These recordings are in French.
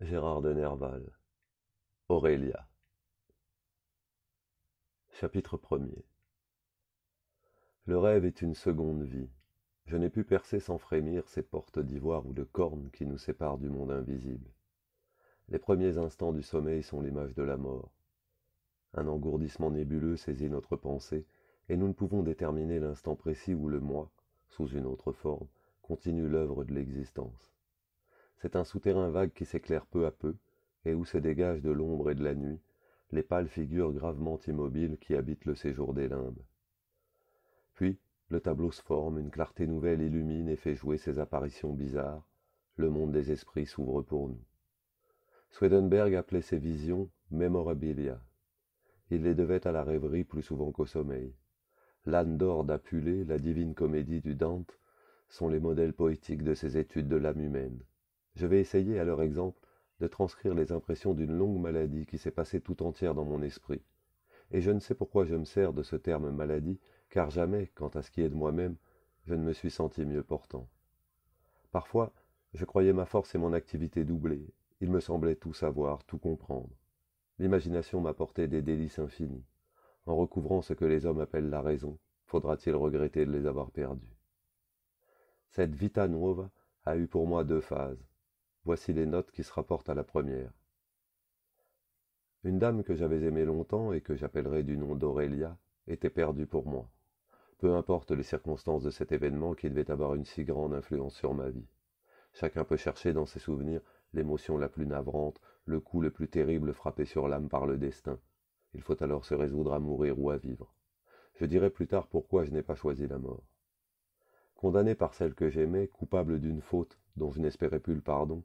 Gérard de Nerval Aurélia Chapitre 1 Le rêve est une seconde vie. Je n'ai pu percer sans frémir ces portes d'ivoire ou de corne qui nous séparent du monde invisible. Les premiers instants du sommeil sont l'image de la mort. Un engourdissement nébuleux saisit notre pensée, et nous ne pouvons déterminer l'instant précis où le moi, sous une autre forme, continue l'œuvre de l'existence. C'est un souterrain vague qui s'éclaire peu à peu, et où se dégagent de l'ombre et de la nuit les pâles figures gravement immobiles qui habitent le séjour des limbes. Puis, le tableau se forme, une clarté nouvelle illumine et fait jouer ces apparitions bizarres, le monde des esprits s'ouvre pour nous. Swedenberg appelait ses visions memorabilia. Il les devait à la rêverie plus souvent qu'au sommeil. L'âne d'or d'Apulée, la divine comédie du Dante, sont les modèles poétiques de ses études de l'âme humaine. Je vais essayer, à leur exemple, de transcrire les impressions d'une longue maladie qui s'est passée tout entière dans mon esprit. Et je ne sais pourquoi je me sers de ce terme maladie, car jamais, quant à ce qui est de moi-même, je ne me suis senti mieux portant. Parfois, je croyais ma force et mon activité doublées. Il me semblait tout savoir, tout comprendre. L'imagination m'apportait des délices infinis. En recouvrant ce que les hommes appellent la raison, faudra-t-il regretter de les avoir perdus Cette vita nuova a eu pour moi deux phases Voici les notes qui se rapportent à la première. Une dame que j'avais aimée longtemps et que j'appellerai du nom d'Aurélia était perdue pour moi. Peu importe les circonstances de cet événement qui devait avoir une si grande influence sur ma vie. Chacun peut chercher dans ses souvenirs l'émotion la plus navrante, le coup le plus terrible frappé sur l'âme par le destin. Il faut alors se résoudre à mourir ou à vivre. Je dirai plus tard pourquoi je n'ai pas choisi la mort. Condamné par celle que j'aimais, coupable d'une faute dont je n'espérais plus le pardon,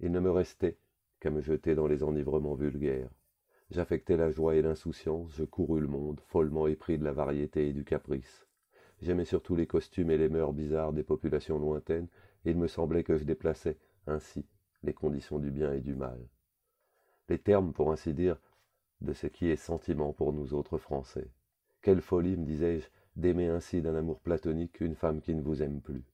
il ne me restait qu'à me jeter dans les enivrements vulgaires. J'affectais la joie et l'insouciance, je courus le monde, follement épris de la variété et du caprice. J'aimais surtout les costumes et les mœurs bizarres des populations lointaines, et il me semblait que je déplaçais, ainsi, les conditions du bien et du mal. Les termes, pour ainsi dire, de ce qui est sentiment pour nous autres Français. Quelle folie, me disais-je, d'aimer ainsi d'un amour platonique une femme qui ne vous aime plus.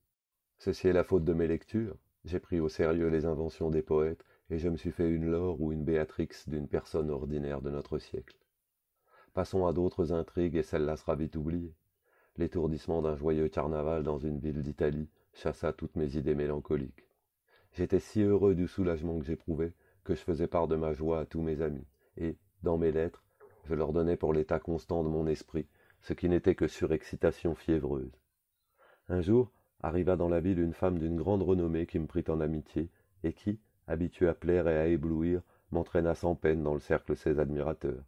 Ceci est la faute de mes lectures, j'ai pris au sérieux les inventions des poètes, et je me suis fait une Laure ou une Béatrix d'une personne ordinaire de notre siècle. Passons à d'autres intrigues, et celle-là sera vite oubliée. L'étourdissement d'un joyeux carnaval dans une ville d'Italie chassa toutes mes idées mélancoliques. J'étais si heureux du soulagement que j'éprouvais que je faisais part de ma joie à tous mes amis, et, dans mes lettres, je leur donnais pour l'état constant de mon esprit, ce qui n'était que surexcitation fiévreuse. Un jour, arriva dans la ville une femme d'une grande renommée qui me prit en amitié, et qui, habituée à plaire et à éblouir, m'entraîna sans peine dans le cercle ses admirateurs.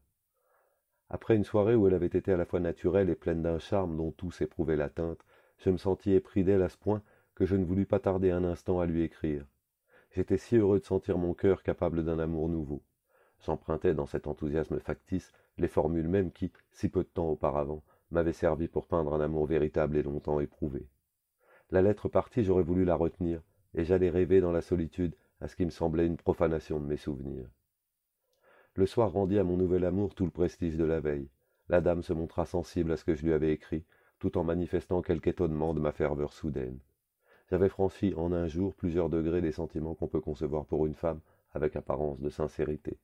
Après une soirée où elle avait été à la fois naturelle et pleine d'un charme dont tous éprouvaient l'atteinte, je me sentis épris d'elle à ce point que je ne voulus pas tarder un instant à lui écrire. J'étais si heureux de sentir mon cœur capable d'un amour nouveau. J'empruntais dans cet enthousiasme factice les formules mêmes qui, si peu de temps auparavant, m'avaient servi pour peindre un amour véritable et longtemps éprouvé la lettre partie j'aurais voulu la retenir et j'allais rêver dans la solitude à ce qui me semblait une profanation de mes souvenirs le soir rendit à mon nouvel amour tout le prestige de la veille la dame se montra sensible à ce que je lui avais écrit tout en manifestant quelque étonnement de ma ferveur soudaine j'avais franchi en un jour plusieurs degrés des sentiments qu'on peut concevoir pour une femme avec apparence de sincérité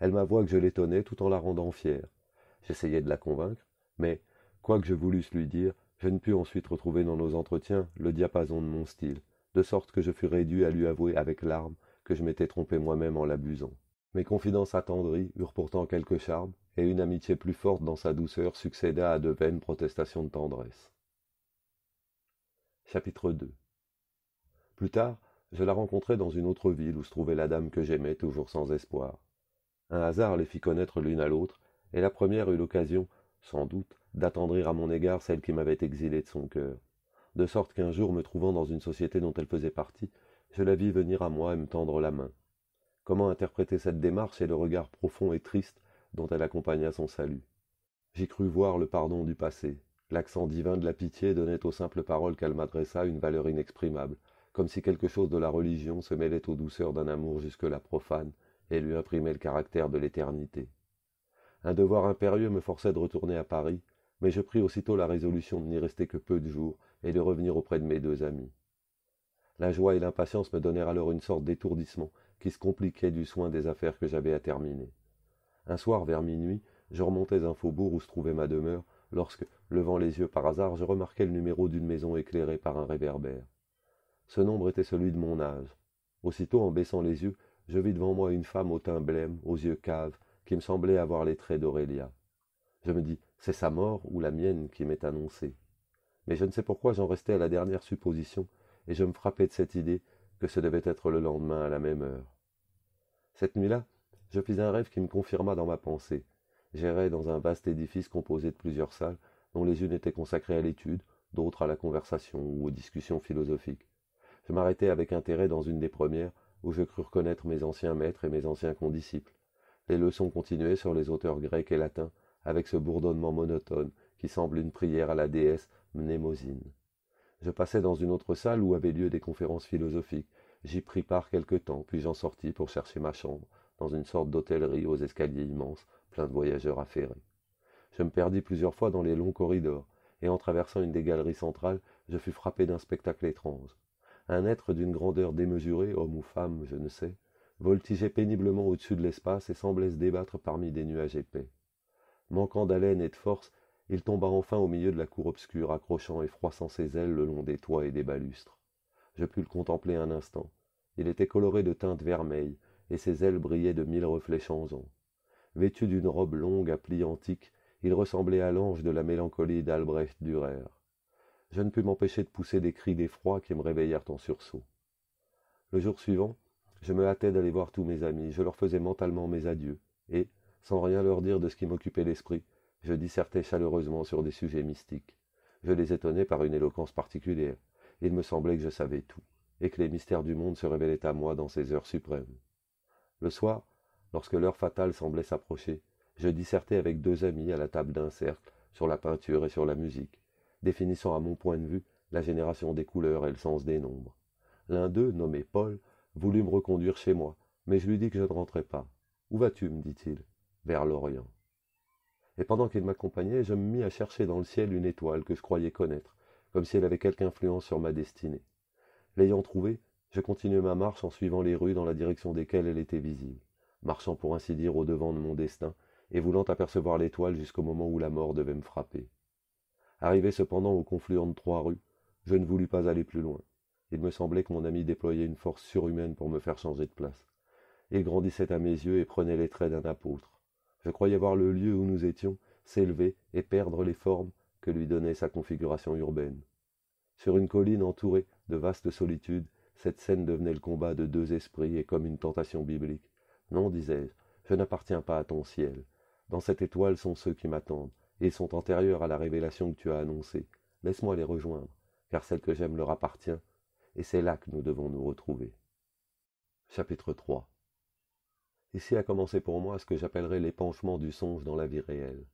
elle m'avoua que je l'étonnais tout en la rendant fière j'essayais de la convaincre mais quoi que je voulusse lui dire je ne pus ensuite retrouver dans nos entretiens le diapason de mon style, de sorte que je fus réduit à lui avouer avec larmes que je m'étais trompé moi-même en l'abusant. Mes confidences attendries eurent pourtant quelque charme, et une amitié plus forte dans sa douceur succéda à de vaines protestations de tendresse. Chapitre 2 Plus tard, je la rencontrai dans une autre ville où se trouvait la dame que j'aimais toujours sans espoir. Un hasard les fit connaître l'une à l'autre, et la première eut l'occasion sans doute, d'attendrir à mon égard celle qui m'avait exilé de son cœur, de sorte qu'un jour, me trouvant dans une société dont elle faisait partie, je la vis venir à moi et me tendre la main. Comment interpréter cette démarche et le regard profond et triste dont elle accompagna son salut J'y crus voir le pardon du passé. L'accent divin de la pitié donnait aux simples paroles qu'elle m'adressa une valeur inexprimable, comme si quelque chose de la religion se mêlait aux douceurs d'un amour jusque-là profane et lui imprimait le caractère de l'éternité. Un devoir impérieux me forçait de retourner à Paris, mais je pris aussitôt la résolution de n'y rester que peu de jours et de revenir auprès de mes deux amis. La joie et l'impatience me donnèrent alors une sorte d'étourdissement qui se compliquait du soin des affaires que j'avais à terminer. Un soir vers minuit, je remontais un faubourg où se trouvait ma demeure lorsque, levant les yeux par hasard, je remarquai le numéro d'une maison éclairée par un réverbère. Ce nombre était celui de mon âge. Aussitôt, en baissant les yeux, je vis devant moi une femme au teint blême, aux yeux caves, qui me semblait avoir les traits d'Aurélia. Je me dis, c'est sa mort ou la mienne qui m'est annoncée. Mais je ne sais pourquoi j'en restais à la dernière supposition, et je me frappai de cette idée que ce devait être le lendemain à la même heure. Cette nuit-là, je fis un rêve qui me confirma dans ma pensée. J'errais dans un vaste édifice composé de plusieurs salles, dont les unes étaient consacrées à l'étude, d'autres à la conversation ou aux discussions philosophiques. Je m'arrêtai avec intérêt dans une des premières, où je crus reconnaître mes anciens maîtres et mes anciens condisciples les leçons continuaient sur les auteurs grecs et latins, avec ce bourdonnement monotone qui semble une prière à la déesse Mnémosyne. Je passai dans une autre salle où avaient lieu des conférences philosophiques. J'y pris part quelque temps, puis j'en sortis pour chercher ma chambre, dans une sorte d'hôtellerie aux escaliers immenses, plein de voyageurs affairés. Je me perdis plusieurs fois dans les longs corridors, et en traversant une des galeries centrales, je fus frappé d'un spectacle étrange. Un être d'une grandeur démesurée, homme ou femme, je ne sais, voltigeait péniblement au-dessus de l'espace et semblait se débattre parmi des nuages épais. Manquant d'haleine et de force, il tomba enfin au milieu de la cour obscure, accrochant et froissant ses ailes le long des toits et des balustres. Je pus le contempler un instant. Il était coloré de teintes vermeilles, et ses ailes brillaient de mille reflets chansons. Vêtu d'une robe longue à plis antiques, il ressemblait à l'ange de la mélancolie d'Albrecht Dürer. Je ne pus m'empêcher de pousser des cris d'effroi qui me réveillèrent en sursaut. Le jour suivant, je me hâtais d'aller voir tous mes amis, je leur faisais mentalement mes adieux, et, sans rien leur dire de ce qui m'occupait l'esprit, je dissertais chaleureusement sur des sujets mystiques. Je les étonnais par une éloquence particulière. Il me semblait que je savais tout, et que les mystères du monde se révélaient à moi dans ces heures suprêmes. Le soir, lorsque l'heure fatale semblait s'approcher, je dissertais avec deux amis à la table d'un cercle sur la peinture et sur la musique, définissant à mon point de vue la génération des couleurs et le sens des nombres. L'un d'eux, nommé Paul, voulut me reconduire chez moi, mais je lui dis que je ne rentrais pas. Où vas-tu me dit-il. Vers l'Orient. Et pendant qu'il m'accompagnait, je me mis à chercher dans le ciel une étoile que je croyais connaître, comme si elle avait quelque influence sur ma destinée. L'ayant trouvée, je continuai ma marche en suivant les rues dans la direction desquelles elle était visible, marchant pour ainsi dire au devant de mon destin, et voulant apercevoir l'étoile jusqu'au moment où la mort devait me frapper. Arrivé cependant au confluent de trois rues, je ne voulus pas aller plus loin, il me semblait que mon ami déployait une force surhumaine pour me faire changer de place. Il grandissait à mes yeux et prenait les traits d'un apôtre. Je croyais voir le lieu où nous étions s'élever et perdre les formes que lui donnait sa configuration urbaine. Sur une colline entourée de vastes solitudes, cette scène devenait le combat de deux esprits et comme une tentation biblique. Non, disais-je, je n'appartiens pas à ton ciel. Dans cette étoile sont ceux qui m'attendent, et ils sont antérieurs à la révélation que tu as annoncée. Laisse-moi les rejoindre, car celle que j'aime leur appartient, et c'est là que nous devons nous retrouver. Chapitre 3 Ici a commencé pour moi ce que j'appellerais l'épanchement du songe dans la vie réelle.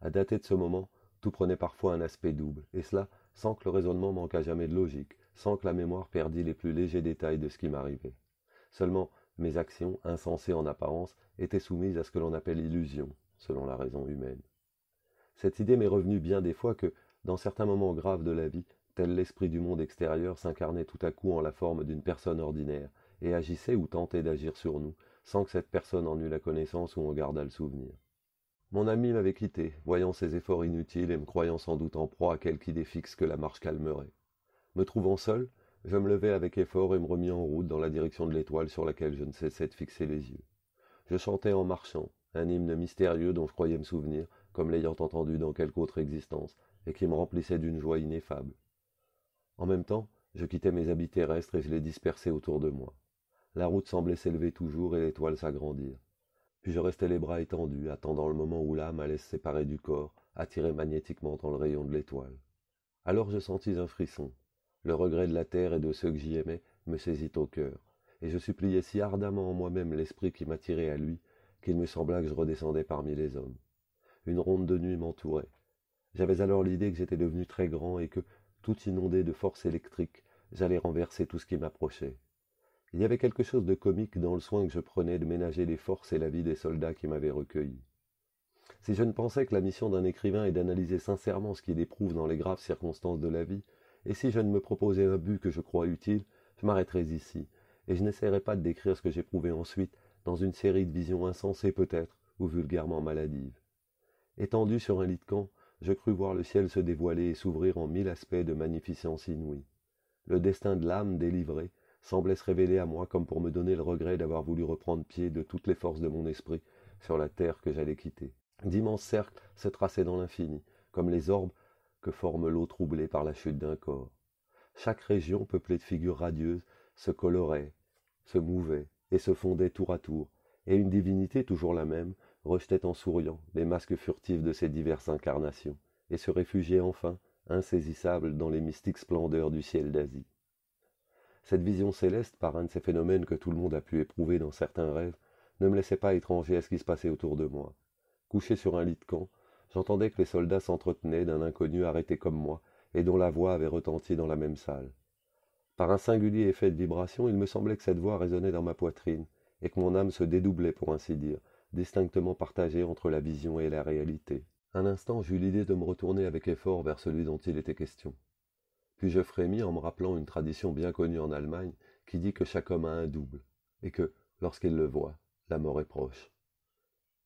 À dater de ce moment, tout prenait parfois un aspect double, et cela sans que le raisonnement manquât jamais de logique, sans que la mémoire perdît les plus légers détails de ce qui m'arrivait. Seulement, mes actions, insensées en apparence, étaient soumises à ce que l'on appelle illusion, selon la raison humaine. Cette idée m'est revenue bien des fois que, dans certains moments graves de la vie, l'esprit du monde extérieur s'incarnait tout à coup en la forme d'une personne ordinaire, et agissait ou tentait d'agir sur nous, sans que cette personne en eût la connaissance ou en gardât le souvenir. Mon ami m'avait quitté, voyant ses efforts inutiles et me croyant sans doute en proie à quelque idée fixe que la marche calmerait. Me trouvant seul, je me levai avec effort et me remis en route dans la direction de l'étoile sur laquelle je ne cessais de fixer les yeux. Je chantais en marchant, un hymne mystérieux dont je croyais me souvenir, comme l'ayant entendu dans quelque autre existence, et qui me remplissait d'une joie ineffable. En même temps, je quittais mes habits terrestres et je les dispersais autour de moi. La route semblait s'élever toujours et l'étoile s'agrandir. Puis je restai les bras étendus, attendant le moment où l'âme allait se séparer du corps, attirée magnétiquement dans le rayon de l'étoile. Alors je sentis un frisson. Le regret de la terre et de ceux que j'y aimais me saisit au cœur, et je suppliais si ardemment en moi-même l'esprit qui m'attirait à lui, qu'il me sembla que je redescendais parmi les hommes. Une ronde de nuit m'entourait. J'avais alors l'idée que j'étais devenu très grand et que, tout inondé de forces électriques, j'allais renverser tout ce qui m'approchait. Il y avait quelque chose de comique dans le soin que je prenais de ménager les forces et la vie des soldats qui m'avaient recueilli. Si je ne pensais que la mission d'un écrivain est d'analyser sincèrement ce qu'il éprouve dans les graves circonstances de la vie, et si je ne me proposais un but que je crois utile, je m'arrêterais ici, et je n'essaierais pas de décrire ce que j'éprouvais ensuite dans une série de visions insensées peut-être, ou vulgairement maladives. Étendu sur un lit de camp, je crus voir le ciel se dévoiler et s'ouvrir en mille aspects de magnificence inouïe. Le destin de l'âme délivrée semblait se révéler à moi comme pour me donner le regret d'avoir voulu reprendre pied de toutes les forces de mon esprit sur la terre que j'allais quitter. D'immenses cercles se traçaient dans l'infini, comme les orbes que forme l'eau troublée par la chute d'un corps. Chaque région peuplée de figures radieuses se colorait, se mouvait et se fondait tour à tour, et une divinité toujours la même rejetait en souriant les masques furtifs de ses diverses incarnations, et se réfugiait enfin, insaisissable, dans les mystiques splendeurs du ciel d'Asie. Cette vision céleste, par un de ces phénomènes que tout le monde a pu éprouver dans certains rêves, ne me laissait pas étranger à ce qui se passait autour de moi. Couché sur un lit de camp, j'entendais que les soldats s'entretenaient d'un inconnu arrêté comme moi, et dont la voix avait retenti dans la même salle. Par un singulier effet de vibration, il me semblait que cette voix résonnait dans ma poitrine, et que mon âme se dédoublait, pour ainsi dire, distinctement partagé entre la vision et la réalité. Un instant j'eus l'idée de me retourner avec effort vers celui dont il était question. Puis je frémis en me rappelant une tradition bien connue en Allemagne qui dit que chaque homme a un double, et que, lorsqu'il le voit, la mort est proche.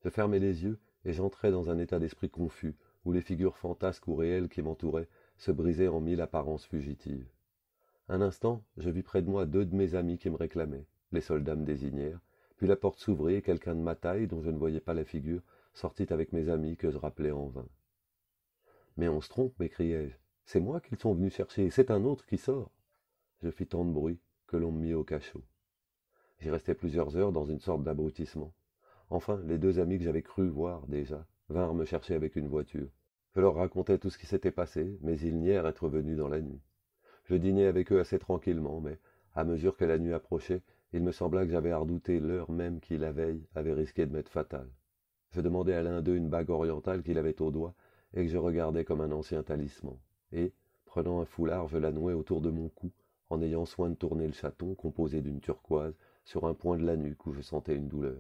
Je fermai les yeux et j'entrai dans un état d'esprit confus, où les figures fantasques ou réelles qui m'entouraient se brisaient en mille apparences fugitives. Un instant, je vis près de moi deux de mes amis qui me réclamaient, les soldats me désignèrent, puis la porte s'ouvrit et quelqu'un de ma taille, dont je ne voyais pas la figure, sortit avec mes amis que je rappelais en vain. Mais on se trompe, m'écriai-je. C'est moi qu'ils sont venus chercher, c'est un autre qui sort. Je fis tant de bruit que l'on me mit au cachot. J'y restai plusieurs heures dans une sorte d'abrutissement. Enfin, les deux amis que j'avais cru voir déjà vinrent me chercher avec une voiture. Je leur racontai tout ce qui s'était passé, mais ils nièrent être venus dans la nuit. Je dînai avec eux assez tranquillement, mais à mesure que la nuit approchait, il me sembla que j'avais redouté l'heure même qui, la veille, avait risqué de m'être fatale. Je demandai à l'un d'eux une bague orientale qu'il avait au doigt et que je regardais comme un ancien talisman. Et, prenant un foulard, je la nouai autour de mon cou, en ayant soin de tourner le chaton, composé d'une turquoise, sur un point de la nuque où je sentais une douleur.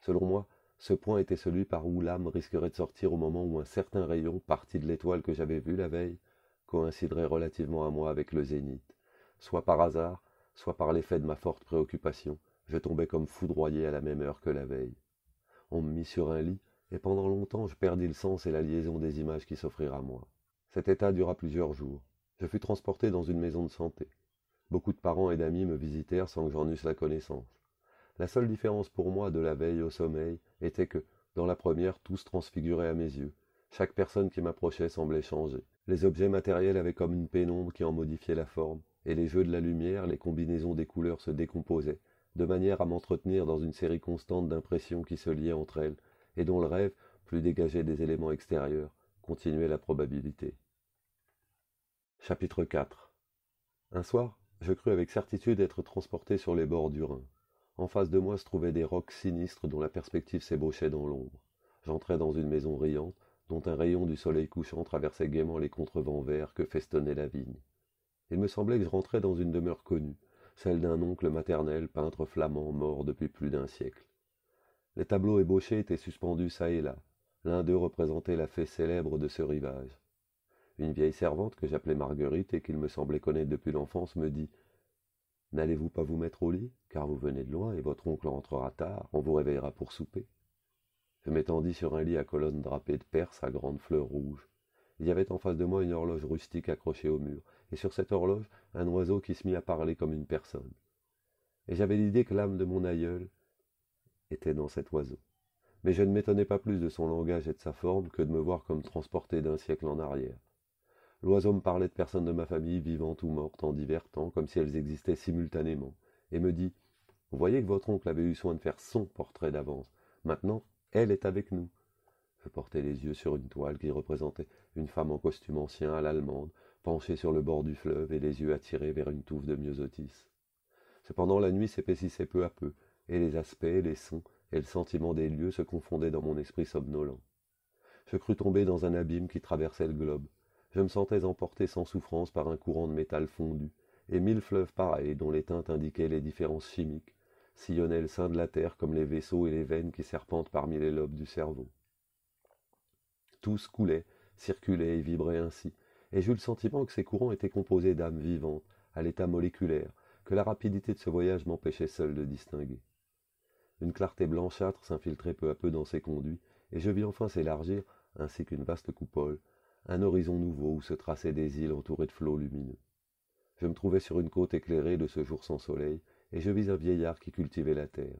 Selon moi, ce point était celui par où l'âme risquerait de sortir au moment où un certain rayon, parti de l'étoile que j'avais vue la veille, coïnciderait relativement à moi avec le zénith, soit par hasard, soit par l'effet de ma forte préoccupation, je tombai comme foudroyé à la même heure que la veille. On me mit sur un lit, et pendant longtemps je perdis le sens et la liaison des images qui s'offrirent à moi. Cet état dura plusieurs jours. Je fus transporté dans une maison de santé. Beaucoup de parents et d'amis me visitèrent sans que j'en eusse la connaissance. La seule différence pour moi de la veille au sommeil était que, dans la première, tout se transfigurait à mes yeux. Chaque personne qui m'approchait semblait changer. Les objets matériels avaient comme une pénombre qui en modifiait la forme, et les jeux de la lumière, les combinaisons des couleurs se décomposaient, de manière à m'entretenir dans une série constante d'impressions qui se liaient entre elles, et dont le rêve, plus dégagé des éléments extérieurs, continuait la probabilité. Chapitre 4 Un soir, je crus avec certitude être transporté sur les bords du Rhin. En face de moi se trouvaient des rocs sinistres dont la perspective s'ébauchait dans l'ombre. J'entrais dans une maison riante, dont un rayon du soleil couchant traversait gaiement les contrevents verts que festonnait la vigne. Il me semblait que je rentrais dans une demeure connue, celle d'un oncle maternel, peintre flamand mort depuis plus d'un siècle. Les tableaux ébauchés étaient suspendus çà et là. L'un d'eux représentait la fée célèbre de ce rivage. Une vieille servante que j'appelais Marguerite et qu'il me semblait connaître depuis l'enfance me dit N'allez-vous pas vous mettre au lit, car vous venez de loin et votre oncle rentrera tard, on vous réveillera pour souper. Je m'étendis sur un lit à colonnes drapées de perse à grandes fleurs rouges. Il y avait en face de moi une horloge rustique accrochée au mur, et sur cette horloge un oiseau qui se mit à parler comme une personne. Et j'avais l'idée que l'âme de mon aïeul était dans cet oiseau. Mais je ne m'étonnais pas plus de son langage et de sa forme que de me voir comme transporté d'un siècle en arrière. L'oiseau me parlait de personnes de ma famille, vivantes ou mortes, en divers temps, comme si elles existaient simultanément, et me dit Vous voyez que votre oncle avait eu soin de faire son portrait d'avance. Maintenant, elle est avec nous. Je portais les yeux sur une toile qui représentait une femme en costume ancien à l'allemande, penchée sur le bord du fleuve et les yeux attirés vers une touffe de myosotis. Cependant la nuit s'épaississait peu à peu, et les aspects, les sons et le sentiment des lieux se confondaient dans mon esprit somnolent. Je crus tomber dans un abîme qui traversait le globe. Je me sentais emporté sans souffrance par un courant de métal fondu, et mille fleuves pareils dont les teintes indiquaient les différences chimiques, sillonnaient le sein de la terre comme les vaisseaux et les veines qui serpentent parmi les lobes du cerveau. Tous coulaient circulaient et vibraient ainsi, et j'eus le sentiment que ces courants étaient composés d'âmes vivantes, à l'état moléculaire, que la rapidité de ce voyage m'empêchait seul de distinguer. Une clarté blanchâtre s'infiltrait peu à peu dans ces conduits, et je vis enfin s'élargir, ainsi qu'une vaste coupole, un horizon nouveau où se traçaient des îles entourées de flots lumineux. Je me trouvais sur une côte éclairée de ce jour sans soleil, et je vis un vieillard qui cultivait la terre.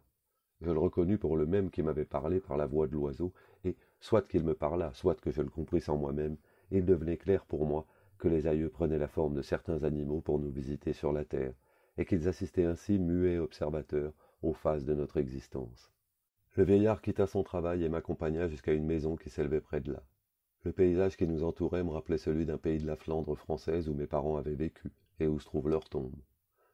Je le reconnus pour le même qui m'avait parlé par la voix de l'oiseau, et, Soit qu'il me parlât soit que je le comprisse en moi-même, il devenait clair pour moi que les aïeux prenaient la forme de certains animaux pour nous visiter sur la terre, et qu'ils assistaient ainsi muets observateurs aux phases de notre existence. Le vieillard quitta son travail et m'accompagna jusqu'à une maison qui s'élevait près de là. Le paysage qui nous entourait me rappelait celui d'un pays de la Flandre française où mes parents avaient vécu et où se trouvent leurs tombe.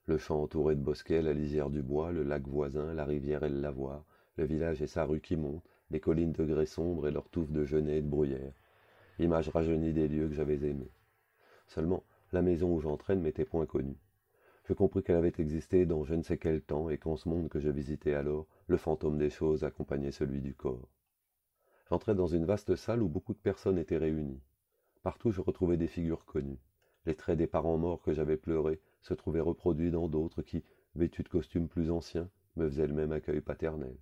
Le champ entouré de bosquets, la lisière du bois, le lac voisin, la rivière et le lavoir, le village et sa rue qui monte, les collines de grès sombre et leurs touffes de genêts et de bruyères. Image rajeunie des lieux que j'avais aimés. Seulement, la maison où j'entraîne m'était point connue. Je compris qu'elle avait existé dans je ne sais quel temps et qu'en ce monde que je visitais alors, le fantôme des choses accompagnait celui du corps. J'entrais dans une vaste salle où beaucoup de personnes étaient réunies. Partout je retrouvais des figures connues. Les traits des parents morts que j'avais pleurés se trouvaient reproduits dans d'autres qui, vêtus de costumes plus anciens, me faisaient le même accueil paternel.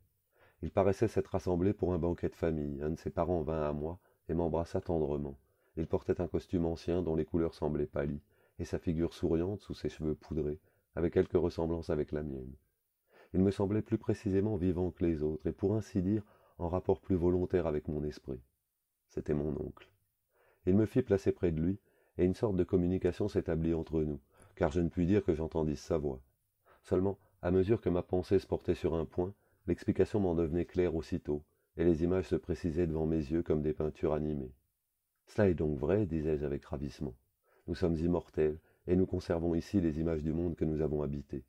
Il paraissait s'être rassemblé pour un banquet de famille. Un de ses parents vint à moi et m'embrassa tendrement. Il portait un costume ancien dont les couleurs semblaient pâlies, et sa figure souriante sous ses cheveux poudrés avait quelque ressemblance avec la mienne. Il me semblait plus précisément vivant que les autres, et pour ainsi dire en rapport plus volontaire avec mon esprit. C'était mon oncle. Il me fit placer près de lui, et une sorte de communication s'établit entre nous, car je ne puis dire que j'entendisse sa voix. Seulement, à mesure que ma pensée se portait sur un point, l'explication m'en devenait claire aussitôt, et les images se précisaient devant mes yeux comme des peintures animées. Cela est donc vrai, disais-je avec ravissement. Nous sommes immortels, et nous conservons ici les images du monde que nous avons habité.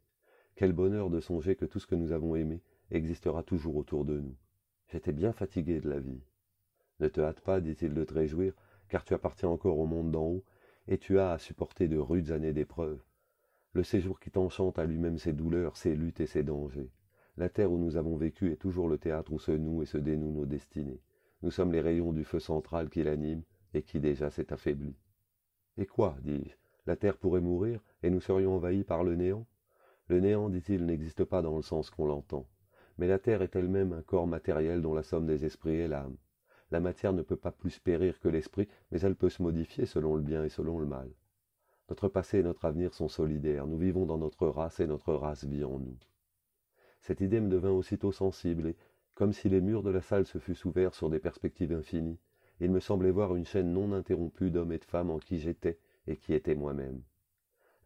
Quel bonheur de songer que tout ce que nous avons aimé existera toujours autour de nous. J'étais bien fatigué de la vie. Ne te hâte pas, dit-il, de te réjouir, car tu appartiens encore au monde d'en haut, et tu as à supporter de rudes années d'épreuves. Le séjour qui t'enchante a lui-même ses douleurs, ses luttes et ses dangers. La terre où nous avons vécu est toujours le théâtre où se nouent et se dénouent nos destinées. Nous sommes les rayons du feu central qui l'anime et qui déjà s'est affaibli. Et quoi, dis-je, la terre pourrait mourir et nous serions envahis par le néant Le néant, dit-il, n'existe pas dans le sens qu'on l'entend. Mais la terre est elle-même un corps matériel dont la somme des esprits est l'âme. La matière ne peut pas plus périr que l'esprit, mais elle peut se modifier selon le bien et selon le mal. Notre passé et notre avenir sont solidaires, nous vivons dans notre race et notre race vit en nous. Cette idée me devint aussitôt sensible, et, comme si les murs de la salle se fussent ouverts sur des perspectives infinies, il me semblait voir une chaîne non interrompue d'hommes et de femmes en qui j'étais et qui étais moi-même.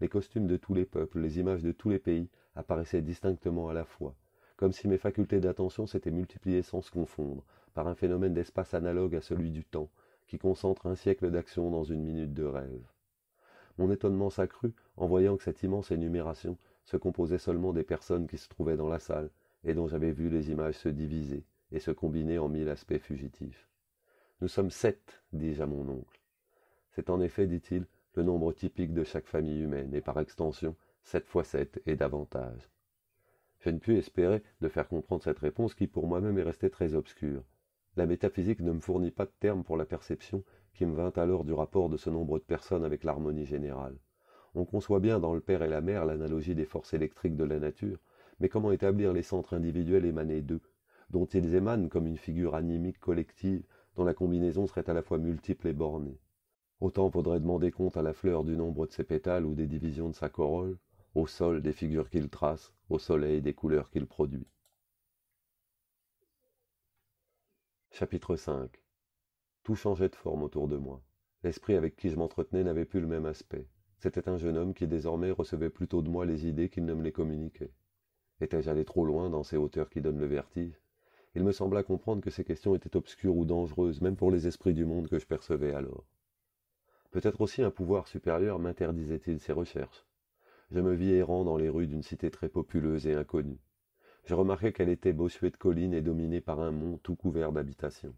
Les costumes de tous les peuples, les images de tous les pays apparaissaient distinctement à la fois, comme si mes facultés d'attention s'étaient multipliées sans se confondre, par un phénomène d'espace analogue à celui du temps, qui concentre un siècle d'action dans une minute de rêve. Mon étonnement s'accrut en voyant que cette immense énumération se composait seulement des personnes qui se trouvaient dans la salle et dont j'avais vu les images se diviser et se combiner en mille aspects fugitifs. Nous sommes sept, dis-je à mon oncle. C'est en effet, dit-il, le nombre typique de chaque famille humaine, et par extension, sept fois sept et davantage. Je ne puis espérer de faire comprendre cette réponse qui pour moi-même est restée très obscure. La métaphysique ne me fournit pas de terme pour la perception qui me vint alors du rapport de ce nombre de personnes avec l'harmonie générale. On conçoit bien dans le père et la mère l'analogie des forces électriques de la nature, mais comment établir les centres individuels émanés d'eux, dont ils émanent comme une figure animique collective dont la combinaison serait à la fois multiple et bornée Autant faudrait demander compte à la fleur du nombre de ses pétales ou des divisions de sa corolle, au sol des figures qu'il trace, au soleil des couleurs qu'il produit. Chapitre V Tout changeait de forme autour de moi. L'esprit avec qui je m'entretenais n'avait plus le même aspect. C'était un jeune homme qui désormais recevait plutôt de moi les idées qu'il ne me les communiquait. Étais-je allé trop loin dans ces hauteurs qui donnent le vertige Il me sembla comprendre que ces questions étaient obscures ou dangereuses, même pour les esprits du monde que je percevais alors. Peut-être aussi un pouvoir supérieur m'interdisait-il ces recherches. Je me vis errant dans les rues d'une cité très populeuse et inconnue. Je remarquai qu'elle était bossuée de collines et dominée par un mont tout couvert d'habitations.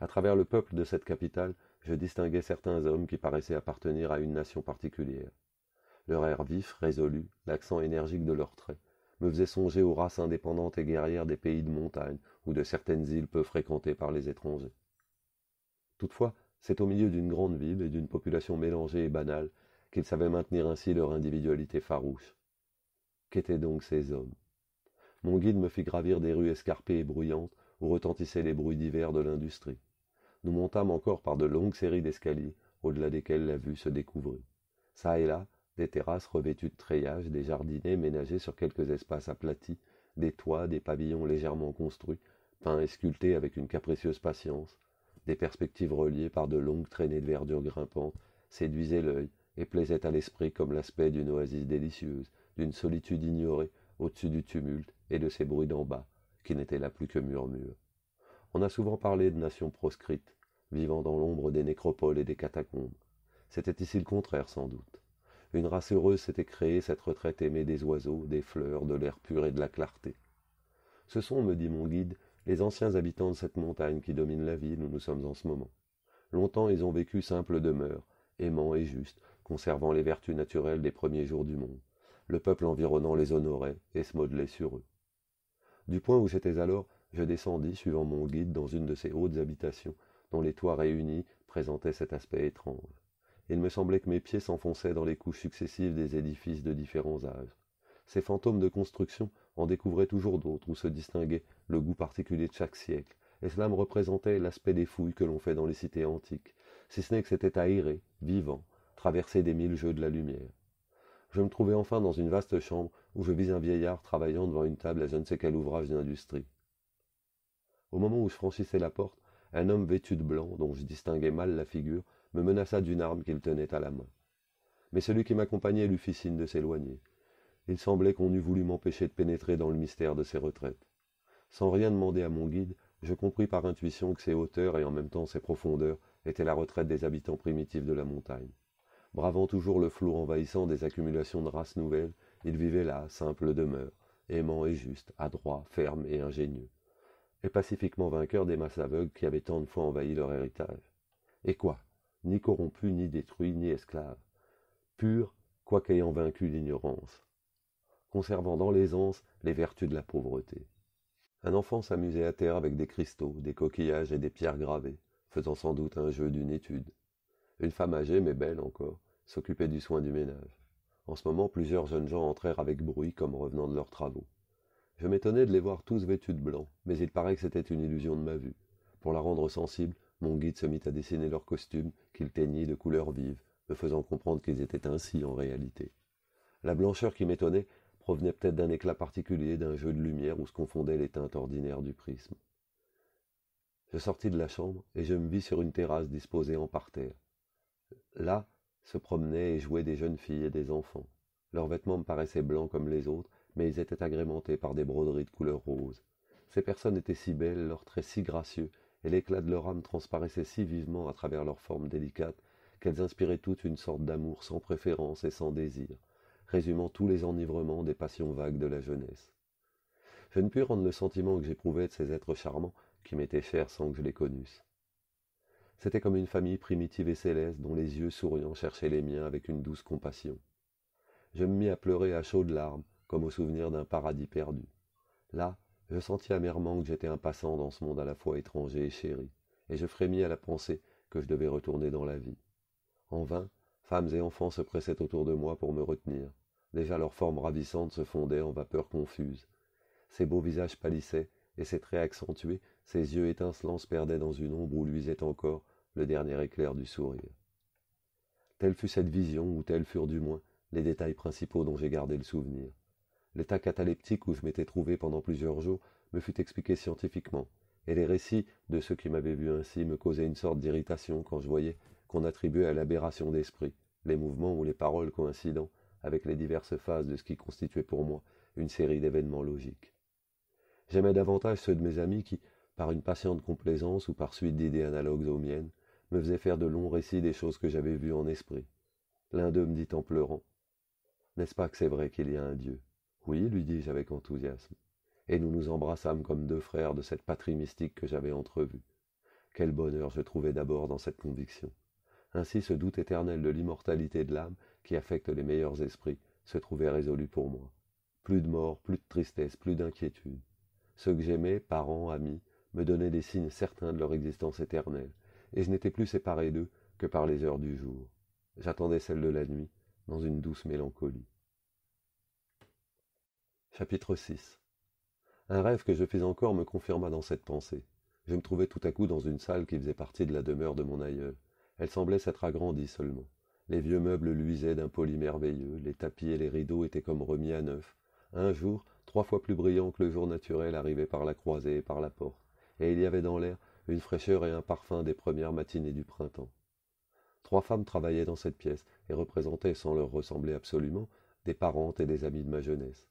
À travers le peuple de cette capitale, je distinguais certains hommes qui paraissaient appartenir à une nation particulière. Leur air vif, résolu, l'accent énergique de leurs traits, me faisait songer aux races indépendantes et guerrières des pays de montagne ou de certaines îles peu fréquentées par les étrangers. Toutefois, c'est au milieu d'une grande ville et d'une population mélangée et banale qu'ils savaient maintenir ainsi leur individualité farouche. Qu'étaient donc ces hommes Mon guide me fit gravir des rues escarpées et bruyantes où retentissaient les bruits divers de l'industrie. Nous montâmes encore par de longues séries d'escaliers, au-delà desquels la vue se découvrit. Ça et là, des terrasses revêtues de treillages, des jardinets ménagés sur quelques espaces aplatis, des toits, des pavillons légèrement construits, peints et sculptés avec une capricieuse patience, des perspectives reliées par de longues traînées de verdure grimpante, séduisaient l'œil et plaisaient à l'esprit comme l'aspect d'une oasis délicieuse, d'une solitude ignorée au-dessus du tumulte et de ces bruits d'en bas, qui n'étaient là plus que murmures. On a souvent parlé de nations proscrites, vivant dans l'ombre des nécropoles et des catacombes. C'était ici le contraire sans doute. Une race heureuse s'était créée, cette retraite aimée des oiseaux, des fleurs, de l'air pur et de la clarté. Ce sont, me dit mon guide, les anciens habitants de cette montagne qui domine la ville où nous sommes en ce moment. Longtemps ils ont vécu simples demeures, aimants et justes, conservant les vertus naturelles des premiers jours du monde. Le peuple environnant les honorait et se modelait sur eux. Du point où j'étais alors, je descendis, suivant mon guide, dans une de ces hautes habitations, dont les toits réunis présentaient cet aspect étrange. Il me semblait que mes pieds s'enfonçaient dans les couches successives des édifices de différents âges. Ces fantômes de construction en découvraient toujours d'autres où se distinguait le goût particulier de chaque siècle, et cela me représentait l'aspect des fouilles que l'on fait dans les cités antiques, si ce n'est que c'était aéré, vivant, traversé des mille jeux de la lumière. Je me trouvai enfin dans une vaste chambre où je vis un vieillard travaillant devant une table à je ne sais quel ouvrage d'industrie. Au moment où je franchissais la porte, un homme vêtu de blanc, dont je distinguais mal la figure, me menaça d'une arme qu'il tenait à la main. Mais celui qui m'accompagnait lui fit signe de s'éloigner. Il semblait qu'on eût voulu m'empêcher de pénétrer dans le mystère de ces retraites. Sans rien demander à mon guide, je compris par intuition que ces hauteurs et en même temps ces profondeurs étaient la retraite des habitants primitifs de la montagne. Bravant toujours le flou envahissant des accumulations de races nouvelles, ils vivaient là, simples demeure, aimant et juste, adroit, fermes et ingénieux et pacifiquement vainqueur des masses aveugles qui avaient tant de fois envahi leur héritage. Et quoi Ni corrompu, ni détruit, ni esclave. Pur, quoiqu'ayant vaincu l'ignorance. Conservant dans l'aisance les vertus de la pauvreté. Un enfant s'amusait à terre avec des cristaux, des coquillages et des pierres gravées, faisant sans doute un jeu d'une étude. Une femme âgée, mais belle encore, s'occupait du soin du ménage. En ce moment, plusieurs jeunes gens entrèrent avec bruit comme revenant de leurs travaux. Je m'étonnais de les voir tous vêtus de blanc, mais il paraît que c'était une illusion de ma vue. Pour la rendre sensible, mon guide se mit à dessiner leurs costumes, qu'il teignit de couleurs vives, me faisant comprendre qu'ils étaient ainsi en réalité. La blancheur qui m'étonnait provenait peut-être d'un éclat particulier, d'un jeu de lumière où se confondaient les teintes ordinaires du prisme. Je sortis de la chambre et je me vis sur une terrasse disposée en parterre. Là se promenaient et jouaient des jeunes filles et des enfants. Leurs vêtements me paraissaient blancs comme les autres, mais ils étaient agrémentés par des broderies de couleur rose. Ces personnes étaient si belles, leurs traits si gracieux, et l'éclat de leur âme transparaissait si vivement à travers leurs formes délicates, qu'elles inspiraient toutes une sorte d'amour sans préférence et sans désir, résumant tous les enivrements des passions vagues de la jeunesse. Je ne pus rendre le sentiment que j'éprouvais de ces êtres charmants qui m'étaient chers sans que je les connusse. C'était comme une famille primitive et céleste dont les yeux souriants cherchaient les miens avec une douce compassion. Je me mis à pleurer à chaudes larmes, comme au souvenir d'un paradis perdu. Là, je sentis amèrement que j'étais un passant dans ce monde à la fois étranger et chéri, et je frémis à la pensée que je devais retourner dans la vie. En vain, femmes et enfants se pressaient autour de moi pour me retenir. Déjà leurs formes ravissantes se fondaient en vapeurs confuses. Ses beaux visages pâlissaient, et ses traits accentués, ses yeux étincelants se perdaient dans une ombre où luisait encore le dernier éclair du sourire. Telle fut cette vision, ou tels furent du moins les détails principaux dont j'ai gardé le souvenir. L'état cataleptique où je m'étais trouvé pendant plusieurs jours me fut expliqué scientifiquement, et les récits de ceux qui m'avaient vu ainsi me causaient une sorte d'irritation quand je voyais qu'on attribuait à l'aberration d'esprit les mouvements ou les paroles coïncidant avec les diverses phases de ce qui constituait pour moi une série d'événements logiques. J'aimais davantage ceux de mes amis qui, par une patiente complaisance ou par suite d'idées analogues aux miennes, me faisaient faire de longs récits des choses que j'avais vues en esprit. L'un d'eux me dit en pleurant N'est-ce pas que c'est vrai qu'il y a un Dieu oui, lui dis-je avec enthousiasme. Et nous nous embrassâmes comme deux frères de cette patrie mystique que j'avais entrevue. Quel bonheur je trouvais d'abord dans cette conviction. Ainsi ce doute éternel de l'immortalité de l'âme qui affecte les meilleurs esprits se trouvait résolu pour moi. Plus de mort, plus de tristesse, plus d'inquiétude. Ceux que j'aimais, parents, amis, me donnaient des signes certains de leur existence éternelle, et je n'étais plus séparé d'eux que par les heures du jour. J'attendais celle de la nuit, dans une douce mélancolie. Chapitre 6 Un rêve que je fis encore me confirma dans cette pensée. Je me trouvais tout à coup dans une salle qui faisait partie de la demeure de mon aïeul. Elle semblait s'être agrandie seulement. Les vieux meubles luisaient d'un poli merveilleux, les tapis et les rideaux étaient comme remis à neuf. Un jour, trois fois plus brillant que le jour naturel, arrivait par la croisée et par la porte, et il y avait dans l'air une fraîcheur et un parfum des premières matinées du printemps. Trois femmes travaillaient dans cette pièce et représentaient, sans leur ressembler absolument, des parentes et des amies de ma jeunesse.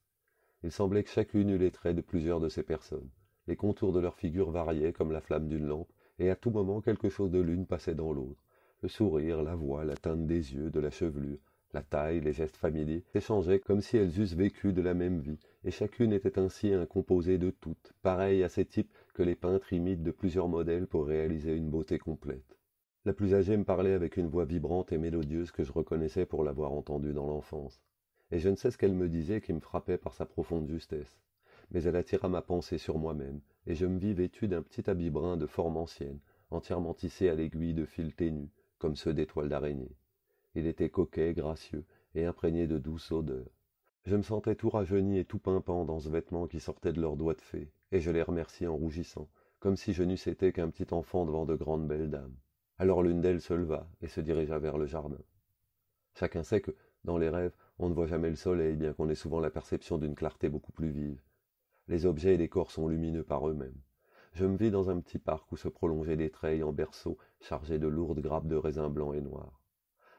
Il semblait que chacune eût les traits de plusieurs de ces personnes. Les contours de leurs figures variaient comme la flamme d'une lampe, et à tout moment quelque chose de l'une passait dans l'autre. Le sourire, la voix, la teinte des yeux, de la chevelure, la taille, les gestes familiers s'échangeaient comme si elles eussent vécu de la même vie, et chacune était ainsi un composé de toutes, pareil à ces types que les peintres imitent de plusieurs modèles pour réaliser une beauté complète. La plus âgée me parlait avec une voix vibrante et mélodieuse que je reconnaissais pour l'avoir entendue dans l'enfance et je ne sais ce qu'elle me disait qui me frappait par sa profonde justesse. Mais elle attira ma pensée sur moi-même, et je me vis vêtu d'un petit habit brun de forme ancienne, entièrement tissé à l'aiguille de fils ténus, comme ceux d'étoiles d'araignée. Il était coquet, gracieux, et imprégné de douce odeur. Je me sentais tout rajeuni et tout pimpant dans ce vêtement qui sortait de leurs doigts de fée, et je les remerciais en rougissant, comme si je n'eusse été qu'un petit enfant devant de grandes belles dames. Alors l'une d'elles se leva et se dirigea vers le jardin. Chacun sait que, dans les rêves, on ne voit jamais le soleil, bien qu'on ait souvent la perception d'une clarté beaucoup plus vive. Les objets et les corps sont lumineux par eux-mêmes. Je me vis dans un petit parc où se prolongeaient des treilles en berceaux chargés de lourdes grappes de raisins blancs et noirs.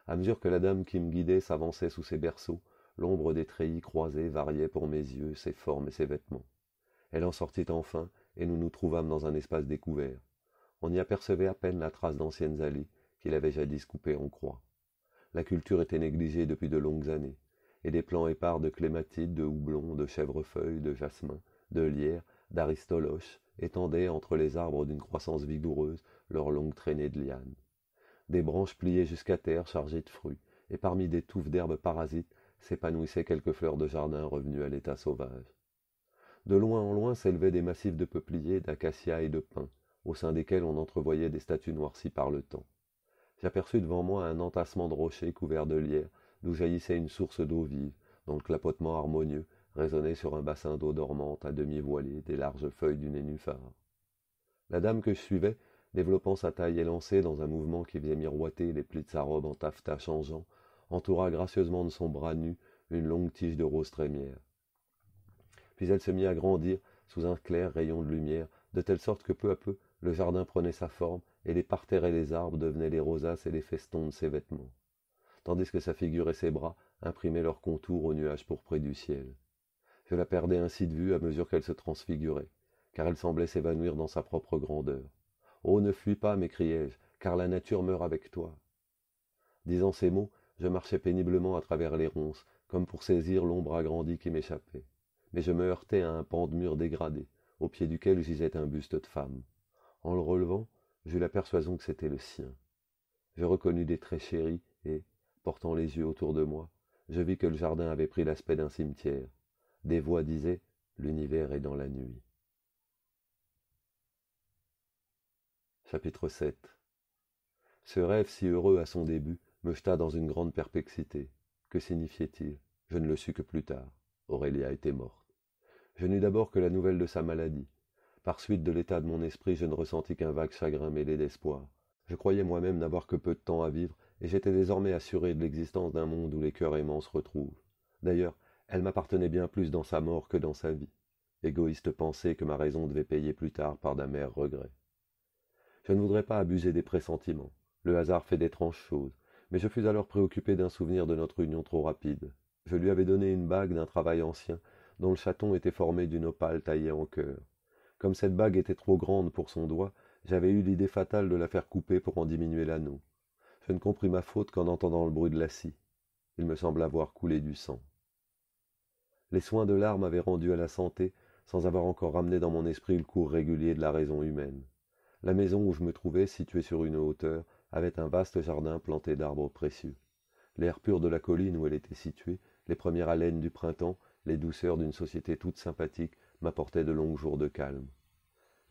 À mesure que la dame qui me guidait s'avançait sous ces berceaux, l'ombre des treillis croisés variait pour mes yeux ses formes et ses vêtements. Elle en sortit enfin, et nous nous trouvâmes dans un espace découvert. On y apercevait à peine la trace d'anciennes allées qu'il avait jadis coupées en croix. La culture était négligée depuis de longues années et des plants épars de clématites, de houblons, de chèvrefeuilles, de jasmin, de lierre, d'aristoloches, étendaient entre les arbres d'une croissance vigoureuse leurs longues traînées de lianes. Des branches pliées jusqu'à terre chargées de fruits, et parmi des touffes d'herbes parasites s'épanouissaient quelques fleurs de jardin revenues à l'état sauvage. De loin en loin s'élevaient des massifs de peupliers, d'acacias et de pins, au sein desquels on entrevoyait des statues noircies par le temps. J'aperçus devant moi un entassement de rochers couverts de lierre d'où jaillissait une source d'eau vive, dont le clapotement harmonieux résonnait sur un bassin d'eau dormante à demi voilée des larges feuilles du nénuphar. La dame que je suivais, développant sa taille élancée dans un mouvement qui faisait miroiter les plis de sa robe en taffetas changeant, entoura gracieusement de son bras nu une longue tige de rose trémière. Puis elle se mit à grandir sous un clair rayon de lumière, de telle sorte que peu à peu le jardin prenait sa forme et les parterres et les arbres devenaient les rosaces et les festons de ses vêtements tandis que sa figure et ses bras imprimaient leurs contours aux nuages pourprés du ciel. Je la perdais ainsi de vue à mesure qu'elle se transfigurait, car elle semblait s'évanouir dans sa propre grandeur. Oh, ne fuis pas, m'écriai-je, car la nature meurt avec toi. Disant ces mots, je marchais péniblement à travers les ronces, comme pour saisir l'ombre agrandie qui m'échappait. Mais je me heurtais à un pan de mur dégradé, au pied duquel gisait un buste de femme. En le relevant, j'eus la persuasion que c'était le sien. Je reconnus des traits chéris et, Portant les yeux autour de moi, je vis que le jardin avait pris l'aspect d'un cimetière. Des voix disaient L'univers est dans la nuit. Chapitre 7 Ce rêve si heureux à son début me jeta dans une grande perplexité. Que signifiait-il Je ne le sus que plus tard. Aurélia était morte. Je n'eus d'abord que la nouvelle de sa maladie. Par suite de l'état de mon esprit, je ne ressentis qu'un vague chagrin mêlé d'espoir. Je croyais moi-même n'avoir que peu de temps à vivre et j'étais désormais assuré de l'existence d'un monde où les cœurs aimants se retrouvent. D'ailleurs, elle m'appartenait bien plus dans sa mort que dans sa vie. Égoïste pensée que ma raison devait payer plus tard par d'amers regrets. Je ne voudrais pas abuser des pressentiments. Le hasard fait d'étranges choses, mais je fus alors préoccupé d'un souvenir de notre union trop rapide. Je lui avais donné une bague d'un travail ancien, dont le chaton était formé d'une opale taillée en cœur. Comme cette bague était trop grande pour son doigt, j'avais eu l'idée fatale de la faire couper pour en diminuer l'anneau. Je ne compris ma faute qu'en entendant le bruit de la scie. Il me semble avoir coulé du sang. Les soins de l'art m'avaient rendu à la santé sans avoir encore ramené dans mon esprit le cours régulier de la raison humaine. La maison où je me trouvais, située sur une hauteur, avait un vaste jardin planté d'arbres précieux. L'air pur de la colline où elle était située, les premières haleines du printemps, les douceurs d'une société toute sympathique m'apportaient de longs jours de calme.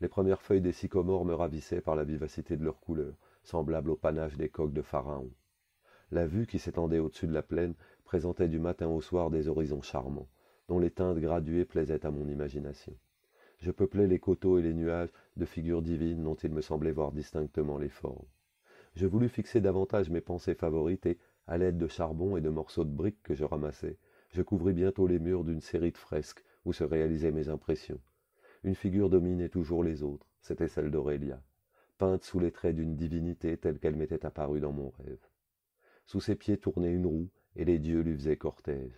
Les premières feuilles des sycomores me ravissaient par la vivacité de leurs couleurs, semblable au panache des coques de Pharaon. La vue qui s'étendait au-dessus de la plaine présentait du matin au soir des horizons charmants, dont les teintes graduées plaisaient à mon imagination. Je peuplais les coteaux et les nuages de figures divines dont il me semblait voir distinctement les formes. Je voulus fixer davantage mes pensées favorites et, à l'aide de charbon et de morceaux de briques que je ramassais, je couvris bientôt les murs d'une série de fresques où se réalisaient mes impressions. Une figure dominait toujours les autres, c'était celle d'Aurélia sous les traits d'une divinité telle qu'elle m'était apparue dans mon rêve. Sous ses pieds tournait une roue, et les dieux lui faisaient cortège.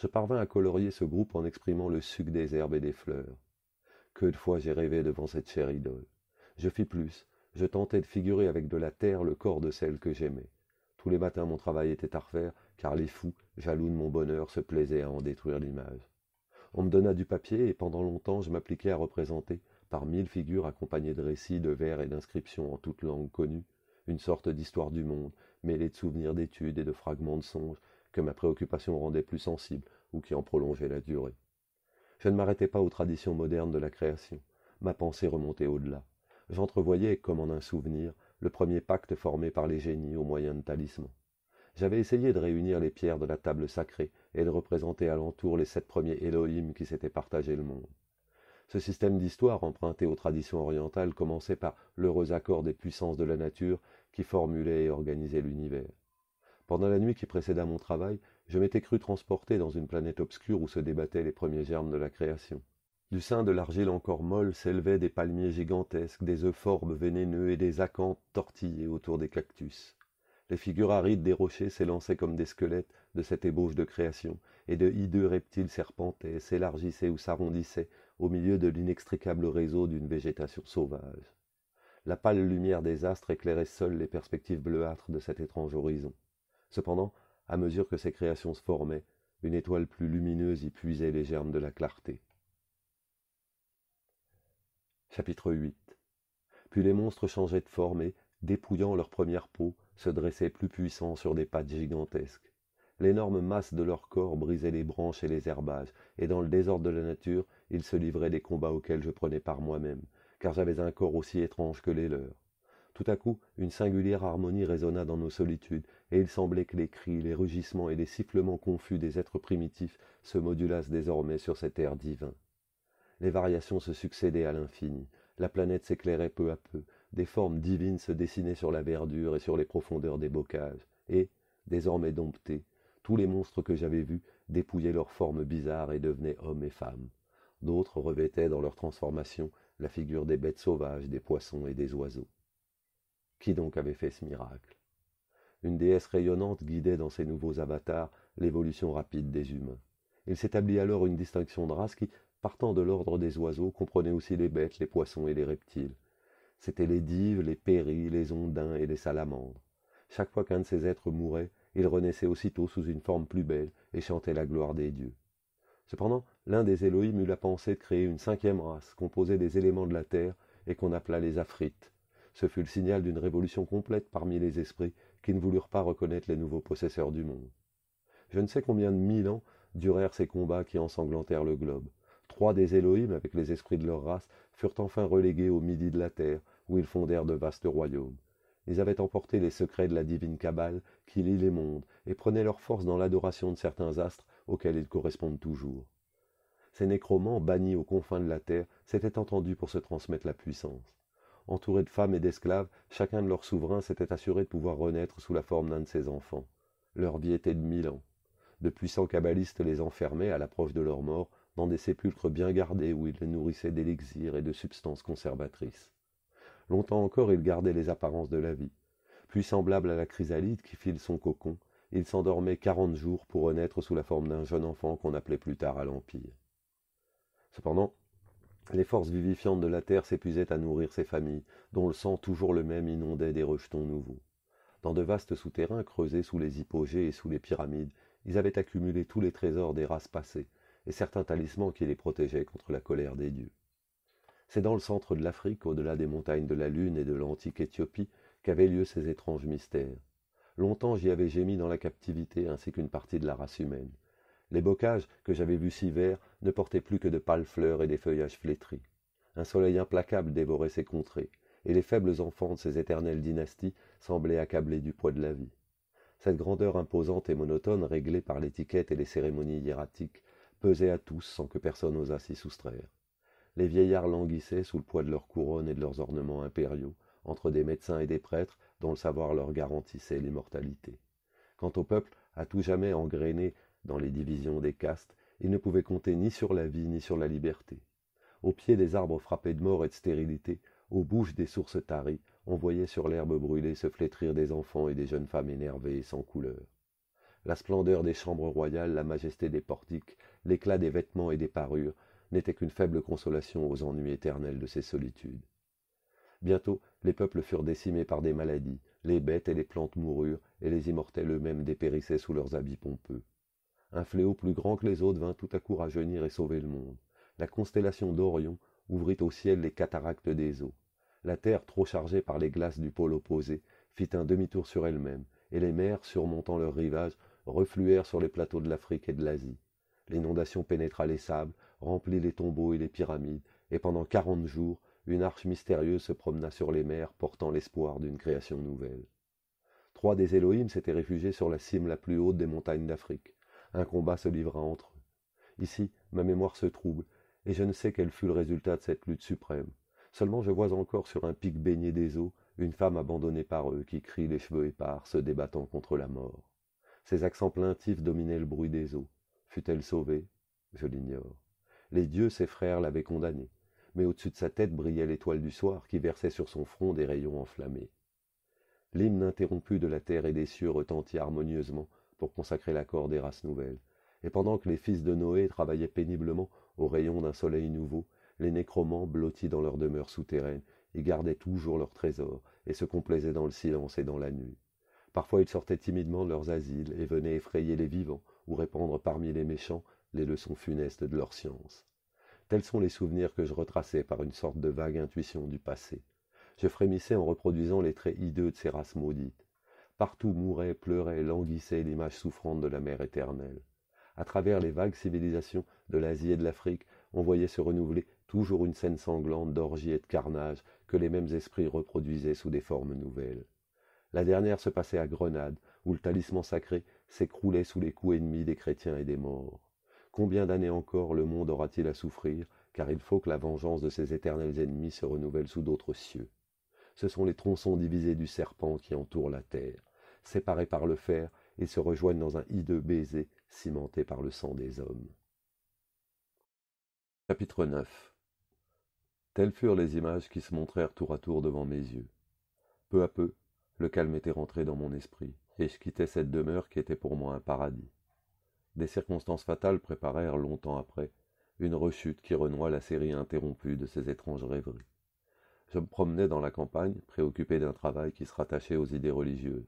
Je parvins à colorier ce groupe en exprimant le suc des herbes et des fleurs. Que de fois j'ai rêvé devant cette chère idole. Je fis plus, je tentai de figurer avec de la terre le corps de celle que j'aimais. Tous les matins mon travail était à refaire, car les fous, jaloux de mon bonheur, se plaisaient à en détruire l'image. On me donna du papier, et pendant longtemps je m'appliquai à représenter, par mille figures accompagnées de récits, de vers et d'inscriptions en toutes langues connues, une sorte d'histoire du monde, mêlée de souvenirs d'études et de fragments de songes que ma préoccupation rendait plus sensible ou qui en prolongeait la durée. Je ne m'arrêtais pas aux traditions modernes de la création, ma pensée remontait au-delà. J'entrevoyais, comme en un souvenir, le premier pacte formé par les génies au moyen de talismans. J'avais essayé de réunir les pierres de la table sacrée et de représenter alentour les sept premiers Elohim qui s'étaient partagés le monde. Ce système d'histoire emprunté aux traditions orientales commençait par l'heureux accord des puissances de la nature qui formulait et organisait l'univers. Pendant la nuit qui précéda mon travail, je m'étais cru transporté dans une planète obscure où se débattaient les premiers germes de la création. Du sein de l'argile encore molle s'élevaient des palmiers gigantesques, des euphorbes vénéneux et des acanthes tortillés autour des cactus. Les figures arides des rochers s'élançaient comme des squelettes de cette ébauche de création, et de hideux reptiles serpentaient, s'élargissaient ou s'arrondissaient au milieu de l'inextricable réseau d'une végétation sauvage. La pâle lumière des astres éclairait seule les perspectives bleuâtres de cet étrange horizon. Cependant, à mesure que ces créations se formaient, une étoile plus lumineuse y puisait les germes de la clarté. Chapitre 8 Puis les monstres changeaient de forme et, dépouillant leur première peau, se dressaient plus puissants sur des pattes gigantesques. L'énorme masse de leur corps brisait les branches et les herbages, et dans le désordre de la nature, ils se livraient des combats auxquels je prenais part moi-même, car j'avais un corps aussi étrange que les leurs. Tout à coup, une singulière harmonie résonna dans nos solitudes, et il semblait que les cris, les rugissements et les sifflements confus des êtres primitifs se modulassent désormais sur cet air divin. Les variations se succédaient à l'infini, la planète s'éclairait peu à peu, des formes divines se dessinaient sur la verdure et sur les profondeurs des bocages, et, désormais domptées, tous les monstres que j'avais vus dépouillaient leurs formes bizarres et devenaient hommes et femmes. D'autres revêtaient dans leur transformation la figure des bêtes sauvages, des poissons et des oiseaux. Qui donc avait fait ce miracle Une déesse rayonnante guidait dans ses nouveaux avatars l'évolution rapide des humains. Il s'établit alors une distinction de race qui, partant de l'ordre des oiseaux, comprenait aussi les bêtes, les poissons et les reptiles. C'étaient les dives, les péris, les ondins et les salamandres. Chaque fois qu'un de ces êtres mourait, il renaissait aussitôt sous une forme plus belle et chantait la gloire des dieux. Cependant, l'un des Elohim eut la pensée de créer une cinquième race composée des éléments de la terre et qu'on appela les Afrites. Ce fut le signal d'une révolution complète parmi les esprits qui ne voulurent pas reconnaître les nouveaux possesseurs du monde. Je ne sais combien de mille ans durèrent ces combats qui ensanglantèrent le globe. Trois des Elohim, avec les esprits de leur race, furent enfin relégués au midi de la terre, où ils fondèrent de vastes royaumes. Ils avaient emporté les secrets de la divine cabale qui les mondes, et prenaient leur force dans l'adoration de certains astres auxquels ils correspondent toujours. Ces nécromants, bannis aux confins de la terre, s'étaient entendus pour se transmettre la puissance. Entourés de femmes et d'esclaves, chacun de leurs souverains s'était assuré de pouvoir renaître sous la forme d'un de ses enfants. Leur vie était de mille ans. De puissants cabalistes les enfermaient, à l'approche de leur mort, dans des sépulcres bien gardés où ils les nourrissaient d'élixirs et de substances conservatrices. Longtemps encore ils gardaient les apparences de la vie, puis, semblable à la chrysalide qui file son cocon, il s'endormait quarante jours pour renaître sous la forme d'un jeune enfant qu'on appelait plus tard à l'Empire. Cependant, les forces vivifiantes de la terre s'épuisaient à nourrir ces familles, dont le sang toujours le même inondait des rejetons nouveaux. Dans de vastes souterrains creusés sous les hypogées et sous les pyramides, ils avaient accumulé tous les trésors des races passées, et certains talismans qui les protégeaient contre la colère des dieux. C'est dans le centre de l'Afrique, au-delà des montagnes de la Lune et de l'antique Éthiopie, qu'avaient lieu ces étranges mystères. Longtemps j'y avais gémi dans la captivité ainsi qu'une partie de la race humaine. Les bocages que j'avais vus si verts ne portaient plus que de pâles fleurs et des feuillages flétris. Un soleil implacable dévorait ces contrées, et les faibles enfants de ces éternelles dynasties semblaient accablés du poids de la vie. Cette grandeur imposante et monotone, réglée par l'étiquette et les cérémonies hiératiques, pesait à tous sans que personne osât s'y soustraire. Les vieillards languissaient sous le poids de leurs couronnes et de leurs ornements impériaux, entre des médecins et des prêtres dont le savoir leur garantissait l'immortalité. Quant au peuple, à tout jamais engrainé dans les divisions des castes, il ne pouvait compter ni sur la vie ni sur la liberté. Au pied des arbres frappés de mort et de stérilité, aux bouches des sources taries, on voyait sur l'herbe brûlée se flétrir des enfants et des jeunes femmes énervées et sans couleur. La splendeur des chambres royales, la majesté des portiques, l'éclat des vêtements et des parures n'étaient qu'une faible consolation aux ennuis éternels de ces solitudes. Bientôt, les peuples furent décimés par des maladies, les bêtes et les plantes moururent, et les immortels eux-mêmes dépérissaient sous leurs habits pompeux. Un fléau plus grand que les autres vint tout à coup rajeunir et sauver le monde. La constellation d'Orion ouvrit au ciel les cataractes des eaux. La terre, trop chargée par les glaces du pôle opposé, fit un demi-tour sur elle-même, et les mers, surmontant leurs rivages, refluèrent sur les plateaux de l'Afrique et de l'Asie. L'inondation pénétra les sables, remplit les tombeaux et les pyramides, et pendant quarante jours, une arche mystérieuse se promena sur les mers, portant l'espoir d'une création nouvelle. Trois des Elohim s'étaient réfugiés sur la cime la plus haute des montagnes d'Afrique. Un combat se livra entre eux. Ici, ma mémoire se trouble, et je ne sais quel fut le résultat de cette lutte suprême. Seulement je vois encore sur un pic baigné des eaux une femme abandonnée par eux qui crie les cheveux épars, se débattant contre la mort. Ses accents plaintifs dominaient le bruit des eaux. Fut-elle sauvée Je l'ignore. Les dieux, ses frères, l'avaient condamnée mais au-dessus de sa tête brillait l'étoile du soir qui versait sur son front des rayons enflammés. L'hymne interrompu de la terre et des cieux retentit harmonieusement pour consacrer l'accord des races nouvelles, et pendant que les fils de Noé travaillaient péniblement aux rayons d'un soleil nouveau, les nécromants, blottis dans leurs demeures souterraines, y gardaient toujours leurs trésors et se complaisaient dans le silence et dans la nuit. Parfois ils sortaient timidement de leurs asiles et venaient effrayer les vivants ou répandre parmi les méchants les leçons funestes de leur science. Tels sont les souvenirs que je retraçais par une sorte de vague intuition du passé. Je frémissais en reproduisant les traits hideux de ces races maudites. Partout mourait, pleurait, languissait l'image souffrante de la mer éternelle. À travers les vagues civilisations de l'Asie et de l'Afrique, on voyait se renouveler toujours une scène sanglante d'orgies et de carnage que les mêmes esprits reproduisaient sous des formes nouvelles. La dernière se passait à Grenade, où le talisman sacré s'écroulait sous les coups ennemis des chrétiens et des morts. Combien d'années encore le monde aura-t-il à souffrir, car il faut que la vengeance de ses éternels ennemis se renouvelle sous d'autres cieux Ce sont les tronçons divisés du serpent qui entourent la terre. Séparés par le fer, et se rejoignent dans un hideux baiser cimenté par le sang des hommes. Chapitre 9 Telles furent les images qui se montrèrent tour à tour devant mes yeux. Peu à peu, le calme était rentré dans mon esprit, et je quittais cette demeure qui était pour moi un paradis. Des circonstances fatales préparèrent longtemps après une rechute qui renoua la série interrompue de ces étranges rêveries. Je me promenais dans la campagne, préoccupé d'un travail qui se rattachait aux idées religieuses.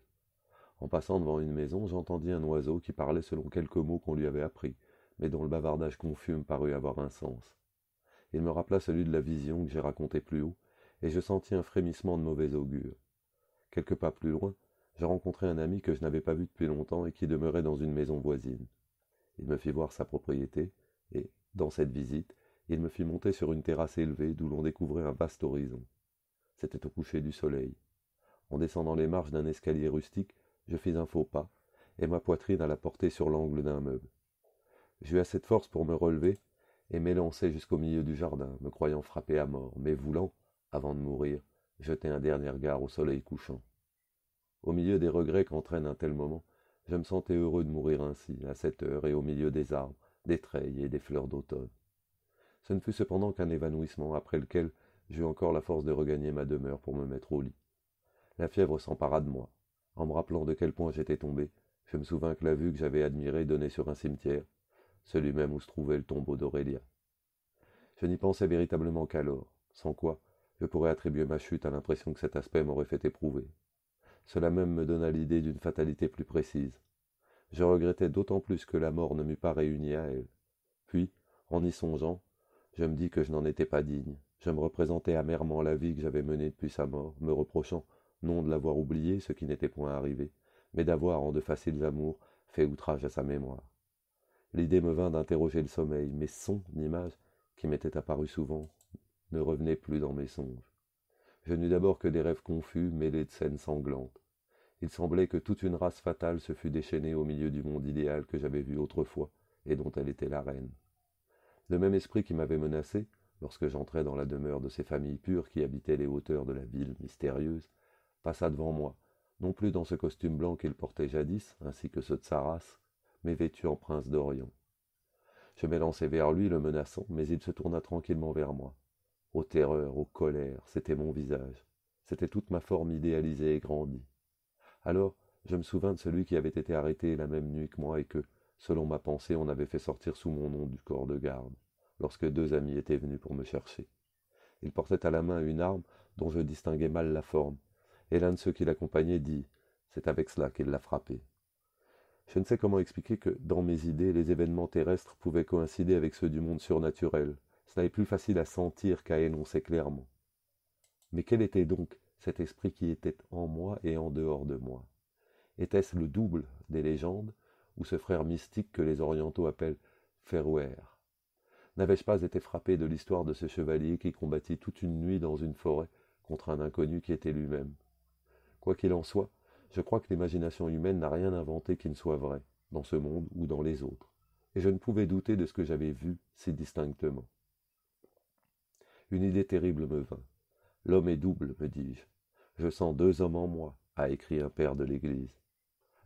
En passant devant une maison, j'entendis un oiseau qui parlait selon quelques mots qu'on lui avait appris, mais dont le bavardage confus me parut avoir un sens. Il me rappela celui de la vision que j'ai racontée plus haut, et je sentis un frémissement de mauvais augure. Quelques pas plus loin, je rencontrai un ami que je n'avais pas vu depuis longtemps et qui demeurait dans une maison voisine. Il me fit voir sa propriété, et, dans cette visite, il me fit monter sur une terrasse élevée d'où l'on découvrait un vaste horizon. C'était au coucher du soleil. En descendant les marches d'un escalier rustique, je fis un faux pas, et ma poitrine alla porter sur l'angle d'un meuble. J'eus assez de force pour me relever et m'élancer jusqu'au milieu du jardin, me croyant frappé à mort, mais voulant, avant de mourir, jeter un dernier regard au soleil couchant. Au milieu des regrets qu'entraîne un tel moment, je me sentais heureux de mourir ainsi, à cette heure et au milieu des arbres, des treilles et des fleurs d'automne. Ce ne fut cependant qu'un évanouissement après lequel j'eus encore la force de regagner ma demeure pour me mettre au lit. La fièvre s'empara de moi. En me rappelant de quel point j'étais tombé, je me souvins que la vue que j'avais admirée donnait sur un cimetière, celui même où se trouvait le tombeau d'Aurélia. Je n'y pensais véritablement qu'alors, sans quoi je pourrais attribuer ma chute à l'impression que cet aspect m'aurait fait éprouver, cela même me donna l'idée d'une fatalité plus précise. Je regrettais d'autant plus que la mort ne m'eût pas réuni à elle. Puis, en y songeant, je me dis que je n'en étais pas digne. Je me représentais amèrement la vie que j'avais menée depuis sa mort, me reprochant non de l'avoir oubliée, ce qui n'était point arrivé, mais d'avoir, en de faciles amours, fait outrage à sa mémoire. L'idée me vint d'interroger le sommeil, mais son image, qui m'était apparue souvent, ne revenait plus dans mes songes. Je n'eus d'abord que des rêves confus, mêlés de scènes sanglantes. Il semblait que toute une race fatale se fût déchaînée au milieu du monde idéal que j'avais vu autrefois, et dont elle était la reine. Le même esprit qui m'avait menacé, lorsque j'entrais dans la demeure de ces familles pures qui habitaient les hauteurs de la ville mystérieuse, passa devant moi, non plus dans ce costume blanc qu'il portait jadis, ainsi que ceux de sa race, mais vêtu en prince d'Orient. Je m'élançai vers lui, le menaçant, mais il se tourna tranquillement vers moi aux terreurs, aux colères, c'était mon visage, c'était toute ma forme idéalisée et grandie. Alors, je me souvins de celui qui avait été arrêté la même nuit que moi et que, selon ma pensée, on avait fait sortir sous mon nom du corps de garde, lorsque deux amis étaient venus pour me chercher. Il portait à la main une arme dont je distinguais mal la forme, et l'un de ceux qui l'accompagnaient dit C'est avec cela qu'il l'a frappé. Je ne sais comment expliquer que, dans mes idées, les événements terrestres pouvaient coïncider avec ceux du monde surnaturel, cela est plus facile à sentir qu'à énoncer clairement. Mais quel était donc cet esprit qui était en moi et en dehors de moi Était-ce le double des légendes ou ce frère mystique que les orientaux appellent Ferwer N'avais-je pas été frappé de l'histoire de ce chevalier qui combattit toute une nuit dans une forêt contre un inconnu qui était lui-même Quoi qu'il en soit, je crois que l'imagination humaine n'a rien inventé qui ne soit vrai, dans ce monde ou dans les autres, et je ne pouvais douter de ce que j'avais vu si distinctement. Une idée terrible me vint. L'homme est double, me dis-je. Je sens deux hommes en moi, a écrit un père de l'Église.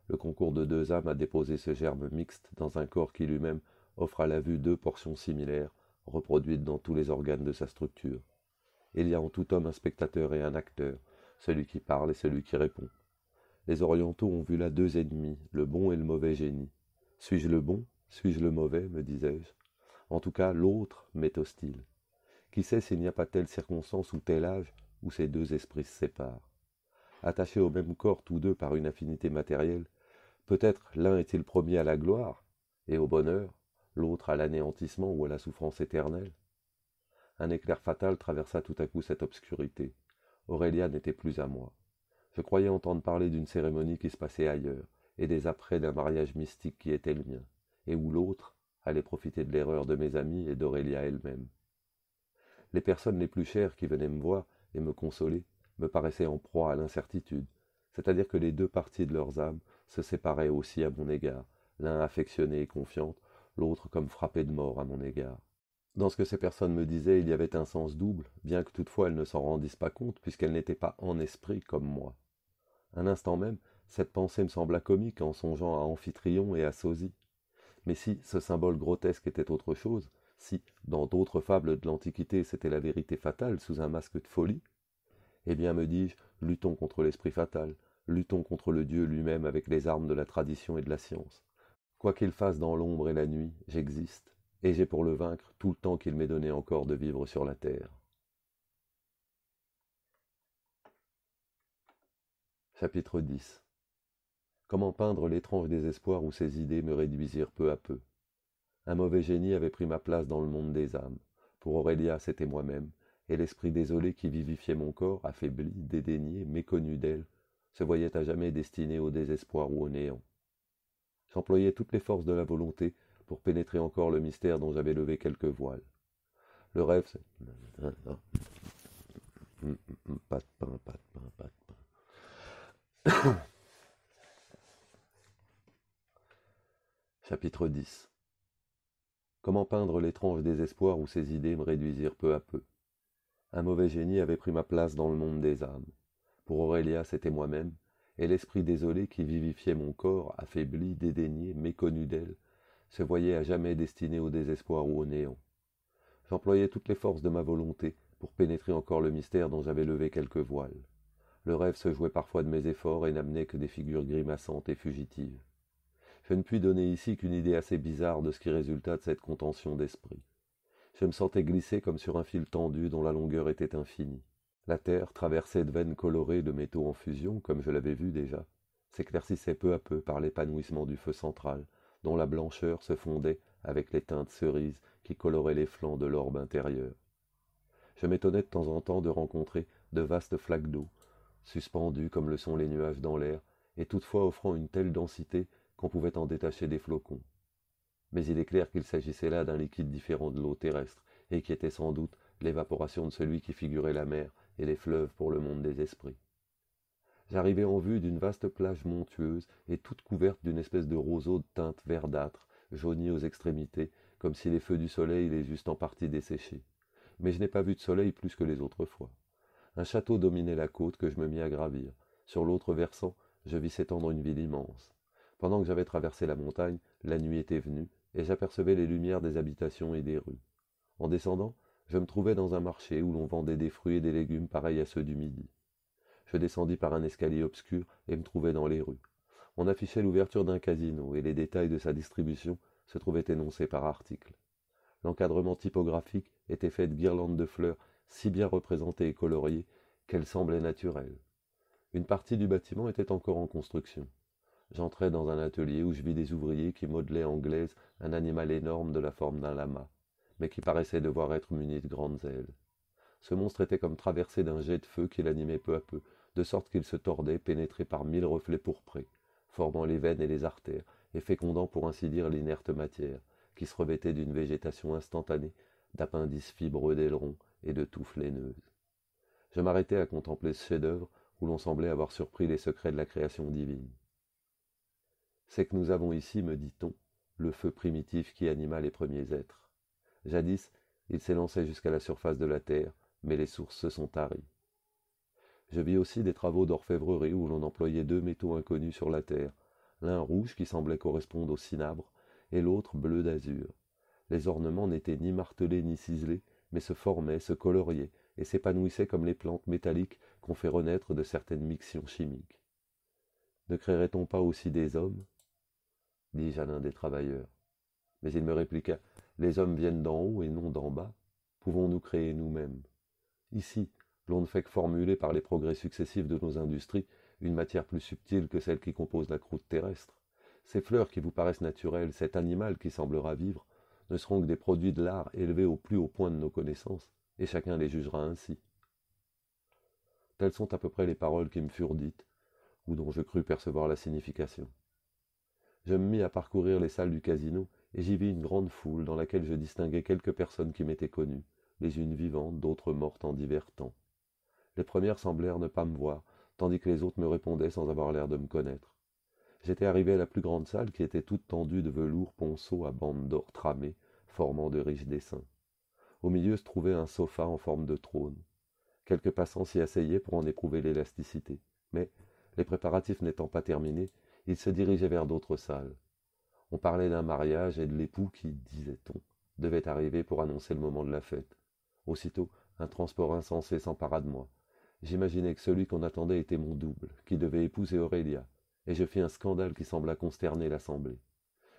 Le concours de deux âmes a déposé ce germe mixte dans un corps qui lui-même offre à la vue deux portions similaires, reproduites dans tous les organes de sa structure. Il y a en tout homme un spectateur et un acteur, celui qui parle et celui qui répond. Les orientaux ont vu là deux ennemis, le bon et le mauvais génie. Suis-je le bon Suis-je le mauvais me disais-je. En tout cas, l'autre m'est hostile. Qui sait s'il n'y a pas telle circonstance ou tel âge où ces deux esprits se séparent Attachés au même corps tous deux par une affinité matérielle, peut-être l'un est-il promis à la gloire et au bonheur, l'autre à l'anéantissement ou à la souffrance éternelle Un éclair fatal traversa tout à coup cette obscurité. Aurélia n'était plus à moi. Je croyais entendre parler d'une cérémonie qui se passait ailleurs, et des apprêts d'un mariage mystique qui était le mien, et où l'autre allait profiter de l'erreur de mes amis et d'Aurélia elle-même. Les personnes les plus chères qui venaient me voir et me consoler me paraissaient en proie à l'incertitude, c'est-à-dire que les deux parties de leurs âmes se séparaient aussi à mon égard, l'un affectionné et confiante, l'autre comme frappé de mort à mon égard. Dans ce que ces personnes me disaient, il y avait un sens double, bien que toutefois elles ne s'en rendissent pas compte, puisqu'elles n'étaient pas en esprit comme moi. Un instant même, cette pensée me sembla comique en songeant à Amphitryon et à Sosie. Mais si ce symbole grotesque était autre chose, si, dans d'autres fables de l'Antiquité, c'était la vérité fatale sous un masque de folie, eh bien, me dis-je, luttons contre l'esprit fatal, luttons contre le Dieu lui-même avec les armes de la tradition et de la science. Quoi qu'il fasse dans l'ombre et la nuit, j'existe, et j'ai pour le vaincre tout le temps qu'il m'est donné encore de vivre sur la terre. Chapitre 10 Comment peindre l'étrange désespoir où ces idées me réduisirent peu à peu un mauvais génie avait pris ma place dans le monde des âmes. Pour Aurélia, c'était moi-même, et l'esprit désolé qui vivifiait mon corps, affaibli, dédaigné, méconnu d'elle, se voyait à jamais destiné au désespoir ou au néant. J'employais toutes les forces de la volonté pour pénétrer encore le mystère dont j'avais levé quelques voiles. Le rêve, c'est... Chapitre 10 Comment peindre l'étrange désespoir où ces idées me réduisirent peu à peu Un mauvais génie avait pris ma place dans le monde des âmes. Pour Aurélia, c'était moi-même, et l'esprit désolé qui vivifiait mon corps, affaibli, dédaigné, méconnu d'elle, se voyait à jamais destiné au désespoir ou au néant. J'employais toutes les forces de ma volonté pour pénétrer encore le mystère dont j'avais levé quelques voiles. Le rêve se jouait parfois de mes efforts et n'amenait que des figures grimaçantes et fugitives. Je ne puis donner ici qu'une idée assez bizarre de ce qui résulta de cette contention d'esprit. Je me sentais glisser comme sur un fil tendu dont la longueur était infinie. La terre, traversée de veines colorées de métaux en fusion, comme je l'avais vu déjà, s'éclaircissait peu à peu par l'épanouissement du feu central, dont la blancheur se fondait avec les teintes cerises qui coloraient les flancs de l'orbe intérieur. Je m'étonnais de temps en temps de rencontrer de vastes flaques d'eau, suspendues comme le sont les nuages dans l'air, et toutefois offrant une telle densité qu'on pouvait en détacher des flocons. Mais il est clair qu'il s'agissait là d'un liquide différent de l'eau terrestre, et qui était sans doute l'évaporation de celui qui figurait la mer et les fleuves pour le monde des esprits. J'arrivai en vue d'une vaste plage montueuse et toute couverte d'une espèce de roseau de teinte verdâtre, jaunie aux extrémités, comme si les feux du soleil les eussent en partie desséchés. Mais je n'ai pas vu de soleil plus que les autres fois. Un château dominait la côte que je me mis à gravir. Sur l'autre versant, je vis s'étendre une ville immense. Pendant que j'avais traversé la montagne, la nuit était venue, et j'apercevais les lumières des habitations et des rues. En descendant, je me trouvais dans un marché où l'on vendait des fruits et des légumes pareils à ceux du midi. Je descendis par un escalier obscur et me trouvai dans les rues. On affichait l'ouverture d'un casino, et les détails de sa distribution se trouvaient énoncés par article. L'encadrement typographique était fait de guirlandes de fleurs si bien représentées et coloriées qu'elles semblaient naturelles. Une partie du bâtiment était encore en construction. J'entrais dans un atelier où je vis des ouvriers qui modelaient en glaise un animal énorme de la forme d'un lama, mais qui paraissait devoir être muni de grandes ailes. Ce monstre était comme traversé d'un jet de feu qui l'animait peu à peu, de sorte qu'il se tordait, pénétré par mille reflets pourprés, formant les veines et les artères, et fécondant pour ainsi dire l'inerte matière, qui se revêtait d'une végétation instantanée, d'appendices fibreux d'ailerons et de touffes laineuses. Je m'arrêtai à contempler ce chef-d'œuvre où l'on semblait avoir surpris les secrets de la création divine c'est que nous avons ici, me dit-on, le feu primitif qui anima les premiers êtres. Jadis, il s'élançait jusqu'à la surface de la terre, mais les sources se sont taries. Je vis aussi des travaux d'orfèvrerie où l'on employait deux métaux inconnus sur la terre, l'un rouge qui semblait correspondre au cinabre, et l'autre bleu d'azur. Les ornements n'étaient ni martelés ni ciselés, mais se formaient, se coloriaient, et s'épanouissaient comme les plantes métalliques qu'on fait renaître de certaines mixtions chimiques. Ne créerait-on pas aussi des hommes, dis-je à l'un des travailleurs. Mais il me répliqua Les hommes viennent d'en haut et non d'en bas. Pouvons-nous créer nous-mêmes Ici, l'on ne fait que formuler par les progrès successifs de nos industries une matière plus subtile que celle qui compose la croûte terrestre. Ces fleurs qui vous paraissent naturelles, cet animal qui semblera vivre, ne seront que des produits de l'art élevés au plus haut point de nos connaissances, et chacun les jugera ainsi. Telles sont à peu près les paroles qui me furent dites, ou dont je crus percevoir la signification je me mis à parcourir les salles du casino, et j'y vis une grande foule dans laquelle je distinguai quelques personnes qui m'étaient connues, les unes vivantes, d'autres mortes en divers temps. Les premières semblèrent ne pas me voir, tandis que les autres me répondaient sans avoir l'air de me connaître. J'étais arrivé à la plus grande salle qui était toute tendue de velours ponceau à bandes d'or tramées, formant de riches dessins. Au milieu se trouvait un sofa en forme de trône. Quelques passants s'y asseyaient pour en éprouver l'élasticité. Mais, les préparatifs n'étant pas terminés, il se dirigeait vers d'autres salles. On parlait d'un mariage et de l'époux qui, disait-on, devait arriver pour annoncer le moment de la fête. Aussitôt, un transport insensé s'empara de moi. J'imaginais que celui qu'on attendait était mon double, qui devait épouser Aurélia, et je fis un scandale qui sembla consterner l'assemblée.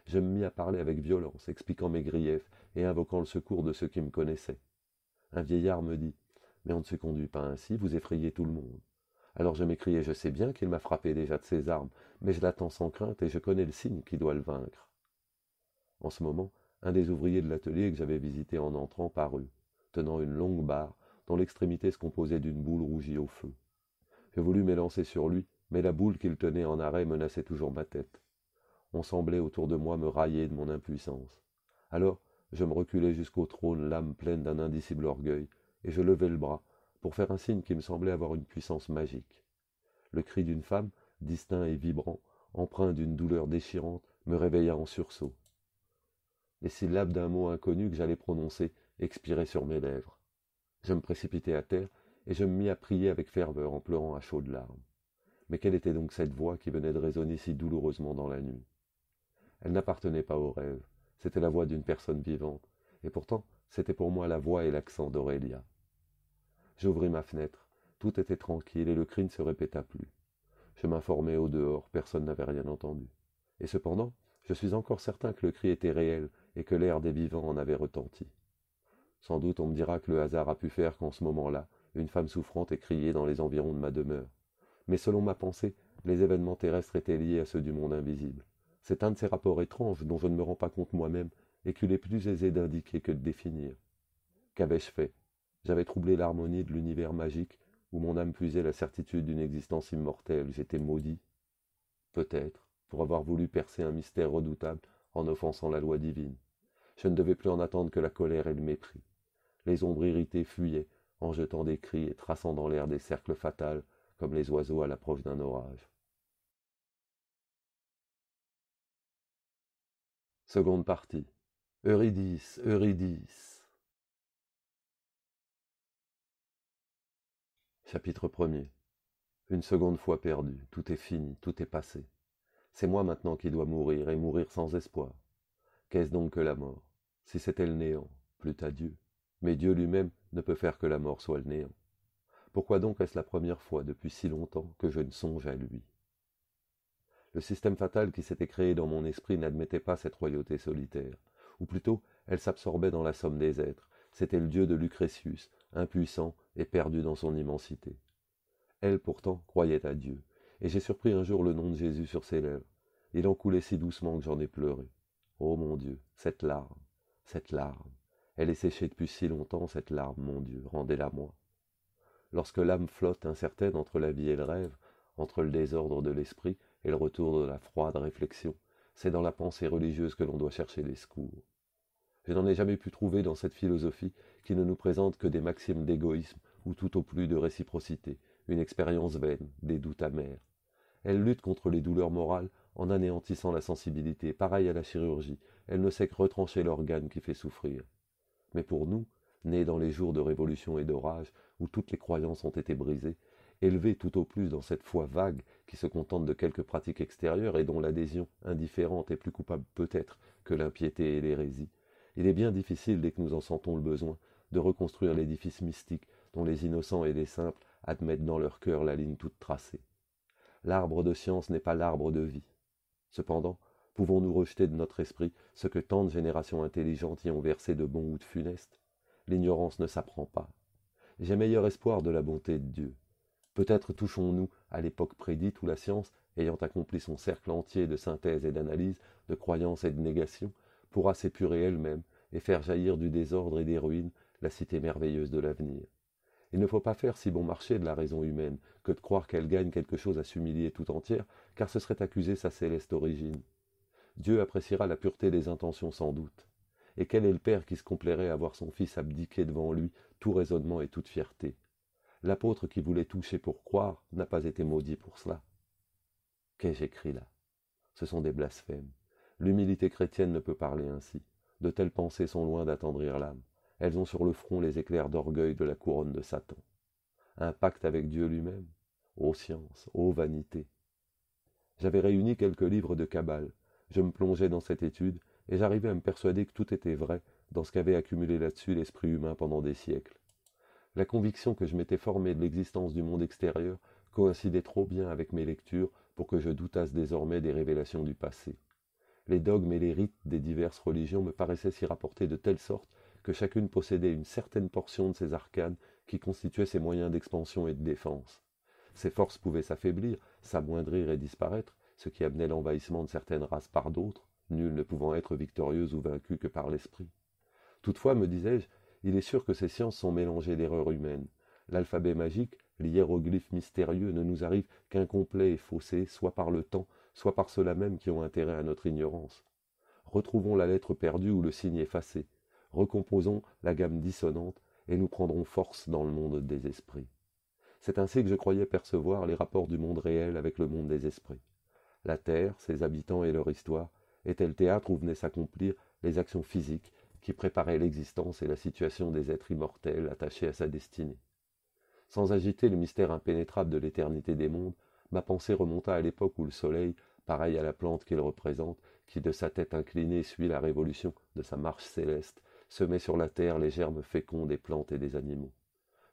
Je me mis à parler avec violence, expliquant mes griefs et invoquant le secours de ceux qui me connaissaient. Un vieillard me dit Mais on ne se conduit pas ainsi, vous effrayez tout le monde. Alors je m'écriai, je sais bien qu'il m'a frappé déjà de ses armes, mais je l'attends sans crainte et je connais le signe qui doit le vaincre. En ce moment, un des ouvriers de l'atelier que j'avais visité en entrant parut, tenant une longue barre dont l'extrémité se composait d'une boule rougie au feu. Je voulus m'élancer sur lui, mais la boule qu'il tenait en arrêt menaçait toujours ma tête. On semblait autour de moi me railler de mon impuissance. Alors, je me reculai jusqu'au trône, l'âme pleine d'un indicible orgueil, et je levai le bras pour faire un signe qui me semblait avoir une puissance magique. Le cri d'une femme, distinct et vibrant, empreint d'une douleur déchirante, me réveilla en sursaut. Les syllabes d'un mot inconnu que j'allais prononcer expiraient sur mes lèvres. Je me précipitai à terre et je me mis à prier avec ferveur en pleurant à chaudes larmes. Mais quelle était donc cette voix qui venait de résonner si douloureusement dans la nuit Elle n'appartenait pas au rêve, c'était la voix d'une personne vivante, et pourtant c'était pour moi la voix et l'accent d'Aurélia. J'ouvris ma fenêtre. Tout était tranquille et le cri ne se répéta plus. Je m'informai au dehors, personne n'avait rien entendu. Et cependant, je suis encore certain que le cri était réel et que l'air des vivants en avait retenti. Sans doute on me dira que le hasard a pu faire qu'en ce moment-là, une femme souffrante ait crié dans les environs de ma demeure. Mais selon ma pensée, les événements terrestres étaient liés à ceux du monde invisible. C'est un de ces rapports étranges dont je ne me rends pas compte moi-même et qu'il est plus aisé d'indiquer que de définir. Qu'avais-je fait j'avais troublé l'harmonie de l'univers magique où mon âme puisait la certitude d'une existence immortelle. J'étais maudit, peut-être, pour avoir voulu percer un mystère redoutable en offensant la loi divine. Je ne devais plus en attendre que la colère et le mépris. Les ombres irritées fuyaient en jetant des cris et traçant dans l'air des cercles fatals comme les oiseaux à l'approche d'un orage. Seconde partie. Eurydice, Eurydice. Chapitre 1 Une seconde fois perdue, tout est fini, tout est passé. C'est moi maintenant qui dois mourir et mourir sans espoir. Qu'est-ce donc que la mort Si c'était le néant, plus à Dieu. Mais Dieu lui-même ne peut faire que la mort soit le néant. Pourquoi donc est-ce la première fois depuis si longtemps que je ne songe à lui Le système fatal qui s'était créé dans mon esprit n'admettait pas cette royauté solitaire, ou plutôt elle s'absorbait dans la somme des êtres. C'était le Dieu de Lucrétius, impuissant et perdu dans son immensité. Elle pourtant croyait à Dieu, et j'ai surpris un jour le nom de Jésus sur ses lèvres. Il en coulait si doucement que j'en ai pleuré. Oh mon Dieu, cette larme, cette larme. Elle est séchée depuis si longtemps, cette larme, mon Dieu, rendez-la moi. Lorsque l'âme flotte incertaine entre la vie et le rêve, entre le désordre de l'esprit et le retour de la froide réflexion, c'est dans la pensée religieuse que l'on doit chercher les secours. Je n'en ai jamais pu trouver dans cette philosophie qui ne nous présente que des maximes d'égoïsme ou tout au plus de réciprocité, une expérience vaine, des doutes amers. Elle lutte contre les douleurs morales en anéantissant la sensibilité, pareille à la chirurgie, elle ne sait que retrancher l'organe qui fait souffrir. Mais pour nous, nés dans les jours de révolution et d'orage, où toutes les croyances ont été brisées, élevés tout au plus dans cette foi vague qui se contente de quelques pratiques extérieures et dont l'adhésion indifférente est plus coupable peut-être que l'impiété et l'hérésie, il est bien difficile dès que nous en sentons le besoin de reconstruire l'édifice mystique dont les innocents et les simples admettent dans leur cœur la ligne toute tracée. L'arbre de science n'est pas l'arbre de vie. Cependant, pouvons-nous rejeter de notre esprit ce que tant de générations intelligentes y ont versé de bon ou de funeste L'ignorance ne s'apprend pas. J'ai meilleur espoir de la bonté de Dieu. Peut-être touchons-nous à l'époque prédite où la science, ayant accompli son cercle entier de synthèse et d'analyse, de croyance et de négation, pourra s'épurer elle-même et faire jaillir du désordre et des ruines la cité merveilleuse de l'avenir. Il ne faut pas faire si bon marché de la raison humaine que de croire qu'elle gagne quelque chose à s'humilier tout entière, car ce serait accuser sa céleste origine. Dieu appréciera la pureté des intentions sans doute. Et quel est le père qui se complairait à voir son fils abdiquer devant lui tout raisonnement et toute fierté L'apôtre qui voulait toucher pour croire n'a pas été maudit pour cela. Qu'ai-je écrit là Ce sont des blasphèmes. L'humilité chrétienne ne peut parler ainsi. De telles pensées sont loin d'attendrir l'âme. Elles ont sur le front les éclairs d'orgueil de la couronne de Satan. Un pacte avec Dieu lui-même. Ô science, ô vanité. J'avais réuni quelques livres de cabale. Je me plongeais dans cette étude et j'arrivais à me persuader que tout était vrai dans ce qu'avait accumulé là-dessus l'esprit humain pendant des siècles. La conviction que je m'étais formée de l'existence du monde extérieur coïncidait trop bien avec mes lectures pour que je doutasse désormais des révélations du passé. Les dogmes et les rites des diverses religions me paraissaient s'y rapporter de telle sorte que chacune possédait une certaine portion de ces arcanes qui constituaient ses moyens d'expansion et de défense. Ses forces pouvaient s'affaiblir, s'amoindrir et disparaître, ce qui amenait l'envahissement de certaines races par d'autres, nul ne pouvant être victorieuse ou vaincu que par l'esprit. Toutefois, me disais-je, il est sûr que ces sciences sont mélangées d'erreurs humaines. L'alphabet magique, l'hiéroglyphe mystérieux ne nous arrive qu'incomplet et faussé, soit par le temps, soit par ceux-là même qui ont intérêt à notre ignorance. Retrouvons la lettre perdue ou le signe effacé, recomposons la gamme dissonante et nous prendrons force dans le monde des esprits. C'est ainsi que je croyais percevoir les rapports du monde réel avec le monde des esprits. La Terre, ses habitants et leur histoire, était le théâtre où venaient s'accomplir les actions physiques qui préparaient l'existence et la situation des êtres immortels attachés à sa destinée. Sans agiter le mystère impénétrable de l'éternité des mondes, ma pensée remonta à l'époque où le Soleil, pareil à la plante qu'il représente, qui de sa tête inclinée suit la révolution de sa marche céleste, semait sur la terre les germes féconds des plantes et des animaux.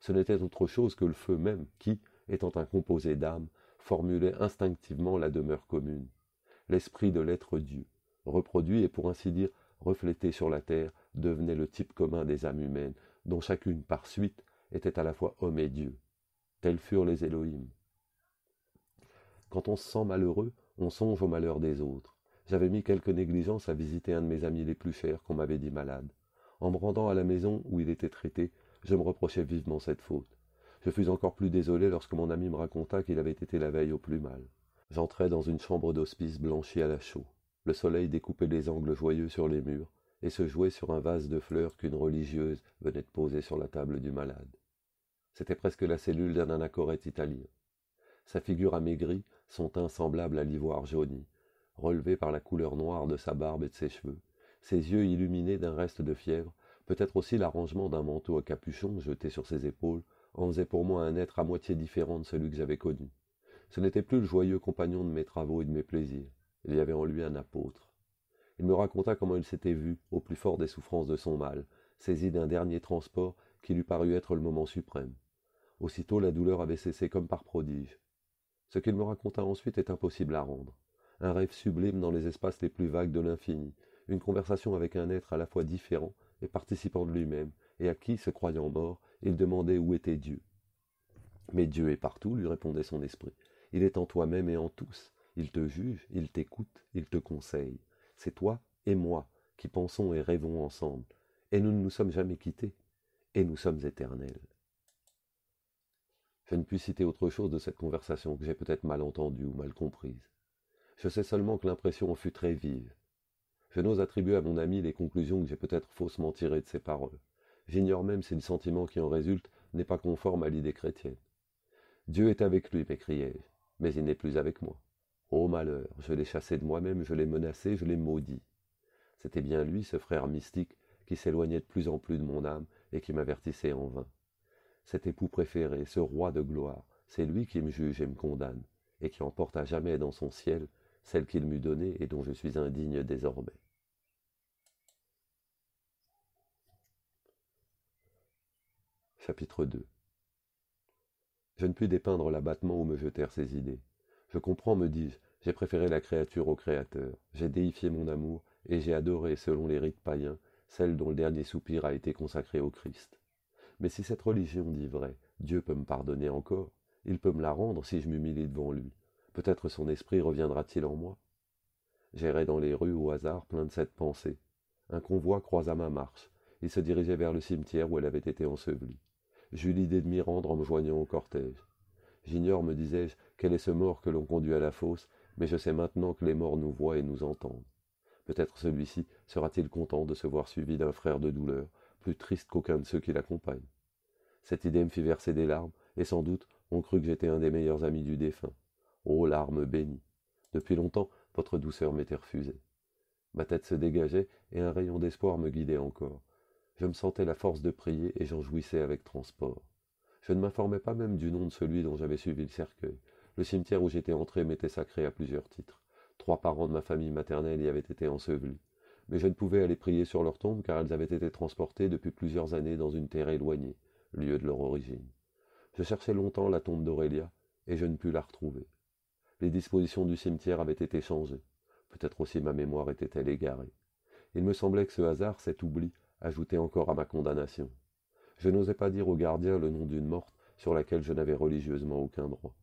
Ce n'était autre chose que le feu même qui, étant un composé d'âme, formulait instinctivement la demeure commune. L'esprit de l'être Dieu, reproduit et pour ainsi dire reflété sur la terre, devenait le type commun des âmes humaines, dont chacune par suite était à la fois homme et Dieu. Tels furent les Elohim. Quand on se sent malheureux, on songe au malheur des autres. J'avais mis quelque négligence à visiter un de mes amis les plus chers qu'on m'avait dit malade. En me rendant à la maison où il était traité, je me reprochais vivement cette faute. Je fus encore plus désolé lorsque mon ami me raconta qu'il avait été la veille au plus mal. J'entrai dans une chambre d'hospice blanchie à la chaux. Le soleil découpait des angles joyeux sur les murs et se jouait sur un vase de fleurs qu'une religieuse venait de poser sur la table du malade. C'était presque la cellule d'un anachorète italien. Sa figure amaigrie, son teint semblable à l'ivoire jauni, relevé par la couleur noire de sa barbe et de ses cheveux, ses yeux illuminés d'un reste de fièvre, peut-être aussi l'arrangement d'un manteau à capuchon jeté sur ses épaules, en faisait pour moi un être à moitié différent de celui que j'avais connu. Ce n'était plus le joyeux compagnon de mes travaux et de mes plaisirs. Il y avait en lui un apôtre. Il me raconta comment il s'était vu, au plus fort des souffrances de son mal, saisi d'un dernier transport qui lui parut être le moment suprême. Aussitôt la douleur avait cessé comme par prodige. Ce qu'il me raconta ensuite est impossible à rendre. Un rêve sublime dans les espaces les plus vagues de l'infini, une conversation avec un être à la fois différent et participant de lui-même, et à qui, se croyant mort, il demandait où était Dieu. Mais Dieu est partout, lui répondait son esprit. Il est en toi-même et en tous. Il te juge, il t'écoute, il te conseille. C'est toi et moi qui pensons et rêvons ensemble, et nous ne nous sommes jamais quittés, et nous sommes éternels. Je ne puis citer autre chose de cette conversation que j'ai peut-être mal entendue ou mal comprise. Je sais seulement que l'impression en fut très vive, je n'ose attribuer à mon ami les conclusions que j'ai peut-être faussement tirées de ses paroles. J'ignore même si le sentiment qui en résulte n'est pas conforme à l'idée chrétienne. Dieu est avec lui, m'écriai-je, mais il n'est plus avec moi. Ô malheur, je l'ai chassé de moi-même, je l'ai menacé, je l'ai maudit. C'était bien lui, ce frère mystique, qui s'éloignait de plus en plus de mon âme et qui m'avertissait en vain. Cet époux préféré, ce roi de gloire, c'est lui qui me juge et me condamne, et qui emporte à jamais dans son ciel celle qu'il m'eût donnée et dont je suis indigne désormais. Chapitre 2 Je ne puis dépeindre l'abattement où me jetèrent ces idées. Je comprends, me dis-je, j'ai préféré la créature au Créateur, j'ai déifié mon amour, et j'ai adoré, selon les rites païens, celle dont le dernier soupir a été consacré au Christ. Mais si cette religion dit vrai, Dieu peut me pardonner encore, il peut me la rendre si je m'humilie devant lui. Peut-être son esprit reviendra-t-il en moi J'irai dans les rues au hasard, plein de cette pensée. Un convoi croisa ma marche. Il se dirigeait vers le cimetière où elle avait été ensevelie. J'eus l'idée de m'y rendre en me joignant au cortège. J'ignore, me disais-je, quel est ce mort que l'on conduit à la fosse, mais je sais maintenant que les morts nous voient et nous entendent. Peut-être celui-ci sera-t-il content de se voir suivi d'un frère de douleur, plus triste qu'aucun de ceux qui l'accompagnent. Cette idée me fit verser des larmes, et sans doute on crut que j'étais un des meilleurs amis du défunt. Ô larmes bénies Depuis longtemps, votre douceur m'était refusée. Ma tête se dégageait et un rayon d'espoir me guidait encore. Je me sentais la force de prier et j'en jouissais avec transport. Je ne m'informais pas même du nom de celui dont j'avais suivi le cercueil. Le cimetière où j'étais entré m'était sacré à plusieurs titres. Trois parents de ma famille maternelle y avaient été ensevelis. Mais je ne pouvais aller prier sur leur tombe car elles avaient été transportées depuis plusieurs années dans une terre éloignée, lieu de leur origine. Je cherchais longtemps la tombe d'Aurélia et je ne pus la retrouver. Les dispositions du cimetière avaient été changées. Peut-être aussi ma mémoire était-elle égarée. Il me semblait que ce hasard, cet oubli, ajoutait encore à ma condamnation. Je n'osais pas dire au gardien le nom d'une morte sur laquelle je n'avais religieusement aucun droit.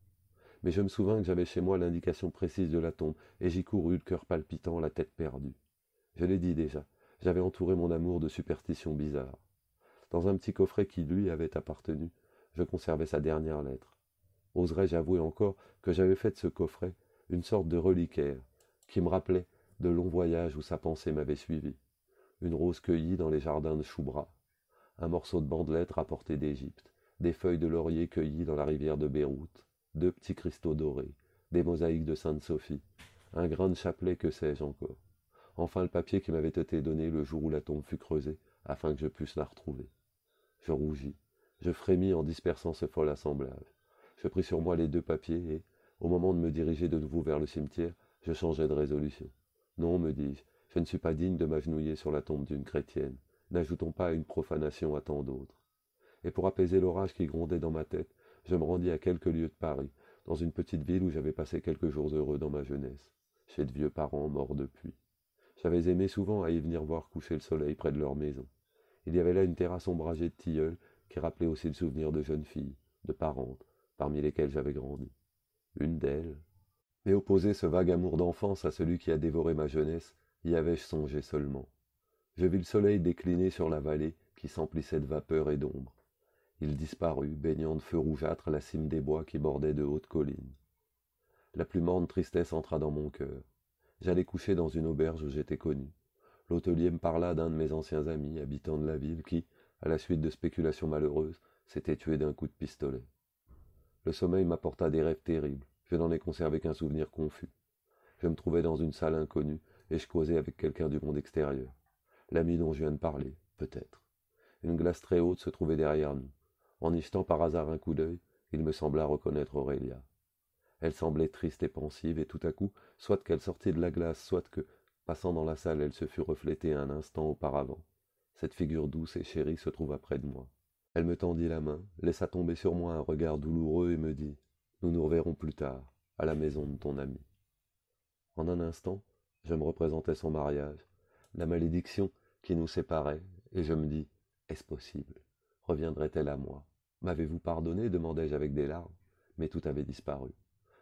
Mais je me souvins que j'avais chez moi l'indication précise de la tombe, et j'y courus le cœur palpitant, la tête perdue. Je l'ai dit déjà, j'avais entouré mon amour de superstitions bizarres. Dans un petit coffret qui lui avait appartenu, je conservais sa dernière lettre, oserais-je avouer encore que j'avais fait de ce coffret une sorte de reliquaire, qui me rappelait de longs voyages où sa pensée m'avait suivi. Une rose cueillie dans les jardins de Choubra, un morceau de bandelette rapporté d'Égypte, des feuilles de laurier cueillies dans la rivière de Beyrouth, deux petits cristaux dorés, des mosaïques de Sainte-Sophie, un grain de chapelet que sais-je encore. Enfin le papier qui m'avait été donné le jour où la tombe fut creusée, afin que je puisse la retrouver. Je rougis, je frémis en dispersant ce fol assemblage. Je pris sur moi les deux papiers et, au moment de me diriger de nouveau vers le cimetière, je changeai de résolution. Non, me dis-je, je ne suis pas digne de m'agenouiller sur la tombe d'une chrétienne. N'ajoutons pas une profanation à tant d'autres. Et pour apaiser l'orage qui grondait dans ma tête, je me rendis à quelques lieues de Paris, dans une petite ville où j'avais passé quelques jours heureux dans ma jeunesse, chez de vieux parents morts depuis. J'avais aimé souvent à y venir voir coucher le soleil près de leur maison. Il y avait là une terrasse ombragée de tilleuls qui rappelait aussi le souvenir de jeunes filles, de parentes, parmi lesquelles j'avais grandi. Une d'elles. Mais opposer ce vague amour d'enfance à celui qui a dévoré ma jeunesse, y avais-je songé seulement. Je vis le soleil décliner sur la vallée qui s'emplissait de vapeur et d'ombre. Il disparut, baignant de feu rougeâtre la cime des bois qui bordaient de hautes collines. La plus morne tristesse entra dans mon cœur. J'allais coucher dans une auberge où j'étais connu. L'hôtelier me parla d'un de mes anciens amis, habitant de la ville, qui, à la suite de spéculations malheureuses, s'était tué d'un coup de pistolet. Le sommeil m'apporta des rêves terribles. Je n'en ai conservé qu'un souvenir confus. Je me trouvais dans une salle inconnue et je causais avec quelqu'un du monde extérieur. L'ami dont je viens de parler, peut-être. Une glace très haute se trouvait derrière nous. En y jetant par hasard un coup d'œil, il me sembla reconnaître Aurélia. Elle semblait triste et pensive, et tout à coup, soit qu'elle sortait de la glace, soit que, passant dans la salle, elle se fût reflétée un instant auparavant. Cette figure douce et chérie se trouva près de moi. Elle me tendit la main, laissa tomber sur moi un regard douloureux et me dit Nous nous reverrons plus tard, à la maison de ton ami. En un instant, je me représentais son mariage, la malédiction qui nous séparait, et je me dis Est-ce possible Reviendrait-elle à moi M'avez-vous pardonné demandai-je avec des larmes, mais tout avait disparu.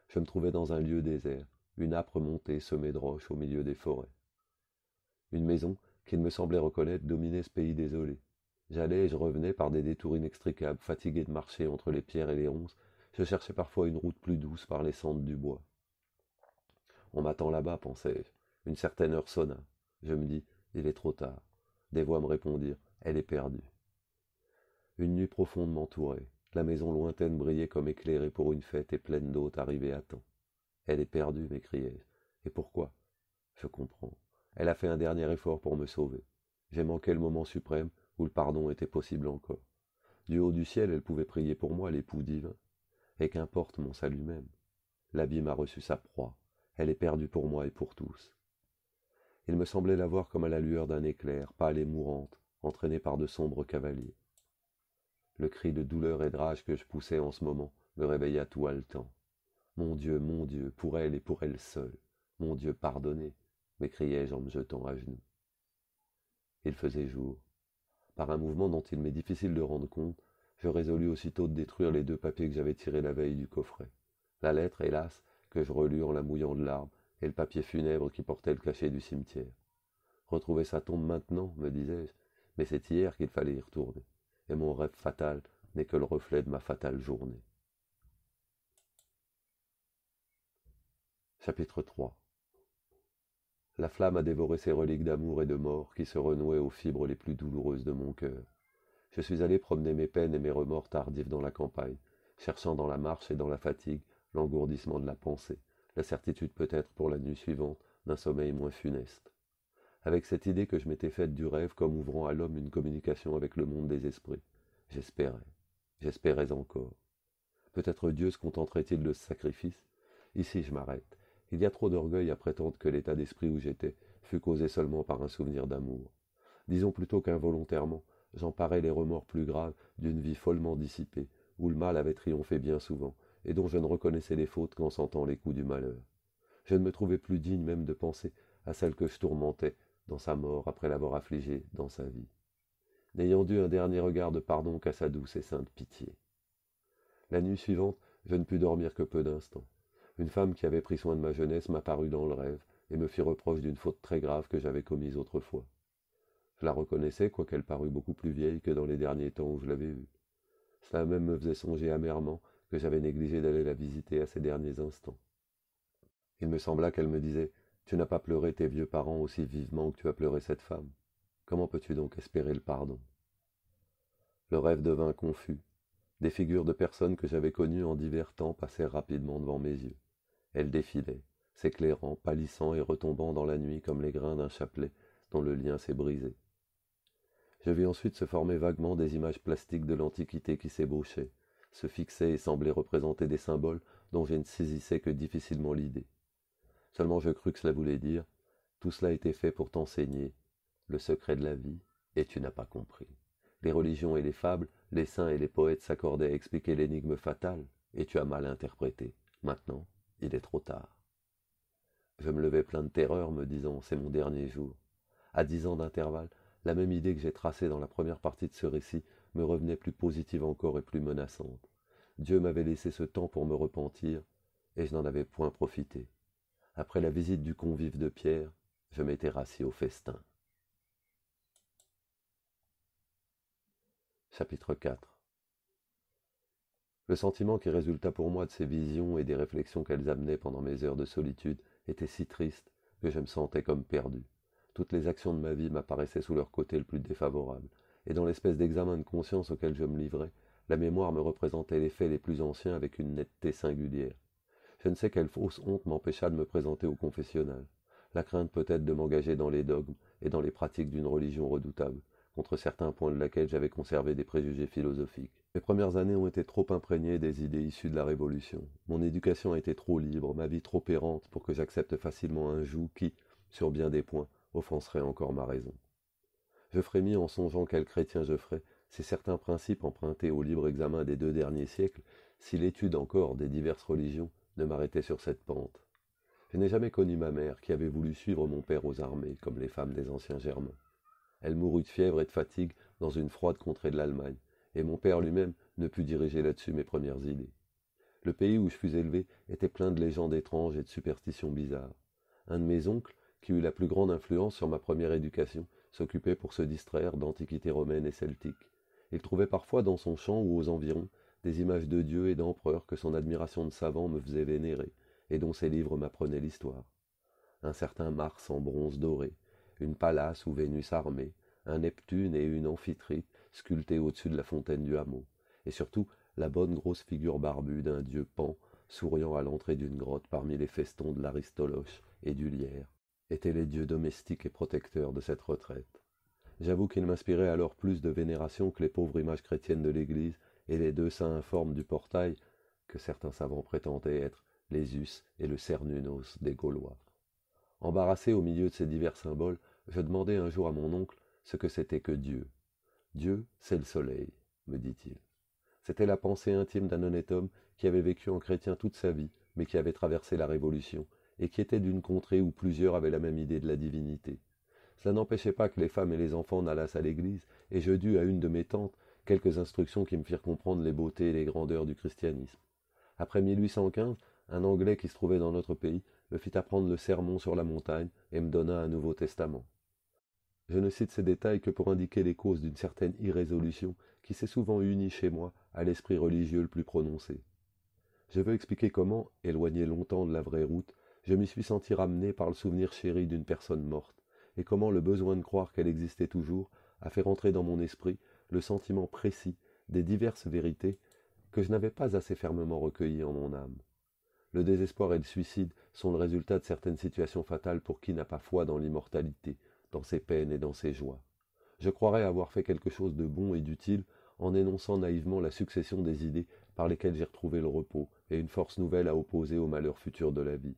Je me trouvais dans un lieu désert, une âpre montée semée de roches au milieu des forêts. Une maison qu'il me semblait reconnaître dominait ce pays désolé. J'allais et je revenais par des détours inextricables, fatigué de marcher entre les pierres et les ronces. Je cherchais parfois une route plus douce par les cendres du bois. On m'attend là-bas, pensais-je. Une certaine heure sonna. Je me dis, il est trop tard. Des voix me répondirent, elle est perdue. Une nuit profonde m'entourait. La maison lointaine brillait comme éclairée pour une fête et pleine d'hôtes arrivés à temps. Elle est perdue, m'écriai-je. Et pourquoi Je comprends. Elle a fait un dernier effort pour me sauver. J'ai manqué le moment suprême, où le pardon était possible encore. Du haut du ciel, elle pouvait prier pour moi l'époux divin. Et qu'importe mon salut même. L'abîme a reçu sa proie. Elle est perdue pour moi et pour tous. Il me semblait la voir comme à la lueur d'un éclair, pâle et mourante, entraînée par de sombres cavaliers. Le cri de douleur et de rage que je poussais en ce moment me réveilla tout haletant. Mon Dieu, mon Dieu, pour elle et pour elle seule. Mon Dieu, pardonnez, m'écriai-je en me jetant à genoux. Il faisait jour par un mouvement dont il m'est difficile de rendre compte, je résolus aussitôt de détruire les deux papiers que j'avais tirés la veille du coffret. La lettre, hélas, que je relus en la mouillant de larmes, et le papier funèbre qui portait le cachet du cimetière. Retrouver sa tombe maintenant, me disais-je, mais c'est hier qu'il fallait y retourner, et mon rêve fatal n'est que le reflet de ma fatale journée. Chapitre 3 la flamme a dévoré ces reliques d'amour et de mort qui se renouaient aux fibres les plus douloureuses de mon cœur. Je suis allé promener mes peines et mes remords tardifs dans la campagne, cherchant dans la marche et dans la fatigue l'engourdissement de la pensée, la certitude peut-être pour la nuit suivante d'un sommeil moins funeste. Avec cette idée que je m'étais faite du rêve comme ouvrant à l'homme une communication avec le monde des esprits, j'espérais, j'espérais encore. Peut-être Dieu se contenterait-il de ce sacrifice Ici je m'arrête. Il y a trop d'orgueil à prétendre que l'état d'esprit où j'étais fut causé seulement par un souvenir d'amour. Disons plutôt qu'involontairement, j'emparais les remords plus graves d'une vie follement dissipée, où le mal avait triomphé bien souvent, et dont je ne reconnaissais les fautes qu'en sentant les coups du malheur. Je ne me trouvais plus digne même de penser à celle que je tourmentais dans sa mort après l'avoir affligée dans sa vie, n'ayant dû un dernier regard de pardon qu'à sa douce et sainte pitié. La nuit suivante, je ne pus dormir que peu d'instants. Une femme qui avait pris soin de ma jeunesse m'apparut dans le rêve et me fit reproche d'une faute très grave que j'avais commise autrefois. Je la reconnaissais, quoiqu'elle parût beaucoup plus vieille que dans les derniers temps où je l'avais vue. Cela même me faisait songer amèrement que j'avais négligé d'aller la visiter à ses derniers instants. Il me sembla qu'elle me disait Tu n'as pas pleuré tes vieux parents aussi vivement que tu as pleuré cette femme. Comment peux-tu donc espérer le pardon Le rêve devint confus. Des figures de personnes que j'avais connues en divers temps passèrent rapidement devant mes yeux. Elle défilait, s'éclairant, pâlissant et retombant dans la nuit comme les grains d'un chapelet dont le lien s'est brisé. Je vis ensuite se former vaguement des images plastiques de l'Antiquité qui s'ébauchaient, se fixaient et semblaient représenter des symboles dont je ne saisissais que difficilement l'idée. Seulement je crus que cela voulait dire tout cela était fait pour t'enseigner le secret de la vie, et tu n'as pas compris. Les religions et les fables, les saints et les poètes s'accordaient à expliquer l'énigme fatale, et tu as mal interprété. Maintenant, il est trop tard. Je me levais plein de terreur, me disant c'est mon dernier jour. À dix ans d'intervalle, la même idée que j'ai tracée dans la première partie de ce récit me revenait plus positive encore et plus menaçante. Dieu m'avait laissé ce temps pour me repentir, et je n'en avais point profité. Après la visite du convive de Pierre, je m'étais rassis au festin. Chapitre 4 le sentiment qui résulta pour moi de ces visions et des réflexions qu'elles amenaient pendant mes heures de solitude était si triste que je me sentais comme perdu. Toutes les actions de ma vie m'apparaissaient sous leur côté le plus défavorable, et dans l'espèce d'examen de conscience auquel je me livrais, la mémoire me représentait les faits les plus anciens avec une netteté singulière. Je ne sais quelle fausse honte m'empêcha de me présenter au confessionnal. La crainte peut-être de m'engager dans les dogmes et dans les pratiques d'une religion redoutable, contre certains points de laquelle j'avais conservé des préjugés philosophiques. Mes premières années ont été trop imprégnées des idées issues de la Révolution. Mon éducation a été trop libre, ma vie trop errante pour que j'accepte facilement un joug qui, sur bien des points, offenserait encore ma raison. Je frémis en songeant quel chrétien je ferais si certains principes empruntés au libre examen des deux derniers siècles, si l'étude encore des diverses religions ne m'arrêtait sur cette pente. Je n'ai jamais connu ma mère qui avait voulu suivre mon père aux armées, comme les femmes des anciens germains. Elle mourut de fièvre et de fatigue dans une froide contrée de l'Allemagne, et mon père lui-même ne put diriger là-dessus mes premières idées. Le pays où je fus élevé était plein de légendes étranges et de superstitions bizarres. Un de mes oncles, qui eut la plus grande influence sur ma première éducation, s'occupait pour se distraire d'antiquités romaines et celtiques. Il trouvait parfois dans son champ ou aux environs des images de dieux et d'empereurs que son admiration de savant me faisait vénérer, et dont ses livres m'apprenaient l'histoire. Un certain Mars en bronze doré, une Pallas ou Vénus armée, un Neptune et une Amphitrite sculptés au-dessus de la fontaine du hameau, et surtout la bonne grosse figure barbue d'un dieu pan souriant à l'entrée d'une grotte parmi les festons de l'aristoloche et du lierre, étaient les dieux domestiques et protecteurs de cette retraite. J'avoue qu'ils m'inspiraient alors plus de vénération que les pauvres images chrétiennes de l'Église et les deux saints informes du portail que certains savants prétendaient être les Us et le Cernunos des Gaulois. Embarrassé au milieu de ces divers symboles, je demandai un jour à mon oncle ce que c'était que Dieu. Dieu, c'est le soleil, me dit-il. C'était la pensée intime d'un honnête homme qui avait vécu en chrétien toute sa vie, mais qui avait traversé la Révolution, et qui était d'une contrée où plusieurs avaient la même idée de la divinité. Cela n'empêchait pas que les femmes et les enfants n'allassent à l'église, et je dus à une de mes tantes quelques instructions qui me firent comprendre les beautés et les grandeurs du christianisme. Après 1815, un Anglais qui se trouvait dans notre pays me fit apprendre le sermon sur la montagne et me donna un Nouveau Testament. Je ne cite ces détails que pour indiquer les causes d'une certaine irrésolution qui s'est souvent unie chez moi à l'esprit religieux le plus prononcé. Je veux expliquer comment, éloigné longtemps de la vraie route, je m'y suis senti ramené par le souvenir chéri d'une personne morte, et comment le besoin de croire qu'elle existait toujours a fait rentrer dans mon esprit le sentiment précis des diverses vérités que je n'avais pas assez fermement recueillies en mon âme. Le désespoir et le suicide sont le résultat de certaines situations fatales pour qui n'a pas foi dans l'immortalité, dans ses peines et dans ses joies. Je croirais avoir fait quelque chose de bon et d'utile en énonçant naïvement la succession des idées par lesquelles j'ai retrouvé le repos et une force nouvelle à opposer aux malheurs futurs de la vie.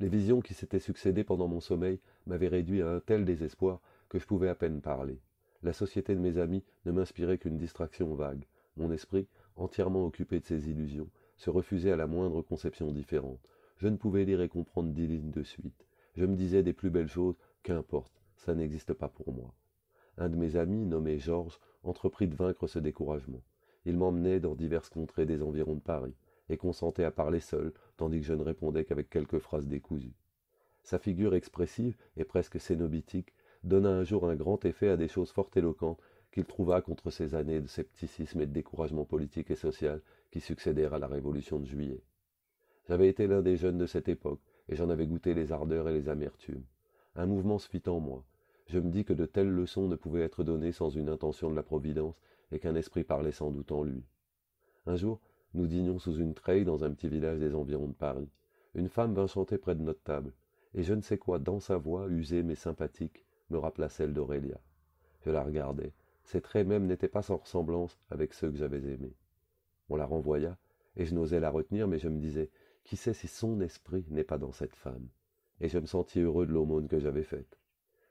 Les visions qui s'étaient succédées pendant mon sommeil m'avaient réduit à un tel désespoir que je pouvais à peine parler. La société de mes amis ne m'inspirait qu'une distraction vague. Mon esprit, entièrement occupé de ces illusions, se refusait à la moindre conception différente. Je ne pouvais lire et comprendre dix lignes de suite. Je me disais des plus belles choses Qu'importe, ça n'existe pas pour moi. Un de mes amis, nommé Georges, entreprit de vaincre ce découragement. Il m'emmenait dans diverses contrées des environs de Paris, et consentait à parler seul, tandis que je ne répondais qu'avec quelques phrases décousues. Sa figure expressive et presque cénobitique donna un jour un grand effet à des choses fort éloquentes qu'il trouva contre ces années de scepticisme et de découragement politique et social qui succédèrent à la Révolution de juillet. J'avais été l'un des jeunes de cette époque, et j'en avais goûté les ardeurs et les amertumes. Un mouvement se fit en moi. Je me dis que de telles leçons ne pouvaient être données sans une intention de la Providence et qu'un esprit parlait sans doute en lui. Un jour, nous dînions sous une treille dans un petit village des environs de Paris. Une femme vint chanter près de notre table, et je ne sais quoi dans sa voix usée mais sympathique me rappela celle d'Aurélia. Je la regardais. Ses traits même n'étaient pas sans ressemblance avec ceux que j'avais aimés. On la renvoya, et je n'osais la retenir, mais je me disais, qui sait si son esprit n'est pas dans cette femme et je me sentis heureux de l'aumône que j'avais faite.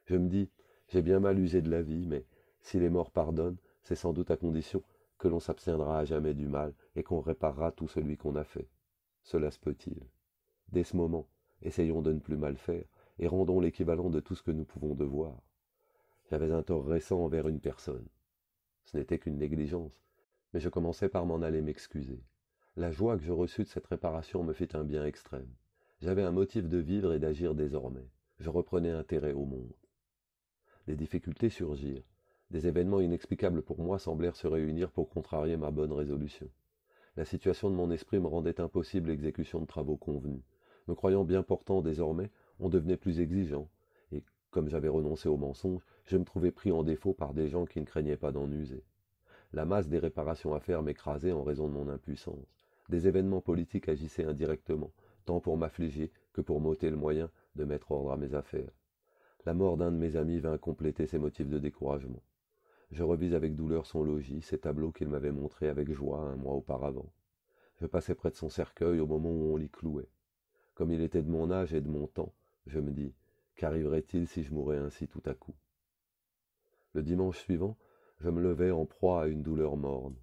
Je me dis, j'ai bien mal usé de la vie, mais si les morts pardonnent, c'est sans doute à condition que l'on s'abstiendra à jamais du mal et qu'on réparera tout celui qu'on a fait. Cela se peut-il Dès ce moment, essayons de ne plus mal faire et rendons l'équivalent de tout ce que nous pouvons devoir. J'avais un tort récent envers une personne. Ce n'était qu'une négligence, mais je commençais par m'en aller m'excuser. La joie que je reçus de cette réparation me fit un bien extrême. J'avais un motif de vivre et d'agir désormais. Je reprenais intérêt au monde. Des difficultés surgirent. Des événements inexplicables pour moi semblèrent se réunir pour contrarier ma bonne résolution. La situation de mon esprit me rendait impossible l'exécution de travaux convenus. Me croyant bien portant désormais, on devenait plus exigeant, et, comme j'avais renoncé au mensonge, je me trouvais pris en défaut par des gens qui ne craignaient pas d'en user. La masse des réparations à faire m'écrasait en raison de mon impuissance. Des événements politiques agissaient indirectement, tant pour m'affliger que pour m'ôter le moyen de mettre ordre à mes affaires. La mort d'un de mes amis vint compléter ses motifs de découragement. Je revis avec douleur son logis, ses tableaux qu'il m'avait montrés avec joie un mois auparavant. Je passai près de son cercueil au moment où on l'y clouait. Comme il était de mon âge et de mon temps, je me dis, qu'arriverait-il si je mourais ainsi tout à coup Le dimanche suivant, je me levai en proie à une douleur morne.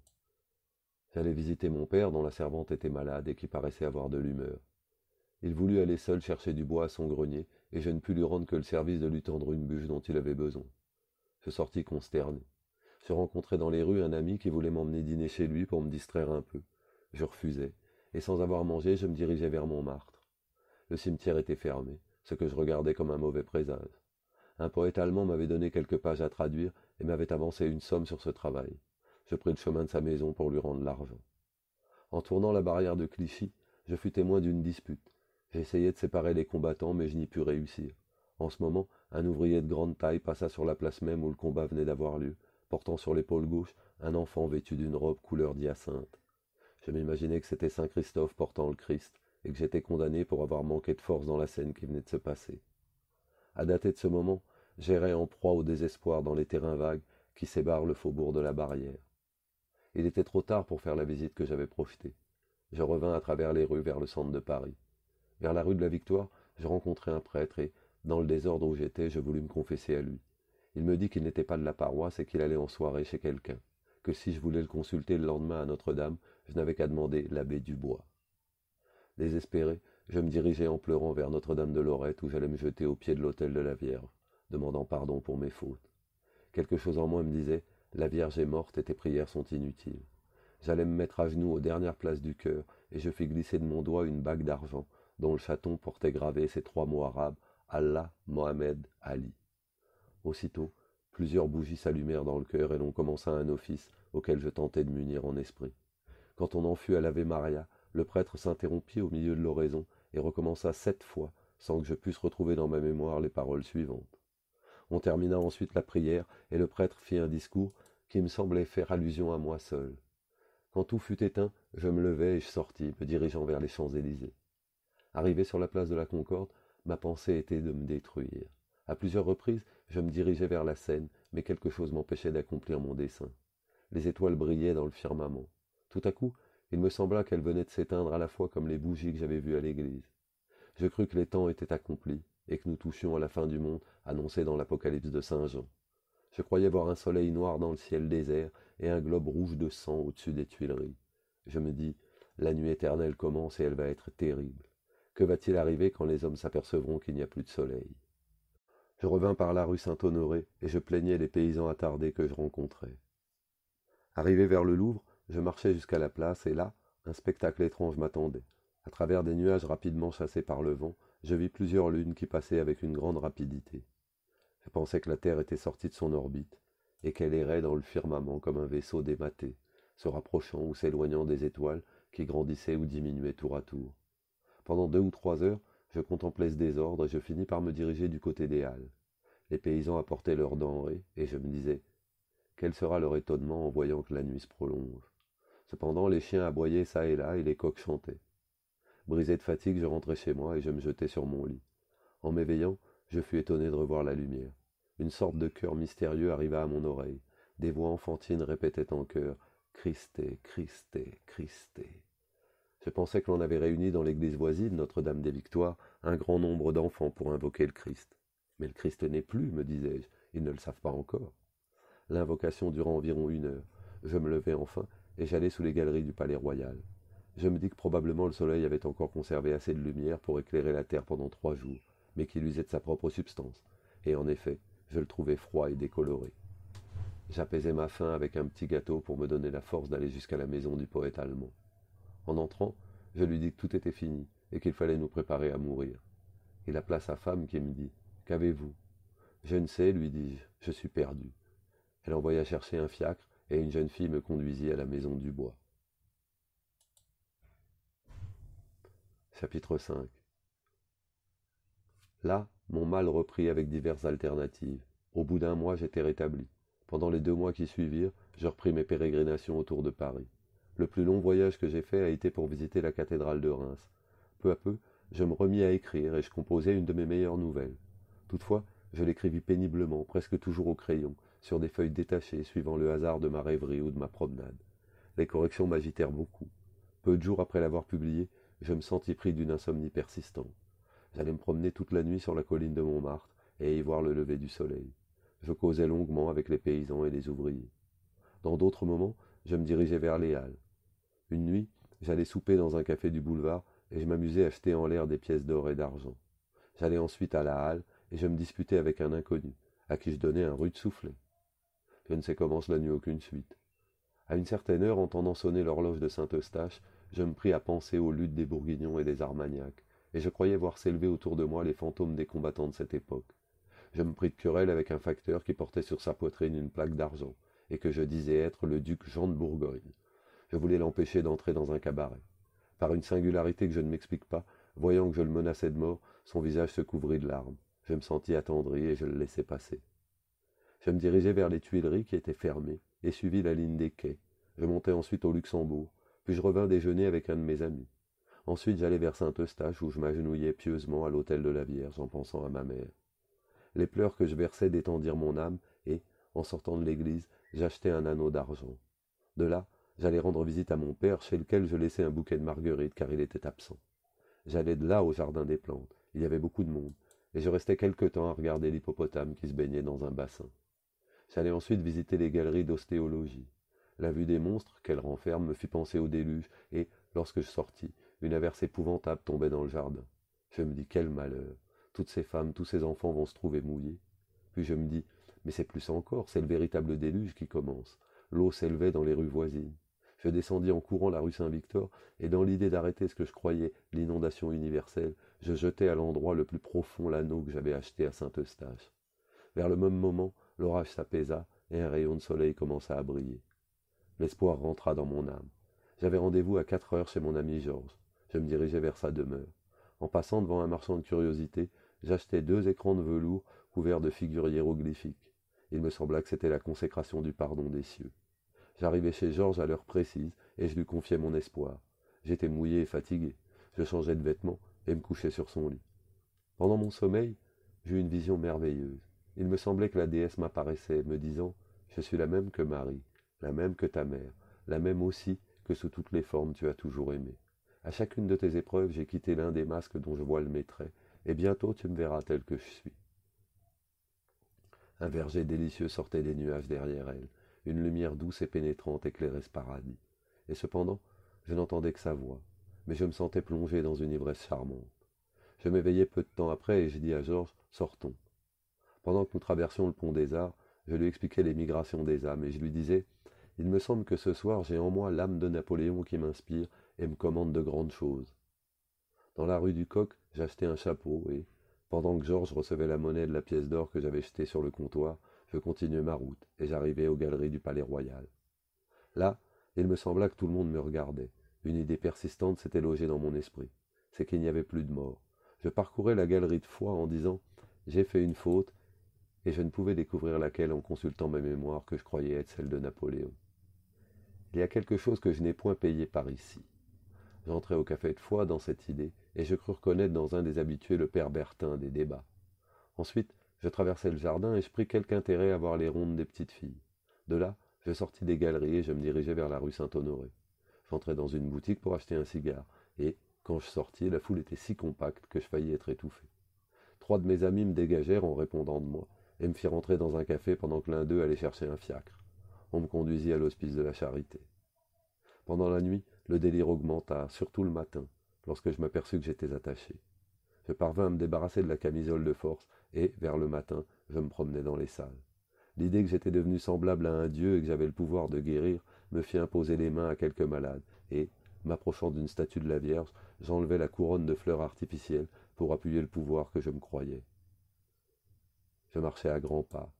J'allais visiter mon père dont la servante était malade et qui paraissait avoir de l'humeur. Il voulut aller seul chercher du bois à son grenier, et je ne pus lui rendre que le service de lui tendre une bûche dont il avait besoin. Je sortis consterné. Je rencontrai dans les rues un ami qui voulait m'emmener dîner chez lui pour me distraire un peu. Je refusai, et sans avoir mangé, je me dirigeai vers Montmartre. Le cimetière était fermé, ce que je regardais comme un mauvais présage. Un poète allemand m'avait donné quelques pages à traduire et m'avait avancé une somme sur ce travail. Je pris le chemin de sa maison pour lui rendre l'argent. En tournant la barrière de Clichy, je fus témoin d'une dispute. J'essayais de séparer les combattants, mais je n'y pus réussir. En ce moment, un ouvrier de grande taille passa sur la place même où le combat venait d'avoir lieu, portant sur l'épaule gauche un enfant vêtu d'une robe couleur d'hyacinthe. Je m'imaginais que c'était saint Christophe portant le Christ, et que j'étais condamné pour avoir manqué de force dans la scène qui venait de se passer. À dater de ce moment, j'errais en proie au désespoir dans les terrains vagues qui sébarrent le faubourg de la barrière. Il était trop tard pour faire la visite que j'avais projetée. Je revins à travers les rues vers le centre de Paris vers la rue de la Victoire, je rencontrai un prêtre et, dans le désordre où j'étais, je voulus me confesser à lui. Il me dit qu'il n'était pas de la paroisse et qu'il allait en soirée chez quelqu'un, que si je voulais le consulter le lendemain à Notre-Dame, je n'avais qu'à demander l'abbé Dubois. Désespéré, je me dirigeai en pleurant vers Notre-Dame de Lorette où j'allais me jeter au pied de l'autel de la Vierge, demandant pardon pour mes fautes. Quelque chose en moi me disait La Vierge est morte et tes prières sont inutiles. J'allais me mettre à genoux aux dernières places du cœur, et je fis glisser de mon doigt une bague d'argent, dont le chaton portait gravé ces trois mots arabes Allah, Mohamed, Ali. Aussitôt, plusieurs bougies s'allumèrent dans le cœur et l'on commença un office auquel je tentais de m'unir en esprit. Quand on en fut à l'Ave Maria, le prêtre s'interrompit au milieu de l'oraison et recommença sept fois sans que je pusse retrouver dans ma mémoire les paroles suivantes. On termina ensuite la prière et le prêtre fit un discours qui me semblait faire allusion à moi seul. Quand tout fut éteint, je me levai et je sortis, me dirigeant vers les Champs-Élysées. Arrivé sur la place de la Concorde, ma pensée était de me détruire. À plusieurs reprises, je me dirigeais vers la Seine, mais quelque chose m'empêchait d'accomplir mon dessein. Les étoiles brillaient dans le firmament. Tout à coup, il me sembla qu'elles venaient de s'éteindre à la fois comme les bougies que j'avais vues à l'église. Je crus que les temps étaient accomplis et que nous touchions à la fin du monde annoncée dans l'Apocalypse de Saint Jean. Je croyais voir un soleil noir dans le ciel désert et un globe rouge de sang au-dessus des Tuileries. Je me dis, la nuit éternelle commence et elle va être terrible. Que va-t-il arriver quand les hommes s'apercevront qu'il n'y a plus de soleil Je revins par la rue Saint-Honoré et je plaignais les paysans attardés que je rencontrais. Arrivé vers le Louvre, je marchais jusqu'à la place et là, un spectacle étrange m'attendait. À travers des nuages rapidement chassés par le vent, je vis plusieurs lunes qui passaient avec une grande rapidité. Je pensais que la Terre était sortie de son orbite et qu'elle errait dans le firmament comme un vaisseau dématé, se rapprochant ou s'éloignant des étoiles qui grandissaient ou diminuaient tour à tour. Pendant deux ou trois heures, je contemplais ce désordre et je finis par me diriger du côté des halles. Les paysans apportaient leurs denrées, et je me disais quel sera leur étonnement en voyant que la nuit se prolonge. Cependant, les chiens aboyaient çà et là et les coqs chantaient. Brisé de fatigue, je rentrais chez moi et je me jetai sur mon lit. En m'éveillant, je fus étonné de revoir la lumière. Une sorte de chœur mystérieux arriva à mon oreille. Des voix enfantines répétaient en chœur Christé, Christé, Christé. Je pensais que l'on avait réuni dans l'église voisine Notre-Dame des Victoires un grand nombre d'enfants pour invoquer le Christ. Mais le Christ n'est plus, me disais-je, ils ne le savent pas encore. L'invocation dura environ une heure. Je me levai enfin et j'allai sous les galeries du palais royal. Je me dis que probablement le soleil avait encore conservé assez de lumière pour éclairer la terre pendant trois jours, mais qu'il usait de sa propre substance. Et en effet, je le trouvais froid et décoloré. J'apaisai ma faim avec un petit gâteau pour me donner la force d'aller jusqu'à la maison du poète allemand. En entrant, je lui dis que tout était fini et qu'il fallait nous préparer à mourir. Il appela sa femme qui me dit Qu'avez-vous Je ne sais, lui dis-je, je suis perdu. Elle envoya chercher un fiacre et une jeune fille me conduisit à la maison du bois. Chapitre 5 Là, mon mal reprit avec diverses alternatives. Au bout d'un mois, j'étais rétabli. Pendant les deux mois qui suivirent, je repris mes pérégrinations autour de Paris. Le plus long voyage que j'ai fait a été pour visiter la cathédrale de Reims. Peu à peu, je me remis à écrire et je composai une de mes meilleures nouvelles. Toutefois, je l'écrivis péniblement, presque toujours au crayon, sur des feuilles détachées, suivant le hasard de ma rêverie ou de ma promenade. Les corrections m'agitèrent beaucoup. Peu de jours après l'avoir publiée, je me sentis pris d'une insomnie persistante. J'allais me promener toute la nuit sur la colline de Montmartre et y voir le lever du soleil. Je causais longuement avec les paysans et les ouvriers. Dans d'autres moments, je me dirigeais vers les Halles. Une nuit, j'allais souper dans un café du boulevard et je m'amusais à jeter en l'air des pièces d'or et d'argent. J'allais ensuite à la halle et je me disputais avec un inconnu, à qui je donnais un rude soufflet. Je ne sais comment cela n'eut aucune suite. À une certaine heure, entendant sonner l'horloge de Saint-Eustache, je me pris à penser aux luttes des Bourguignons et des Armagnacs, et je croyais voir s'élever autour de moi les fantômes des combattants de cette époque. Je me pris de querelle avec un facteur qui portait sur sa poitrine une plaque d'argent, et que je disais être le duc Jean de Bourgogne, je voulais l'empêcher d'entrer dans un cabaret. Par une singularité que je ne m'explique pas, voyant que je le menaçais de mort, son visage se couvrit de larmes. Je me sentis attendri et je le laissai passer. Je me dirigeai vers les Tuileries qui étaient fermées et suivis la ligne des quais. Je montai ensuite au Luxembourg, puis je revins déjeuner avec un de mes amis. Ensuite j'allai vers Saint-Eustache où je m'agenouillai pieusement à l'autel de la Vierge en pensant à ma mère. Les pleurs que je versais détendirent mon âme et, en sortant de l'église, j'achetai un anneau d'argent. De là, J'allais rendre visite à mon père, chez lequel je laissais un bouquet de marguerites, car il était absent. J'allais de là au jardin des plantes. Il y avait beaucoup de monde, et je restais quelque temps à regarder l'hippopotame qui se baignait dans un bassin. J'allais ensuite visiter les galeries d'ostéologie. La vue des monstres qu'elle renferme me fit penser au déluge, et, lorsque je sortis, une averse épouvantable tombait dans le jardin. Je me dis quel malheur. Toutes ces femmes, tous ces enfants vont se trouver mouillés. Puis je me dis, mais c'est plus encore, c'est le véritable déluge qui commence. L'eau s'élevait dans les rues voisines. Je descendis en courant la rue Saint-Victor, et dans l'idée d'arrêter ce que je croyais l'inondation universelle, je jetai à l'endroit le plus profond l'anneau que j'avais acheté à Saint-Eustache. Vers le même moment, l'orage s'apaisa, et un rayon de soleil commença à briller. L'espoir rentra dans mon âme. J'avais rendez-vous à quatre heures chez mon ami Georges. Je me dirigeais vers sa demeure. En passant devant un marchand de curiosités, j'achetai deux écrans de velours couverts de figures hiéroglyphiques. Il me sembla que c'était la consécration du pardon des cieux. J'arrivais chez Georges à l'heure précise et je lui confiais mon espoir. J'étais mouillé et fatigué. Je changeais de vêtements et me couchais sur son lit. Pendant mon sommeil, j'eus une vision merveilleuse. Il me semblait que la déesse m'apparaissait, me disant Je suis la même que Marie, la même que ta mère, la même aussi que sous toutes les formes tu as toujours aimé. À chacune de tes épreuves, j'ai quitté l'un des masques dont je vois le traits, et bientôt tu me verras tel que je suis. Un verger délicieux sortait des nuages derrière elle. Une lumière douce et pénétrante éclairait ce paradis. Et cependant, je n'entendais que sa voix, mais je me sentais plongé dans une ivresse charmante. Je m'éveillai peu de temps après et je dis à Georges Sortons. Pendant que nous traversions le pont des Arts, je lui expliquais les migrations des âmes et je lui disais Il me semble que ce soir j'ai en moi l'âme de Napoléon qui m'inspire et me commande de grandes choses. Dans la rue du Coq, j'achetai un chapeau et, pendant que Georges recevait la monnaie de la pièce d'or que j'avais jetée sur le comptoir, je continuai ma route, et j'arrivai aux galeries du Palais Royal. Là, il me sembla que tout le monde me regardait. Une idée persistante s'était logée dans mon esprit. C'est qu'il n'y avait plus de mort. Je parcourais la galerie de foi en disant J'ai fait une faute, et je ne pouvais découvrir laquelle en consultant ma mémoire que je croyais être celle de Napoléon. Il y a quelque chose que je n'ai point payé par ici. J'entrai au café de foi dans cette idée, et je crus reconnaître dans un des habitués le père Bertin des débats. Ensuite, je traversai le jardin et je pris quelque intérêt à voir les rondes des petites filles. De là, je sortis des galeries et je me dirigeai vers la rue Saint-Honoré. J'entrai dans une boutique pour acheter un cigare, et, quand je sortis, la foule était si compacte que je faillis être étouffé. Trois de mes amis me dégagèrent en répondant de moi, et me firent entrer dans un café pendant que l'un d'eux allait chercher un fiacre. On me conduisit à l'hospice de la charité. Pendant la nuit, le délire augmenta, surtout le matin, lorsque je m'aperçus que j'étais attaché. Je parvins à me débarrasser de la camisole de force et, vers le matin, je me promenais dans les salles. L'idée que j'étais devenu semblable à un dieu et que j'avais le pouvoir de guérir me fit imposer les mains à quelques malades, et, m'approchant d'une statue de la Vierge, j'enlevai la couronne de fleurs artificielles pour appuyer le pouvoir que je me croyais. Je marchais à grands pas,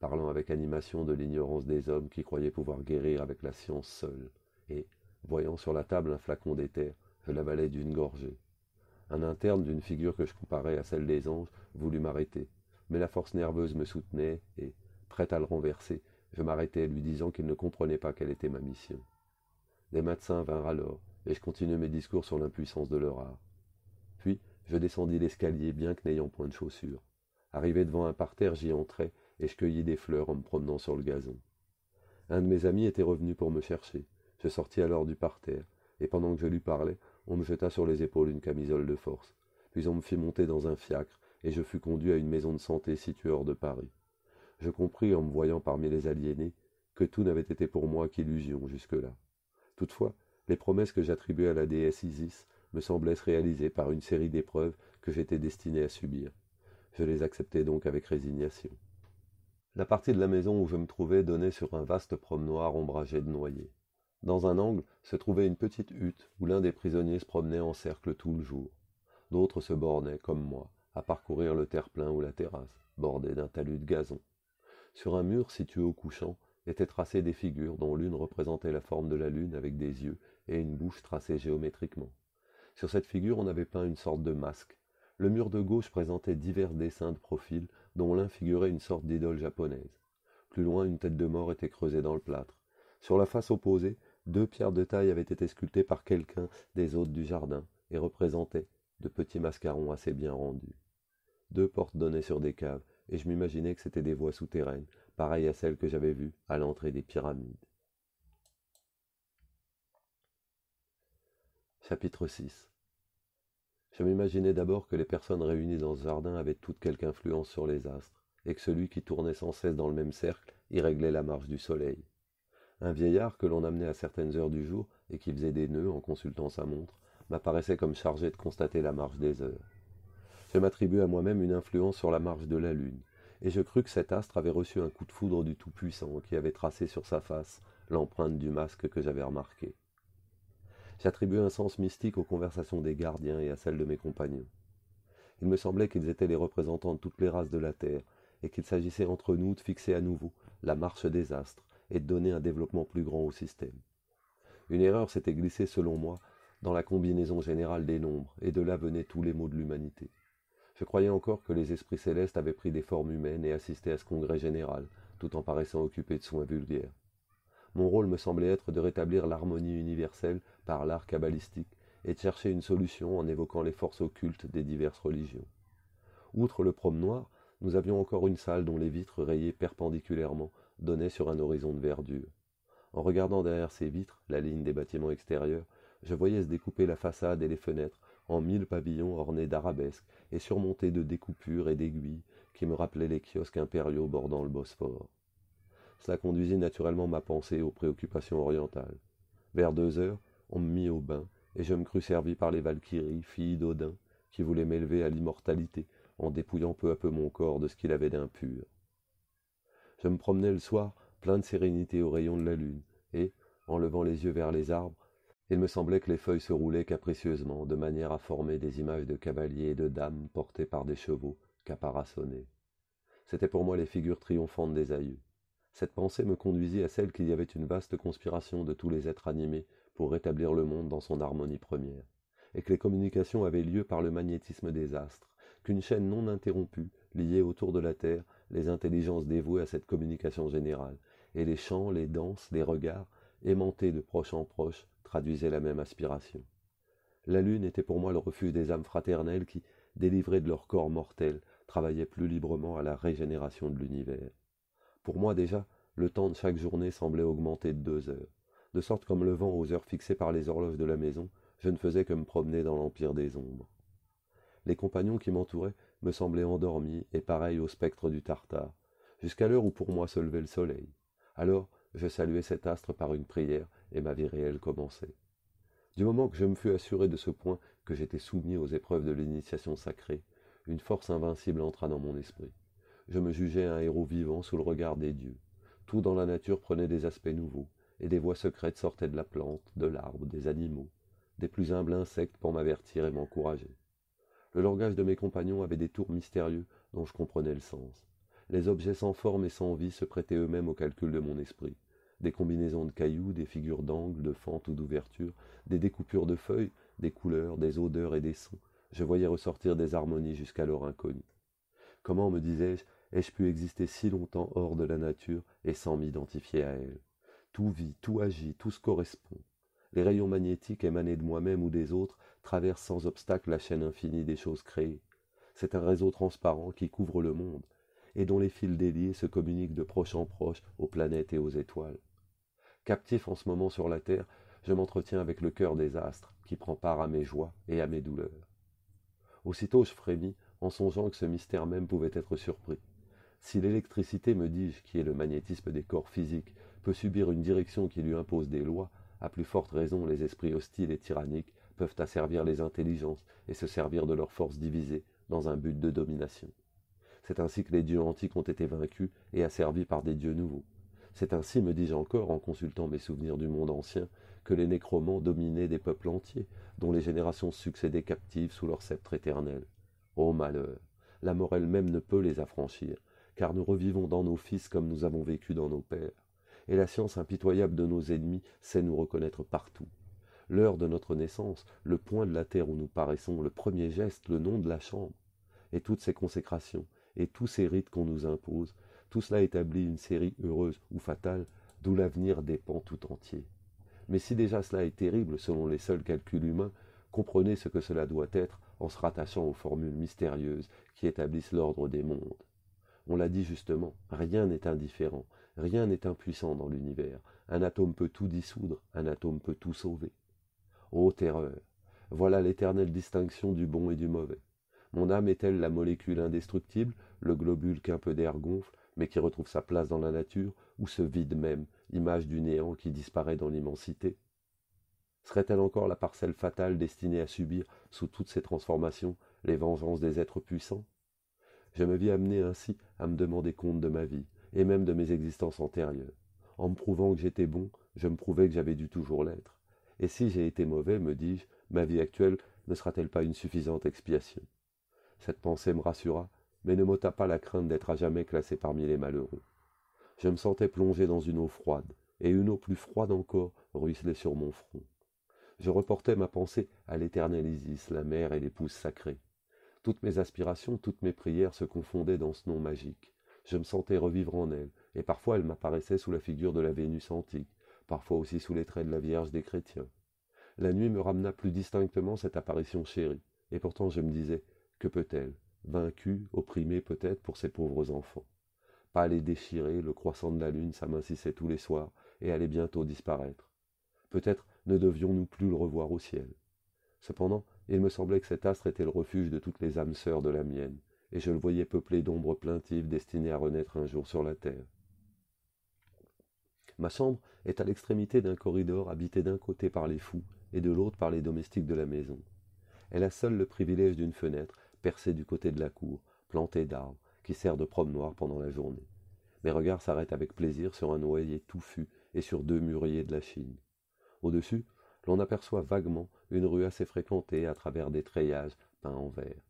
parlant avec animation de l'ignorance des hommes qui croyaient pouvoir guérir avec la science seule, et, voyant sur la table un flacon d'éther, je l'avalais d'une gorgée. Un interne d'une figure que je comparais à celle des anges voulut m'arrêter, mais la force nerveuse me soutenait et, prête à le renverser, je m'arrêtai lui disant qu'il ne comprenait pas quelle était ma mission. Les médecins vinrent alors, et je continuai mes discours sur l'impuissance de leur art. Puis, je descendis l'escalier bien que n'ayant point de chaussures. Arrivé devant un parterre, j'y entrai, et je cueillis des fleurs en me promenant sur le gazon. Un de mes amis était revenu pour me chercher. Je sortis alors du parterre, et pendant que je lui parlais, on me jeta sur les épaules une camisole de force, puis on me fit monter dans un fiacre, et je fus conduit à une maison de santé située hors de Paris. Je compris, en me voyant parmi les aliénés, que tout n'avait été pour moi qu'illusion jusque-là. Toutefois, les promesses que j'attribuais à la déesse Isis me semblaient se réaliser par une série d'épreuves que j'étais destiné à subir. Je les acceptai donc avec résignation. La partie de la maison où je me trouvais donnait sur un vaste promenoir ombragé de noyers. Dans un angle se trouvait une petite hutte où l'un des prisonniers se promenait en cercle tout le jour. D'autres se bornaient, comme moi, à parcourir le terre-plein ou la terrasse, bordée d'un talus de gazon. Sur un mur situé au couchant étaient tracées des figures dont l'une représentait la forme de la lune avec des yeux et une bouche tracée géométriquement. Sur cette figure on avait peint une sorte de masque. Le mur de gauche présentait divers dessins de profil dont l'un figurait une sorte d'idole japonaise. Plus loin une tête de mort était creusée dans le plâtre. Sur la face opposée, deux pierres de taille avaient été sculptées par quelqu'un des hôtes du jardin et représentaient de petits mascarons assez bien rendus. Deux portes donnaient sur des caves, et je m'imaginais que c'étaient des voies souterraines, pareilles à celles que j'avais vues à l'entrée des pyramides. Chapitre 6 Je m'imaginais d'abord que les personnes réunies dans ce jardin avaient toutes quelque influence sur les astres, et que celui qui tournait sans cesse dans le même cercle y réglait la marche du soleil. Un vieillard que l'on amenait à certaines heures du jour et qui faisait des nœuds en consultant sa montre m'apparaissait comme chargé de constater la marche des heures. Je m'attribuais à moi-même une influence sur la marche de la lune, et je crus que cet astre avait reçu un coup de foudre du Tout-Puissant qui avait tracé sur sa face l'empreinte du masque que j'avais remarqué. J'attribuais un sens mystique aux conversations des gardiens et à celles de mes compagnons. Il me semblait qu'ils étaient les représentants de toutes les races de la Terre, et qu'il s'agissait entre nous de fixer à nouveau la marche des astres, et de donner un développement plus grand au système. Une erreur s'était glissée, selon moi, dans la combinaison générale des nombres, et de là venaient tous les maux de l'humanité. Je croyais encore que les esprits célestes avaient pris des formes humaines et assisté à ce congrès général, tout en paraissant occupés de soins vulgaires. Mon rôle me semblait être de rétablir l'harmonie universelle par l'art kabbalistique et de chercher une solution en évoquant les forces occultes des diverses religions. Outre le promenoir, nous avions encore une salle dont les vitres rayaient perpendiculairement donnait sur un horizon de verdure. En regardant derrière ces vitres, la ligne des bâtiments extérieurs, je voyais se découper la façade et les fenêtres en mille pavillons ornés d'arabesques et surmontés de découpures et d'aiguilles qui me rappelaient les kiosques impériaux bordant le Bosphore. Cela conduisit naturellement ma pensée aux préoccupations orientales. Vers deux heures, on me mit au bain, et je me crus servi par les Valkyries, filles d'Odin, qui voulaient m'élever à l'immortalité en dépouillant peu à peu mon corps de ce qu'il avait d'impur. Je me promenais le soir, plein de sérénité aux rayons de la lune, et, en levant les yeux vers les arbres, il me semblait que les feuilles se roulaient capricieusement, de manière à former des images de cavaliers et de dames portées par des chevaux caparaçonnés. C'étaient pour moi les figures triomphantes des aïeux. Cette pensée me conduisit à celle qu'il y avait une vaste conspiration de tous les êtres animés pour rétablir le monde dans son harmonie première, et que les communications avaient lieu par le magnétisme des astres, qu'une chaîne non interrompue, liée autour de la Terre, les intelligences dévouées à cette communication générale, et les chants, les danses, les regards, aimantés de proche en proche, traduisaient la même aspiration. La lune était pour moi le refuge des âmes fraternelles qui, délivrées de leur corps mortel, travaillaient plus librement à la régénération de l'univers. Pour moi déjà, le temps de chaque journée semblait augmenter de deux heures, de sorte comme le vent aux heures fixées par les horloges de la maison, je ne faisais que me promener dans l'empire des ombres. Les compagnons qui m'entouraient me semblait endormi et pareil au spectre du Tartare, jusqu'à l'heure où pour moi se levait le soleil. Alors je saluais cet astre par une prière et ma vie réelle commençait. Du moment que je me fus assuré de ce point que j'étais soumis aux épreuves de l'initiation sacrée, une force invincible entra dans mon esprit. Je me jugeais un héros vivant sous le regard des dieux. Tout dans la nature prenait des aspects nouveaux, et des voix secrètes sortaient de la plante, de l'arbre, des animaux, des plus humbles insectes pour m'avertir et m'encourager. Le langage de mes compagnons avait des tours mystérieux dont je comprenais le sens. Les objets sans forme et sans vie se prêtaient eux-mêmes au calcul de mon esprit. Des combinaisons de cailloux, des figures d'angles, de fentes ou d'ouvertures, des découpures de feuilles, des couleurs, des odeurs et des sons. Je voyais ressortir des harmonies jusqu'alors inconnues. Comment, me disais-je, ai-je pu exister si longtemps hors de la nature et sans m'identifier à elle Tout vit, tout agit, tout se correspond les rayons magnétiques émanés de moi-même ou des autres traversent sans obstacle la chaîne infinie des choses créées. C'est un réseau transparent qui couvre le monde, et dont les fils déliés se communiquent de proche en proche aux planètes et aux étoiles. Captif en ce moment sur la Terre, je m'entretiens avec le cœur des astres, qui prend part à mes joies et à mes douleurs. Aussitôt je frémis, en songeant que ce mystère même pouvait être surpris. Si l'électricité, me dis-je, qui est le magnétisme des corps physiques, peut subir une direction qui lui impose des lois, à plus forte raison, les esprits hostiles et tyranniques peuvent asservir les intelligences et se servir de leurs forces divisées dans un but de domination. C'est ainsi que les dieux antiques ont été vaincus et asservis par des dieux nouveaux. C'est ainsi, me dis-je encore en consultant mes souvenirs du monde ancien, que les nécromans dominaient des peuples entiers, dont les générations succédaient captives sous leur sceptre éternel. Ô malheur La mort elle-même ne peut les affranchir, car nous revivons dans nos fils comme nous avons vécu dans nos pères et la science impitoyable de nos ennemis sait nous reconnaître partout. L'heure de notre naissance, le point de la terre où nous paraissons, le premier geste, le nom de la chambre, et toutes ces consécrations, et tous ces rites qu'on nous impose, tout cela établit une série heureuse ou fatale d'où l'avenir dépend tout entier. Mais si déjà cela est terrible selon les seuls calculs humains, comprenez ce que cela doit être en se rattachant aux formules mystérieuses qui établissent l'ordre des mondes. On l'a dit justement, rien n'est indifférent, Rien n'est impuissant dans l'univers. Un atome peut tout dissoudre, un atome peut tout sauver. Ô terreur Voilà l'éternelle distinction du bon et du mauvais. Mon âme est-elle la molécule indestructible, le globule qu'un peu d'air gonfle, mais qui retrouve sa place dans la nature, ou ce vide même, image du néant qui disparaît dans l'immensité Serait-elle encore la parcelle fatale destinée à subir, sous toutes ces transformations, les vengeances des êtres puissants Je me vis amené ainsi à me demander compte de ma vie, et même de mes existences antérieures. En me prouvant que j'étais bon, je me prouvais que j'avais dû toujours l'être. Et si j'ai été mauvais, me dis-je, ma vie actuelle ne sera-t-elle pas une suffisante expiation Cette pensée me rassura, mais ne m'ôta pas la crainte d'être à jamais classé parmi les malheureux. Je me sentais plongé dans une eau froide, et une eau plus froide encore ruisselait sur mon front. Je reportais ma pensée à l'éternel Isis, la mère et l'épouse sacrée. Toutes mes aspirations, toutes mes prières se confondaient dans ce nom magique. Je me sentais revivre en elle, et parfois elle m'apparaissait sous la figure de la Vénus antique, parfois aussi sous les traits de la Vierge des chrétiens. La nuit me ramena plus distinctement cette apparition chérie, et pourtant je me disais, que peut-elle Vaincue, opprimée peut-être pour ses pauvres enfants. Pâle et déchirer, le croissant de la lune s'amincissait tous les soirs et allait bientôt disparaître. Peut-être ne devions-nous plus le revoir au ciel. Cependant, il me semblait que cet astre était le refuge de toutes les âmes sœurs de la mienne, et je le voyais peuplé d'ombres plaintives destinées à renaître un jour sur la terre. Ma chambre est à l'extrémité d'un corridor habité d'un côté par les fous et de l'autre par les domestiques de la maison. Elle a seule le privilège d'une fenêtre, percée du côté de la cour, plantée d'arbres, qui sert de promenoir pendant la journée. Mes regards s'arrêtent avec plaisir sur un noyer touffu et sur deux mûriers de la Chine. Au-dessus, l'on aperçoit vaguement une rue assez fréquentée à travers des treillages peints en vert.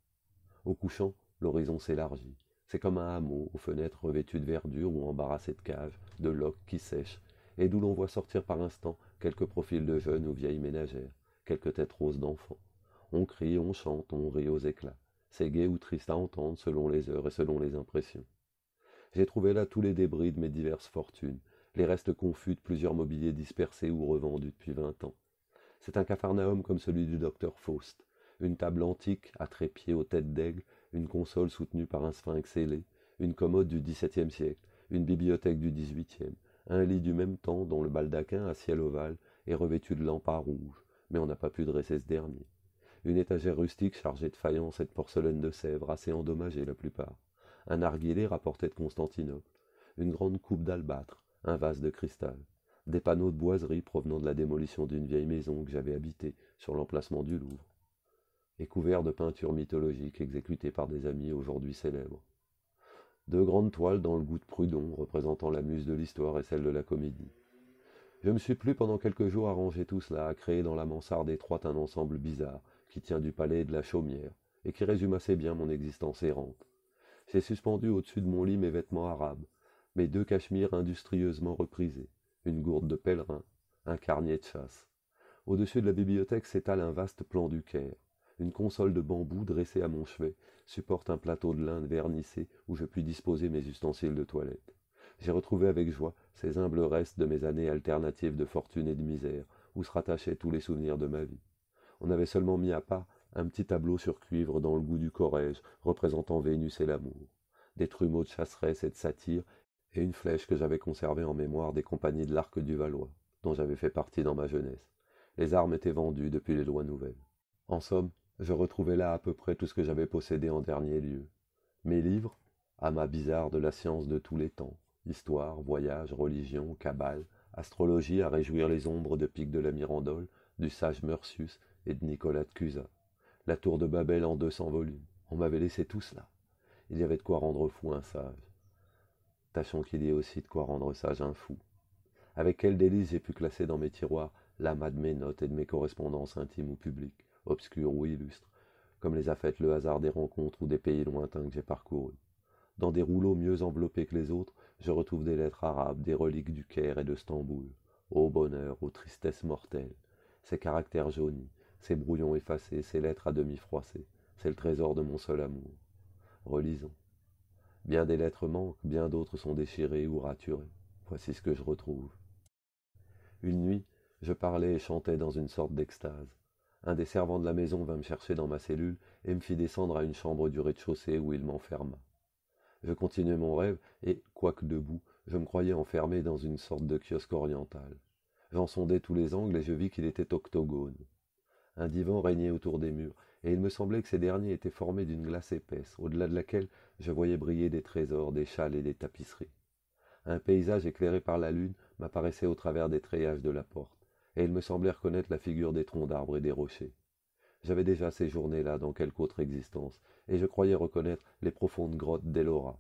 Au couchant, L'horizon s'élargit. C'est comme un hameau aux fenêtres revêtues de verdure ou embarrassées de caves, de loques qui sèchent, et d'où l'on voit sortir par instants quelques profils de jeunes ou vieilles ménagères, quelques têtes roses d'enfants. On crie, on chante, on rit aux éclats. C'est gai ou triste à entendre selon les heures et selon les impressions. J'ai trouvé là tous les débris de mes diverses fortunes, les restes confus de plusieurs mobiliers dispersés ou revendus depuis vingt ans. C'est un capharnaüm comme celui du docteur Faust, une table antique à trépied aux têtes d'aigle une console soutenue par un sphinx ailé, une commode du XVIIe siècle, une bibliothèque du XVIIIe, un lit du même temps dont le baldaquin à ciel ovale est revêtu de à rouge, mais on n'a pas pu dresser ce dernier. Une étagère rustique chargée de faïence et de porcelaine de Sèvres, assez endommagée la plupart. Un narguilé rapporté de Constantinople. Une grande coupe d'albâtre, un vase de cristal. Des panneaux de boiserie provenant de la démolition d'une vieille maison que j'avais habitée sur l'emplacement du Louvre et couvert de peintures mythologiques exécutées par des amis aujourd'hui célèbres. Deux grandes toiles dans le goût de Prudhon, représentant la muse de l'histoire et celle de la comédie. Je me suis plu pendant quelques jours à ranger tout cela, à créer dans la mansarde étroite un ensemble bizarre, qui tient du palais et de la chaumière, et qui résume assez bien mon existence errante. J'ai suspendu au-dessus de mon lit mes vêtements arabes, mes deux cachemires industrieusement reprisés, une gourde de pèlerin, un carnier de chasse. Au-dessus de la bibliothèque s'étale un vaste plan du Caire. Une console de bambou dressée à mon chevet supporte un plateau de lin vernissé où je puis disposer mes ustensiles de toilette. J'ai retrouvé avec joie ces humbles restes de mes années alternatives de fortune et de misère, où se rattachaient tous les souvenirs de ma vie. On avait seulement mis à part un petit tableau sur cuivre dans le goût du Corrège, représentant Vénus et l'amour, des trumeaux de chasseresse et de satire, et une flèche que j'avais conservée en mémoire des compagnies de l'Arc du Valois, dont j'avais fait partie dans ma jeunesse. Les armes étaient vendues depuis les lois nouvelles. En somme, je retrouvais là à peu près tout ce que j'avais possédé en dernier lieu. Mes livres, amas bizarres de la science de tous les temps, histoire, voyage, religion, cabale, astrologie à réjouir les ombres de Pic de la Mirandole, du sage Mercius et de Nicolas de Cusa. La tour de Babel en deux cents volumes. On m'avait laissé tout cela. Il y avait de quoi rendre fou un sage. Tâchons qu'il y ait aussi de quoi rendre sage un fou. Avec quel délice j'ai pu classer dans mes tiroirs l'amas de mes notes et de mes correspondances intimes ou publiques obscures ou illustres, comme les a faites le hasard des rencontres ou des pays lointains que j'ai parcourus. Dans des rouleaux mieux enveloppés que les autres, je retrouve des lettres arabes, des reliques du Caire et de Stamboul. Ô bonheur, ô tristesse mortelle Ces caractères jaunis, ces brouillons effacés, ces lettres à demi froissées, c'est le trésor de mon seul amour. Relisons. Bien des lettres manquent, bien d'autres sont déchirées ou raturées. Voici ce que je retrouve. Une nuit, je parlais et chantais dans une sorte d'extase. Un des servants de la maison vint me chercher dans ma cellule et me fit descendre à une chambre du rez-de-chaussée où il m'enferma. Je continuai mon rêve et, quoique debout, je me croyais enfermé dans une sorte de kiosque oriental. J'en sondai tous les angles et je vis qu'il était octogone. Un divan régnait autour des murs, et il me semblait que ces derniers étaient formés d'une glace épaisse, au-delà de laquelle je voyais briller des trésors, des châles et des tapisseries. Un paysage éclairé par la lune m'apparaissait au travers des treillages de la porte et il me semblait reconnaître la figure des troncs d'arbres et des rochers. J'avais déjà séjourné là dans quelque autre existence, et je croyais reconnaître les profondes grottes d'Elora.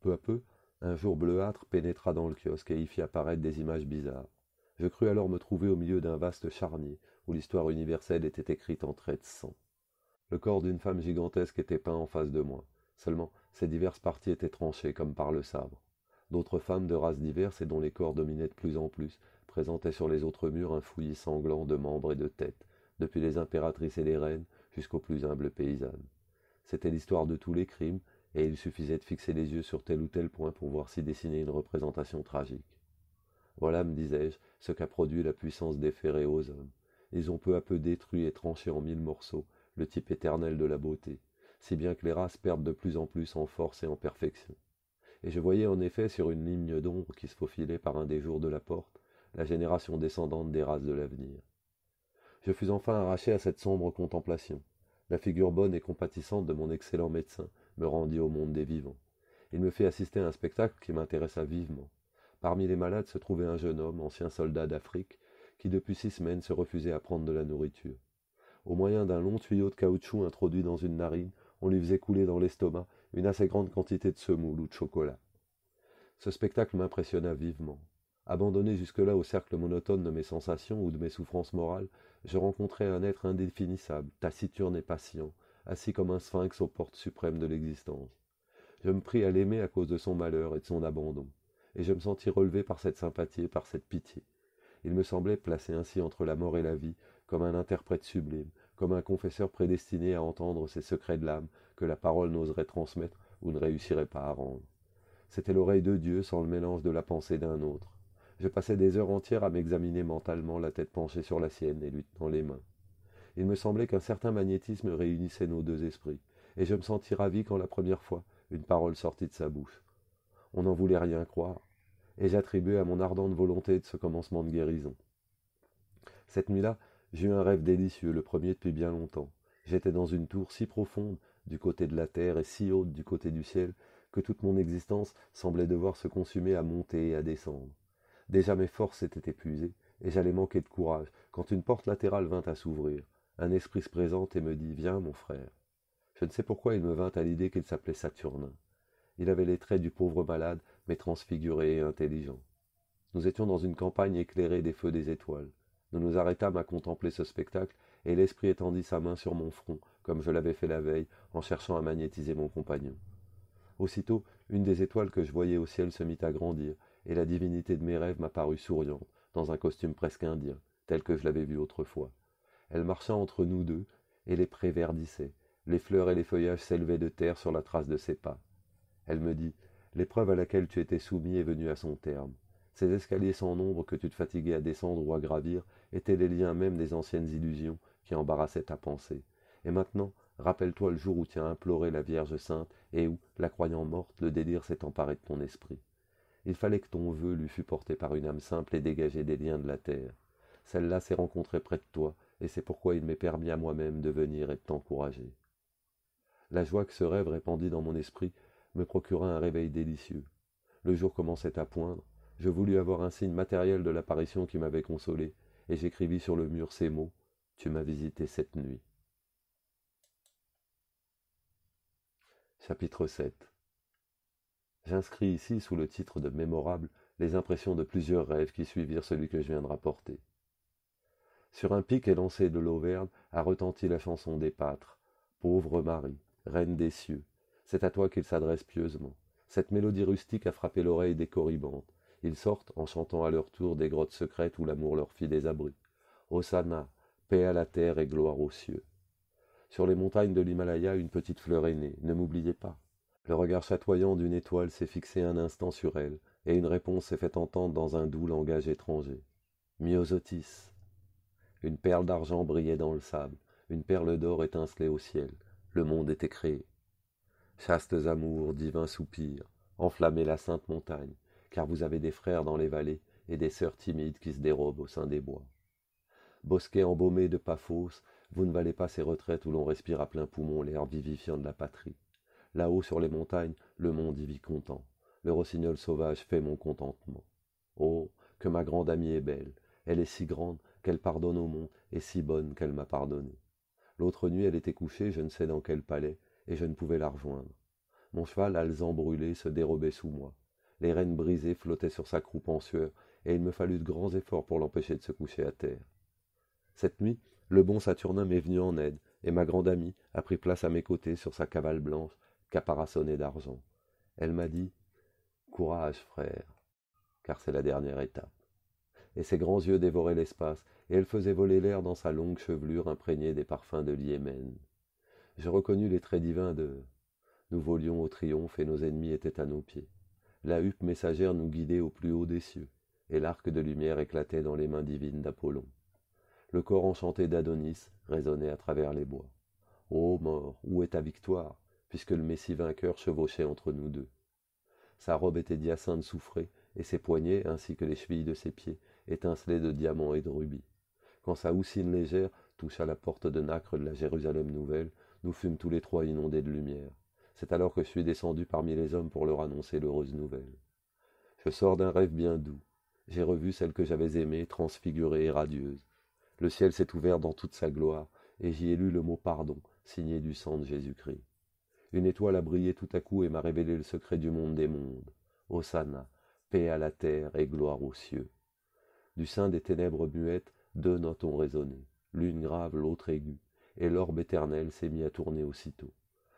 Peu à peu, un jour bleuâtre pénétra dans le kiosque et y fit apparaître des images bizarres. Je crus alors me trouver au milieu d'un vaste charnier où l'histoire universelle était écrite en traits de sang. Le corps d'une femme gigantesque était peint en face de moi. Seulement, ses diverses parties étaient tranchées comme par le sabre. D'autres femmes de races diverses et dont les corps dominaient de plus en plus sur les autres murs un fouillis sanglant de membres et de têtes, depuis les impératrices et les reines jusqu'aux plus humbles paysannes. C'était l'histoire de tous les crimes, et il suffisait de fixer les yeux sur tel ou tel point pour voir s'y dessiner une représentation tragique. Voilà, me disais-je, ce qu'a produit la puissance des ferrés aux hommes. Ils ont peu à peu détruit et tranché en mille morceaux le type éternel de la beauté, si bien que les races perdent de plus en plus en force et en perfection. Et je voyais en effet sur une ligne d'ombre qui se faufilait par un des jours de la porte la génération descendante des races de l'avenir. Je fus enfin arraché à cette sombre contemplation. La figure bonne et compatissante de mon excellent médecin me rendit au monde des vivants. Il me fit assister à un spectacle qui m'intéressa vivement. Parmi les malades se trouvait un jeune homme, ancien soldat d'Afrique, qui depuis six semaines se refusait à prendre de la nourriture. Au moyen d'un long tuyau de caoutchouc introduit dans une narine, on lui faisait couler dans l'estomac une assez grande quantité de semoule ou de chocolat. Ce spectacle m'impressionna vivement. Abandonné jusque-là au cercle monotone de mes sensations ou de mes souffrances morales, je rencontrais un être indéfinissable, taciturne et patient, assis comme un sphinx aux portes suprêmes de l'existence. Je me pris à l'aimer à cause de son malheur et de son abandon, et je me sentis relevé par cette sympathie et par cette pitié. Il me semblait placé ainsi entre la mort et la vie, comme un interprète sublime, comme un confesseur prédestiné à entendre ces secrets de l'âme que la parole n'oserait transmettre ou ne réussirait pas à rendre. C'était l'oreille de Dieu sans le mélange de la pensée d'un autre je passais des heures entières à m'examiner mentalement, la tête penchée sur la sienne et lui tenant les mains. Il me semblait qu'un certain magnétisme réunissait nos deux esprits, et je me sentis ravi quand la première fois une parole sortit de sa bouche. On n'en voulait rien croire, et j'attribuais à mon ardente volonté de ce commencement de guérison. Cette nuit-là, j'eus un rêve délicieux, le premier depuis bien longtemps. J'étais dans une tour si profonde du côté de la terre et si haute du côté du ciel que toute mon existence semblait devoir se consumer à monter et à descendre. Déjà mes forces s'étaient épuisées, et j'allais manquer de courage, quand une porte latérale vint à s'ouvrir. Un esprit se présente et me dit Viens, mon frère. Je ne sais pourquoi il me vint à l'idée qu'il s'appelait Saturnin. Il avait les traits du pauvre malade, mais transfiguré et intelligent. Nous étions dans une campagne éclairée des feux des étoiles. Nous nous arrêtâmes à contempler ce spectacle, et l'esprit étendit sa main sur mon front, comme je l'avais fait la veille, en cherchant à magnétiser mon compagnon. Aussitôt, une des étoiles que je voyais au ciel se mit à grandir, et la divinité de mes rêves m'apparut souriante, dans un costume presque indien, tel que je l'avais vu autrefois. Elle marcha entre nous deux, et les prés verdissaient, les fleurs et les feuillages s'élevaient de terre sur la trace de ses pas. Elle me dit L'épreuve à laquelle tu étais soumis est venue à son terme. Ces escaliers sans nombre que tu te fatiguais à descendre ou à gravir étaient les liens même des anciennes illusions qui embarrassaient ta pensée. Et maintenant, rappelle-toi le jour où tu as imploré la Vierge Sainte et où, la croyant morte, le délire s'est emparé de ton esprit. Il fallait que ton vœu lui fût porté par une âme simple et dégagée des liens de la terre. Celle-là s'est rencontrée près de toi, et c'est pourquoi il m'est permis à moi-même de venir et de t'encourager. La joie que ce rêve répandit dans mon esprit me procura un réveil délicieux. Le jour commençait à poindre, je voulus avoir un signe matériel de l'apparition qui m'avait consolé, et j'écrivis sur le mur ces mots Tu m'as visité cette nuit. Chapitre J'inscris ici sous le titre de mémorable les impressions de plusieurs rêves qui suivirent celui que je viens de rapporter. Sur un pic élancé de l'Auvergne a retenti la chanson des pâtres. Pauvre Marie, reine des cieux, c'est à toi qu'il s'adresse pieusement. Cette mélodie rustique a frappé l'oreille des corribantes. Ils sortent en chantant à leur tour des grottes secrètes où l'amour leur fit des abris. Hosanna, paix à la terre et gloire aux cieux. Sur les montagnes de l'Himalaya, une petite fleur est née, ne m'oubliez pas. Le regard chatoyant d'une étoile s'est fixé un instant sur elle, et une réponse s'est fait entendre dans un doux langage étranger. Myosotis. Une perle d'argent brillait dans le sable, une perle d'or étincelait au ciel. Le monde était créé. Chastes amours, divins soupirs, enflammez la sainte montagne, car vous avez des frères dans les vallées et des sœurs timides qui se dérobent au sein des bois. Bosquets embaumés de Paphos, vous ne valez pas ces retraites où l'on respire à plein poumon l'air vivifiant de la patrie là-haut sur les montagnes, le monde y vit content. Le rossignol sauvage fait mon contentement. Oh, que ma grande amie est belle. Elle est si grande qu'elle pardonne au monde et si bonne qu'elle m'a pardonné. L'autre nuit, elle était couchée, je ne sais dans quel palais, et je ne pouvais la rejoindre. Mon cheval, alzant brûlé, se dérobait sous moi. Les rênes brisées flottaient sur sa croupe en sueur, et il me fallut de grands efforts pour l'empêcher de se coucher à terre. Cette nuit, le bon Saturnin m'est venu en aide, et ma grande amie a pris place à mes côtés sur sa cavale blanche, caparaçonnée d'argent. Elle m'a dit Courage, frère, car c'est la dernière étape. Et ses grands yeux dévoraient l'espace, et elle faisait voler l'air dans sa longue chevelure imprégnée des parfums de l'Yémen. Je reconnus les traits divins de. Nous volions au triomphe et nos ennemis étaient à nos pieds. La huppe messagère nous guidait au plus haut des cieux, et l'arc de lumière éclatait dans les mains divines d'Apollon. Le corps enchanté d'Adonis résonnait à travers les bois. Ô mort, où est ta victoire puisque le Messie vainqueur chevauchait entre nous deux. Sa robe était d'hyacinthe souffrée, et ses poignets, ainsi que les chevilles de ses pieds, étincelaient de diamants et de rubis. Quand sa houssine légère toucha la porte de nacre de la Jérusalem nouvelle, nous fûmes tous les trois inondés de lumière. C'est alors que je suis descendu parmi les hommes pour leur annoncer l'heureuse nouvelle. Je sors d'un rêve bien doux. J'ai revu celle que j'avais aimée, transfigurée et radieuse. Le ciel s'est ouvert dans toute sa gloire, et j'y ai lu le mot pardon, signé du sang de Jésus-Christ. Une étoile a brillé tout à coup et m'a révélé le secret du monde des mondes. Hosanna, paix à la terre et gloire aux cieux. Du sein des ténèbres muettes, deux notes ont résonné, l'une grave, l'autre aiguë, et l'orbe éternel s'est mis à tourner aussitôt.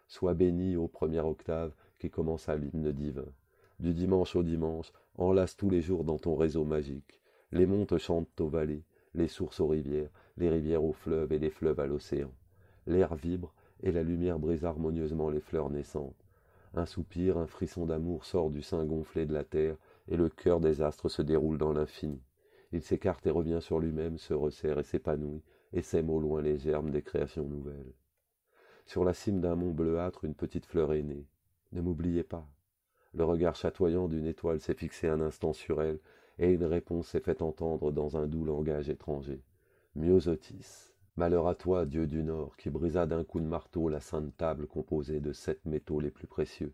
Sois béni, ô première octave, qui commence à l'hymne divin. Du dimanche au dimanche, enlace tous les jours dans ton réseau magique. Les monts chantent aux vallées, les sources aux rivières, les rivières aux fleuves et les fleuves à l'océan. L'air vibre, et la lumière brise harmonieusement les fleurs naissantes. Un soupir, un frisson d'amour sort du sein gonflé de la terre, et le cœur des astres se déroule dans l'infini. Il s'écarte et revient sur lui-même, se resserre et s'épanouit, et sème au loin les germes des créations nouvelles. Sur la cime d'un mont bleuâtre, une petite fleur est née. Ne m'oubliez pas. Le regard chatoyant d'une étoile s'est fixé un instant sur elle, et une réponse s'est faite entendre dans un doux langage étranger. Myosotis. Malheur à toi, dieu du Nord, qui brisa d'un coup de marteau la sainte table composée de sept métaux les plus précieux,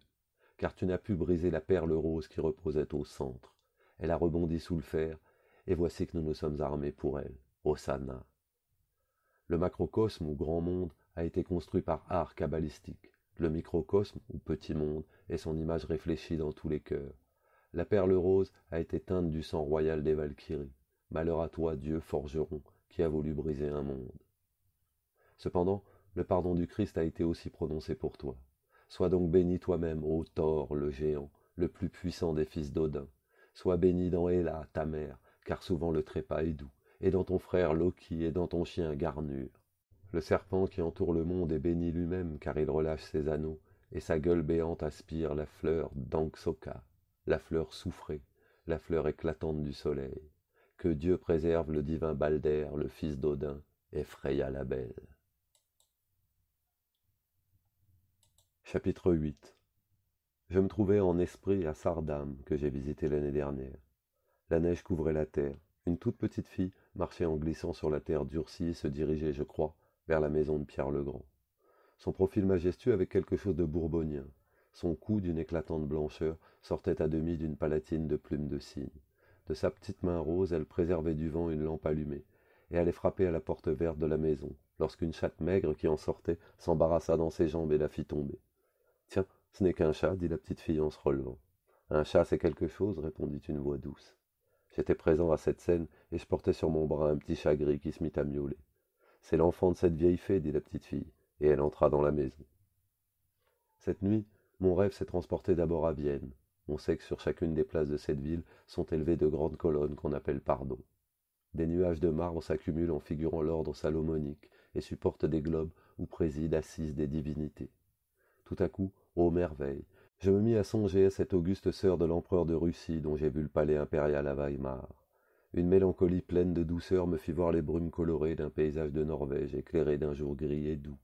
car tu n'as pu briser la perle rose qui reposait au centre. Elle a rebondi sous le fer, et voici que nous nous sommes armés pour elle. Hosanna. Le macrocosme ou grand monde a été construit par art cabalistique. Le microcosme ou petit monde est son image réfléchie dans tous les cœurs. La perle rose a été teinte du sang royal des Valkyries. Malheur à toi, Dieu forgeron, qui a voulu briser un monde. Cependant, le pardon du Christ a été aussi prononcé pour toi. Sois donc béni toi-même, ô Thor, le géant, le plus puissant des fils d'Odin. Sois béni dans Héla, ta mère, car souvent le trépas est doux, et dans ton frère Loki, et dans ton chien Garnur. Le serpent qui entoure le monde est béni lui-même, car il relâche ses anneaux, et sa gueule béante aspire la fleur d'Anxoka, la fleur souffrée, la fleur éclatante du soleil. Que Dieu préserve le divin Balder, le fils d'Odin, et Freya la belle. Chapitre 8 Je me trouvais en esprit à Sardam que j'ai visité l'année dernière. La neige couvrait la terre. Une toute petite fille marchait en glissant sur la terre durcie et se dirigeait, je crois, vers la maison de Pierre Le Grand. Son profil majestueux avait quelque chose de bourbonien. Son cou, d'une éclatante blancheur, sortait à demi d'une palatine de plumes de cygne. De sa petite main rose, elle préservait du vent une lampe allumée, et allait frapper à la porte verte de la maison, lorsqu'une chatte maigre qui en sortait s'embarrassa dans ses jambes et la fit tomber. Tiens, ce n'est qu'un chat, dit la petite fille en se relevant. Un chat, c'est quelque chose, répondit une voix douce. J'étais présent à cette scène, et je portais sur mon bras un petit chat gris qui se mit à miauler. C'est l'enfant de cette vieille fée, dit la petite fille, et elle entra dans la maison. Cette nuit, mon rêve s'est transporté d'abord à Vienne. On sait que sur chacune des places de cette ville sont élevées de grandes colonnes qu'on appelle pardons. Des nuages de marbre s'accumulent en figurant l'ordre salomonique et supportent des globes où président assises des divinités. Tout à coup, ô merveille, je me mis à songer à cette auguste sœur de l'empereur de Russie dont j'ai vu le palais impérial à Weimar. Une mélancolie pleine de douceur me fit voir les brumes colorées d'un paysage de Norvège éclairé d'un jour gris et doux.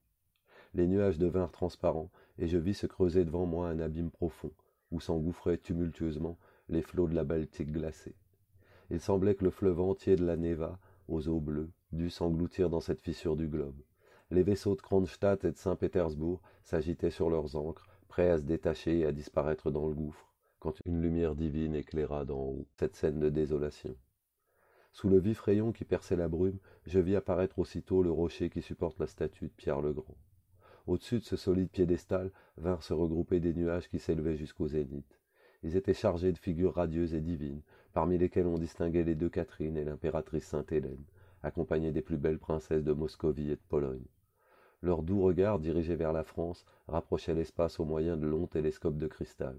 Les nuages devinrent transparents, et je vis se creuser devant moi un abîme profond, où s'engouffraient tumultueusement les flots de la Baltique glacée. Il semblait que le fleuve entier de la Neva, aux eaux bleues, dût s'engloutir dans cette fissure du globe. Les vaisseaux de Kronstadt et de Saint-Pétersbourg s'agitaient sur leurs ancres, prêts à se détacher et à disparaître dans le gouffre, quand une lumière divine éclaira d'en haut cette scène de désolation. Sous le vif rayon qui perçait la brume, je vis apparaître aussitôt le rocher qui supporte la statue de Pierre le Grand. Au-dessus de ce solide piédestal vinrent se regrouper des nuages qui s'élevaient jusqu'au zénith. Ils étaient chargés de figures radieuses et divines, parmi lesquelles on distinguait les deux Catherine et l'impératrice Sainte-Hélène, accompagnées des plus belles princesses de Moscovie et de Pologne. Leur doux regard dirigés vers la France rapprochaient l'espace au moyen de longs télescopes de cristal.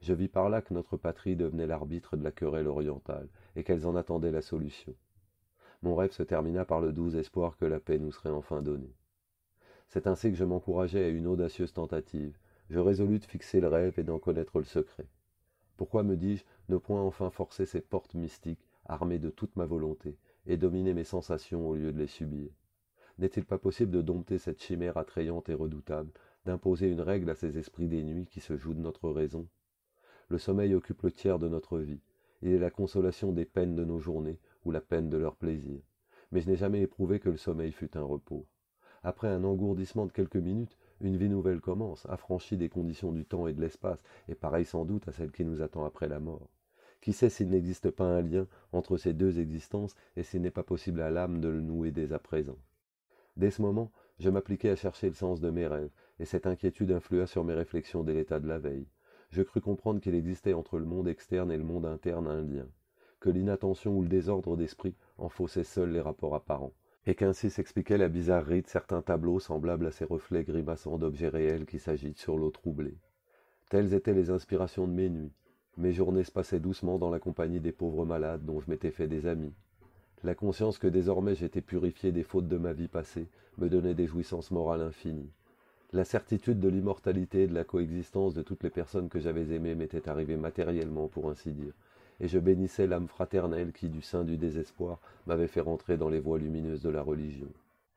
Je vis par là que notre patrie devenait l'arbitre de la querelle orientale, et qu'elles en attendaient la solution. Mon rêve se termina par le doux espoir que la paix nous serait enfin donnée. C'est ainsi que je m'encourageais à une audacieuse tentative. Je résolus de fixer le rêve et d'en connaître le secret. Pourquoi, me dis-je, ne point enfin forcer ces portes mystiques, armées de toute ma volonté, et dominer mes sensations au lieu de les subir n'est-il pas possible de dompter cette chimère attrayante et redoutable, d'imposer une règle à ces esprits des nuits qui se jouent de notre raison Le sommeil occupe le tiers de notre vie. Il est la consolation des peines de nos journées ou la peine de leurs plaisirs. Mais je n'ai jamais éprouvé que le sommeil fût un repos. Après un engourdissement de quelques minutes, une vie nouvelle commence, affranchie des conditions du temps et de l'espace, et pareille sans doute à celle qui nous attend après la mort. Qui sait s'il n'existe pas un lien entre ces deux existences et s'il n'est pas possible à l'âme de le nouer dès à présent Dès ce moment, je m'appliquais à chercher le sens de mes rêves, et cette inquiétude influa sur mes réflexions dès l'état de la veille. Je crus comprendre qu'il existait entre le monde externe et le monde interne un lien, que l'inattention ou le désordre d'esprit en faussaient seuls les rapports apparents, et qu'ainsi s'expliquait la bizarrerie de certains tableaux semblables à ces reflets grimaçants d'objets réels qui s'agitent sur l'eau troublée. Telles étaient les inspirations de mes nuits. Mes journées se passaient doucement dans la compagnie des pauvres malades dont je m'étais fait des amis, la conscience que désormais j'étais purifié des fautes de ma vie passée me donnait des jouissances morales infinies. La certitude de l'immortalité et de la coexistence de toutes les personnes que j'avais aimées m'était arrivée matériellement, pour ainsi dire, et je bénissais l'âme fraternelle qui, du sein du désespoir, m'avait fait rentrer dans les voies lumineuses de la religion.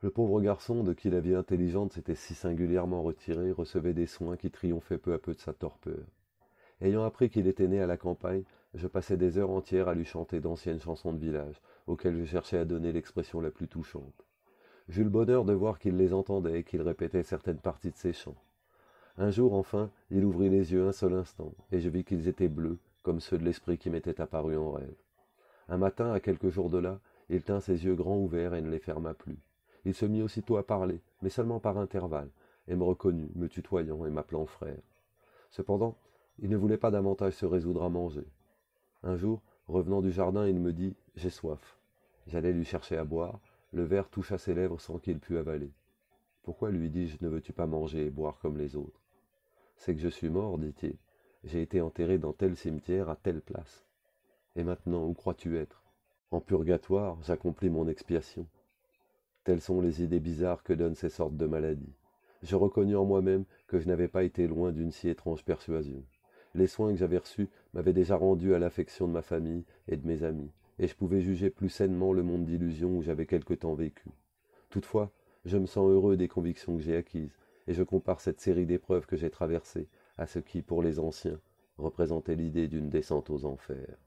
Le pauvre garçon, de qui la vie intelligente s'était si singulièrement retirée, recevait des soins qui triomphaient peu à peu de sa torpeur. Ayant appris qu'il était né à la campagne, je passais des heures entières à lui chanter d'anciennes chansons de village, auxquels je cherchais à donner l'expression la plus touchante. J'eus le bonheur de voir qu'il les entendait et qu'il répétait certaines parties de ses chants. Un jour enfin, il ouvrit les yeux un seul instant, et je vis qu'ils étaient bleus, comme ceux de l'esprit qui m'était apparu en rêve. Un matin, à quelques jours de là, il tint ses yeux grands ouverts et ne les ferma plus. Il se mit aussitôt à parler, mais seulement par intervalles, et me reconnut, me tutoyant et m'appelant frère. Cependant, il ne voulait pas davantage se résoudre à manger. Un jour, Revenant du jardin, il me dit J'ai soif. J'allais lui chercher à boire. Le verre toucha ses lèvres sans qu'il pût avaler. Pourquoi lui dis-je Ne veux-tu pas manger et boire comme les autres C'est que je suis mort, dit-il. J'ai été enterré dans tel cimetière, à telle place. Et maintenant, où crois-tu être En purgatoire, j'accomplis mon expiation. Telles sont les idées bizarres que donnent ces sortes de maladies. Je reconnus en moi-même que je n'avais pas été loin d'une si étrange persuasion. Les soins que j'avais reçus m'avaient déjà rendu à l'affection de ma famille et de mes amis, et je pouvais juger plus sainement le monde d'illusions où j'avais quelque temps vécu. Toutefois, je me sens heureux des convictions que j'ai acquises, et je compare cette série d'épreuves que j'ai traversées à ce qui, pour les anciens, représentait l'idée d'une descente aux enfers.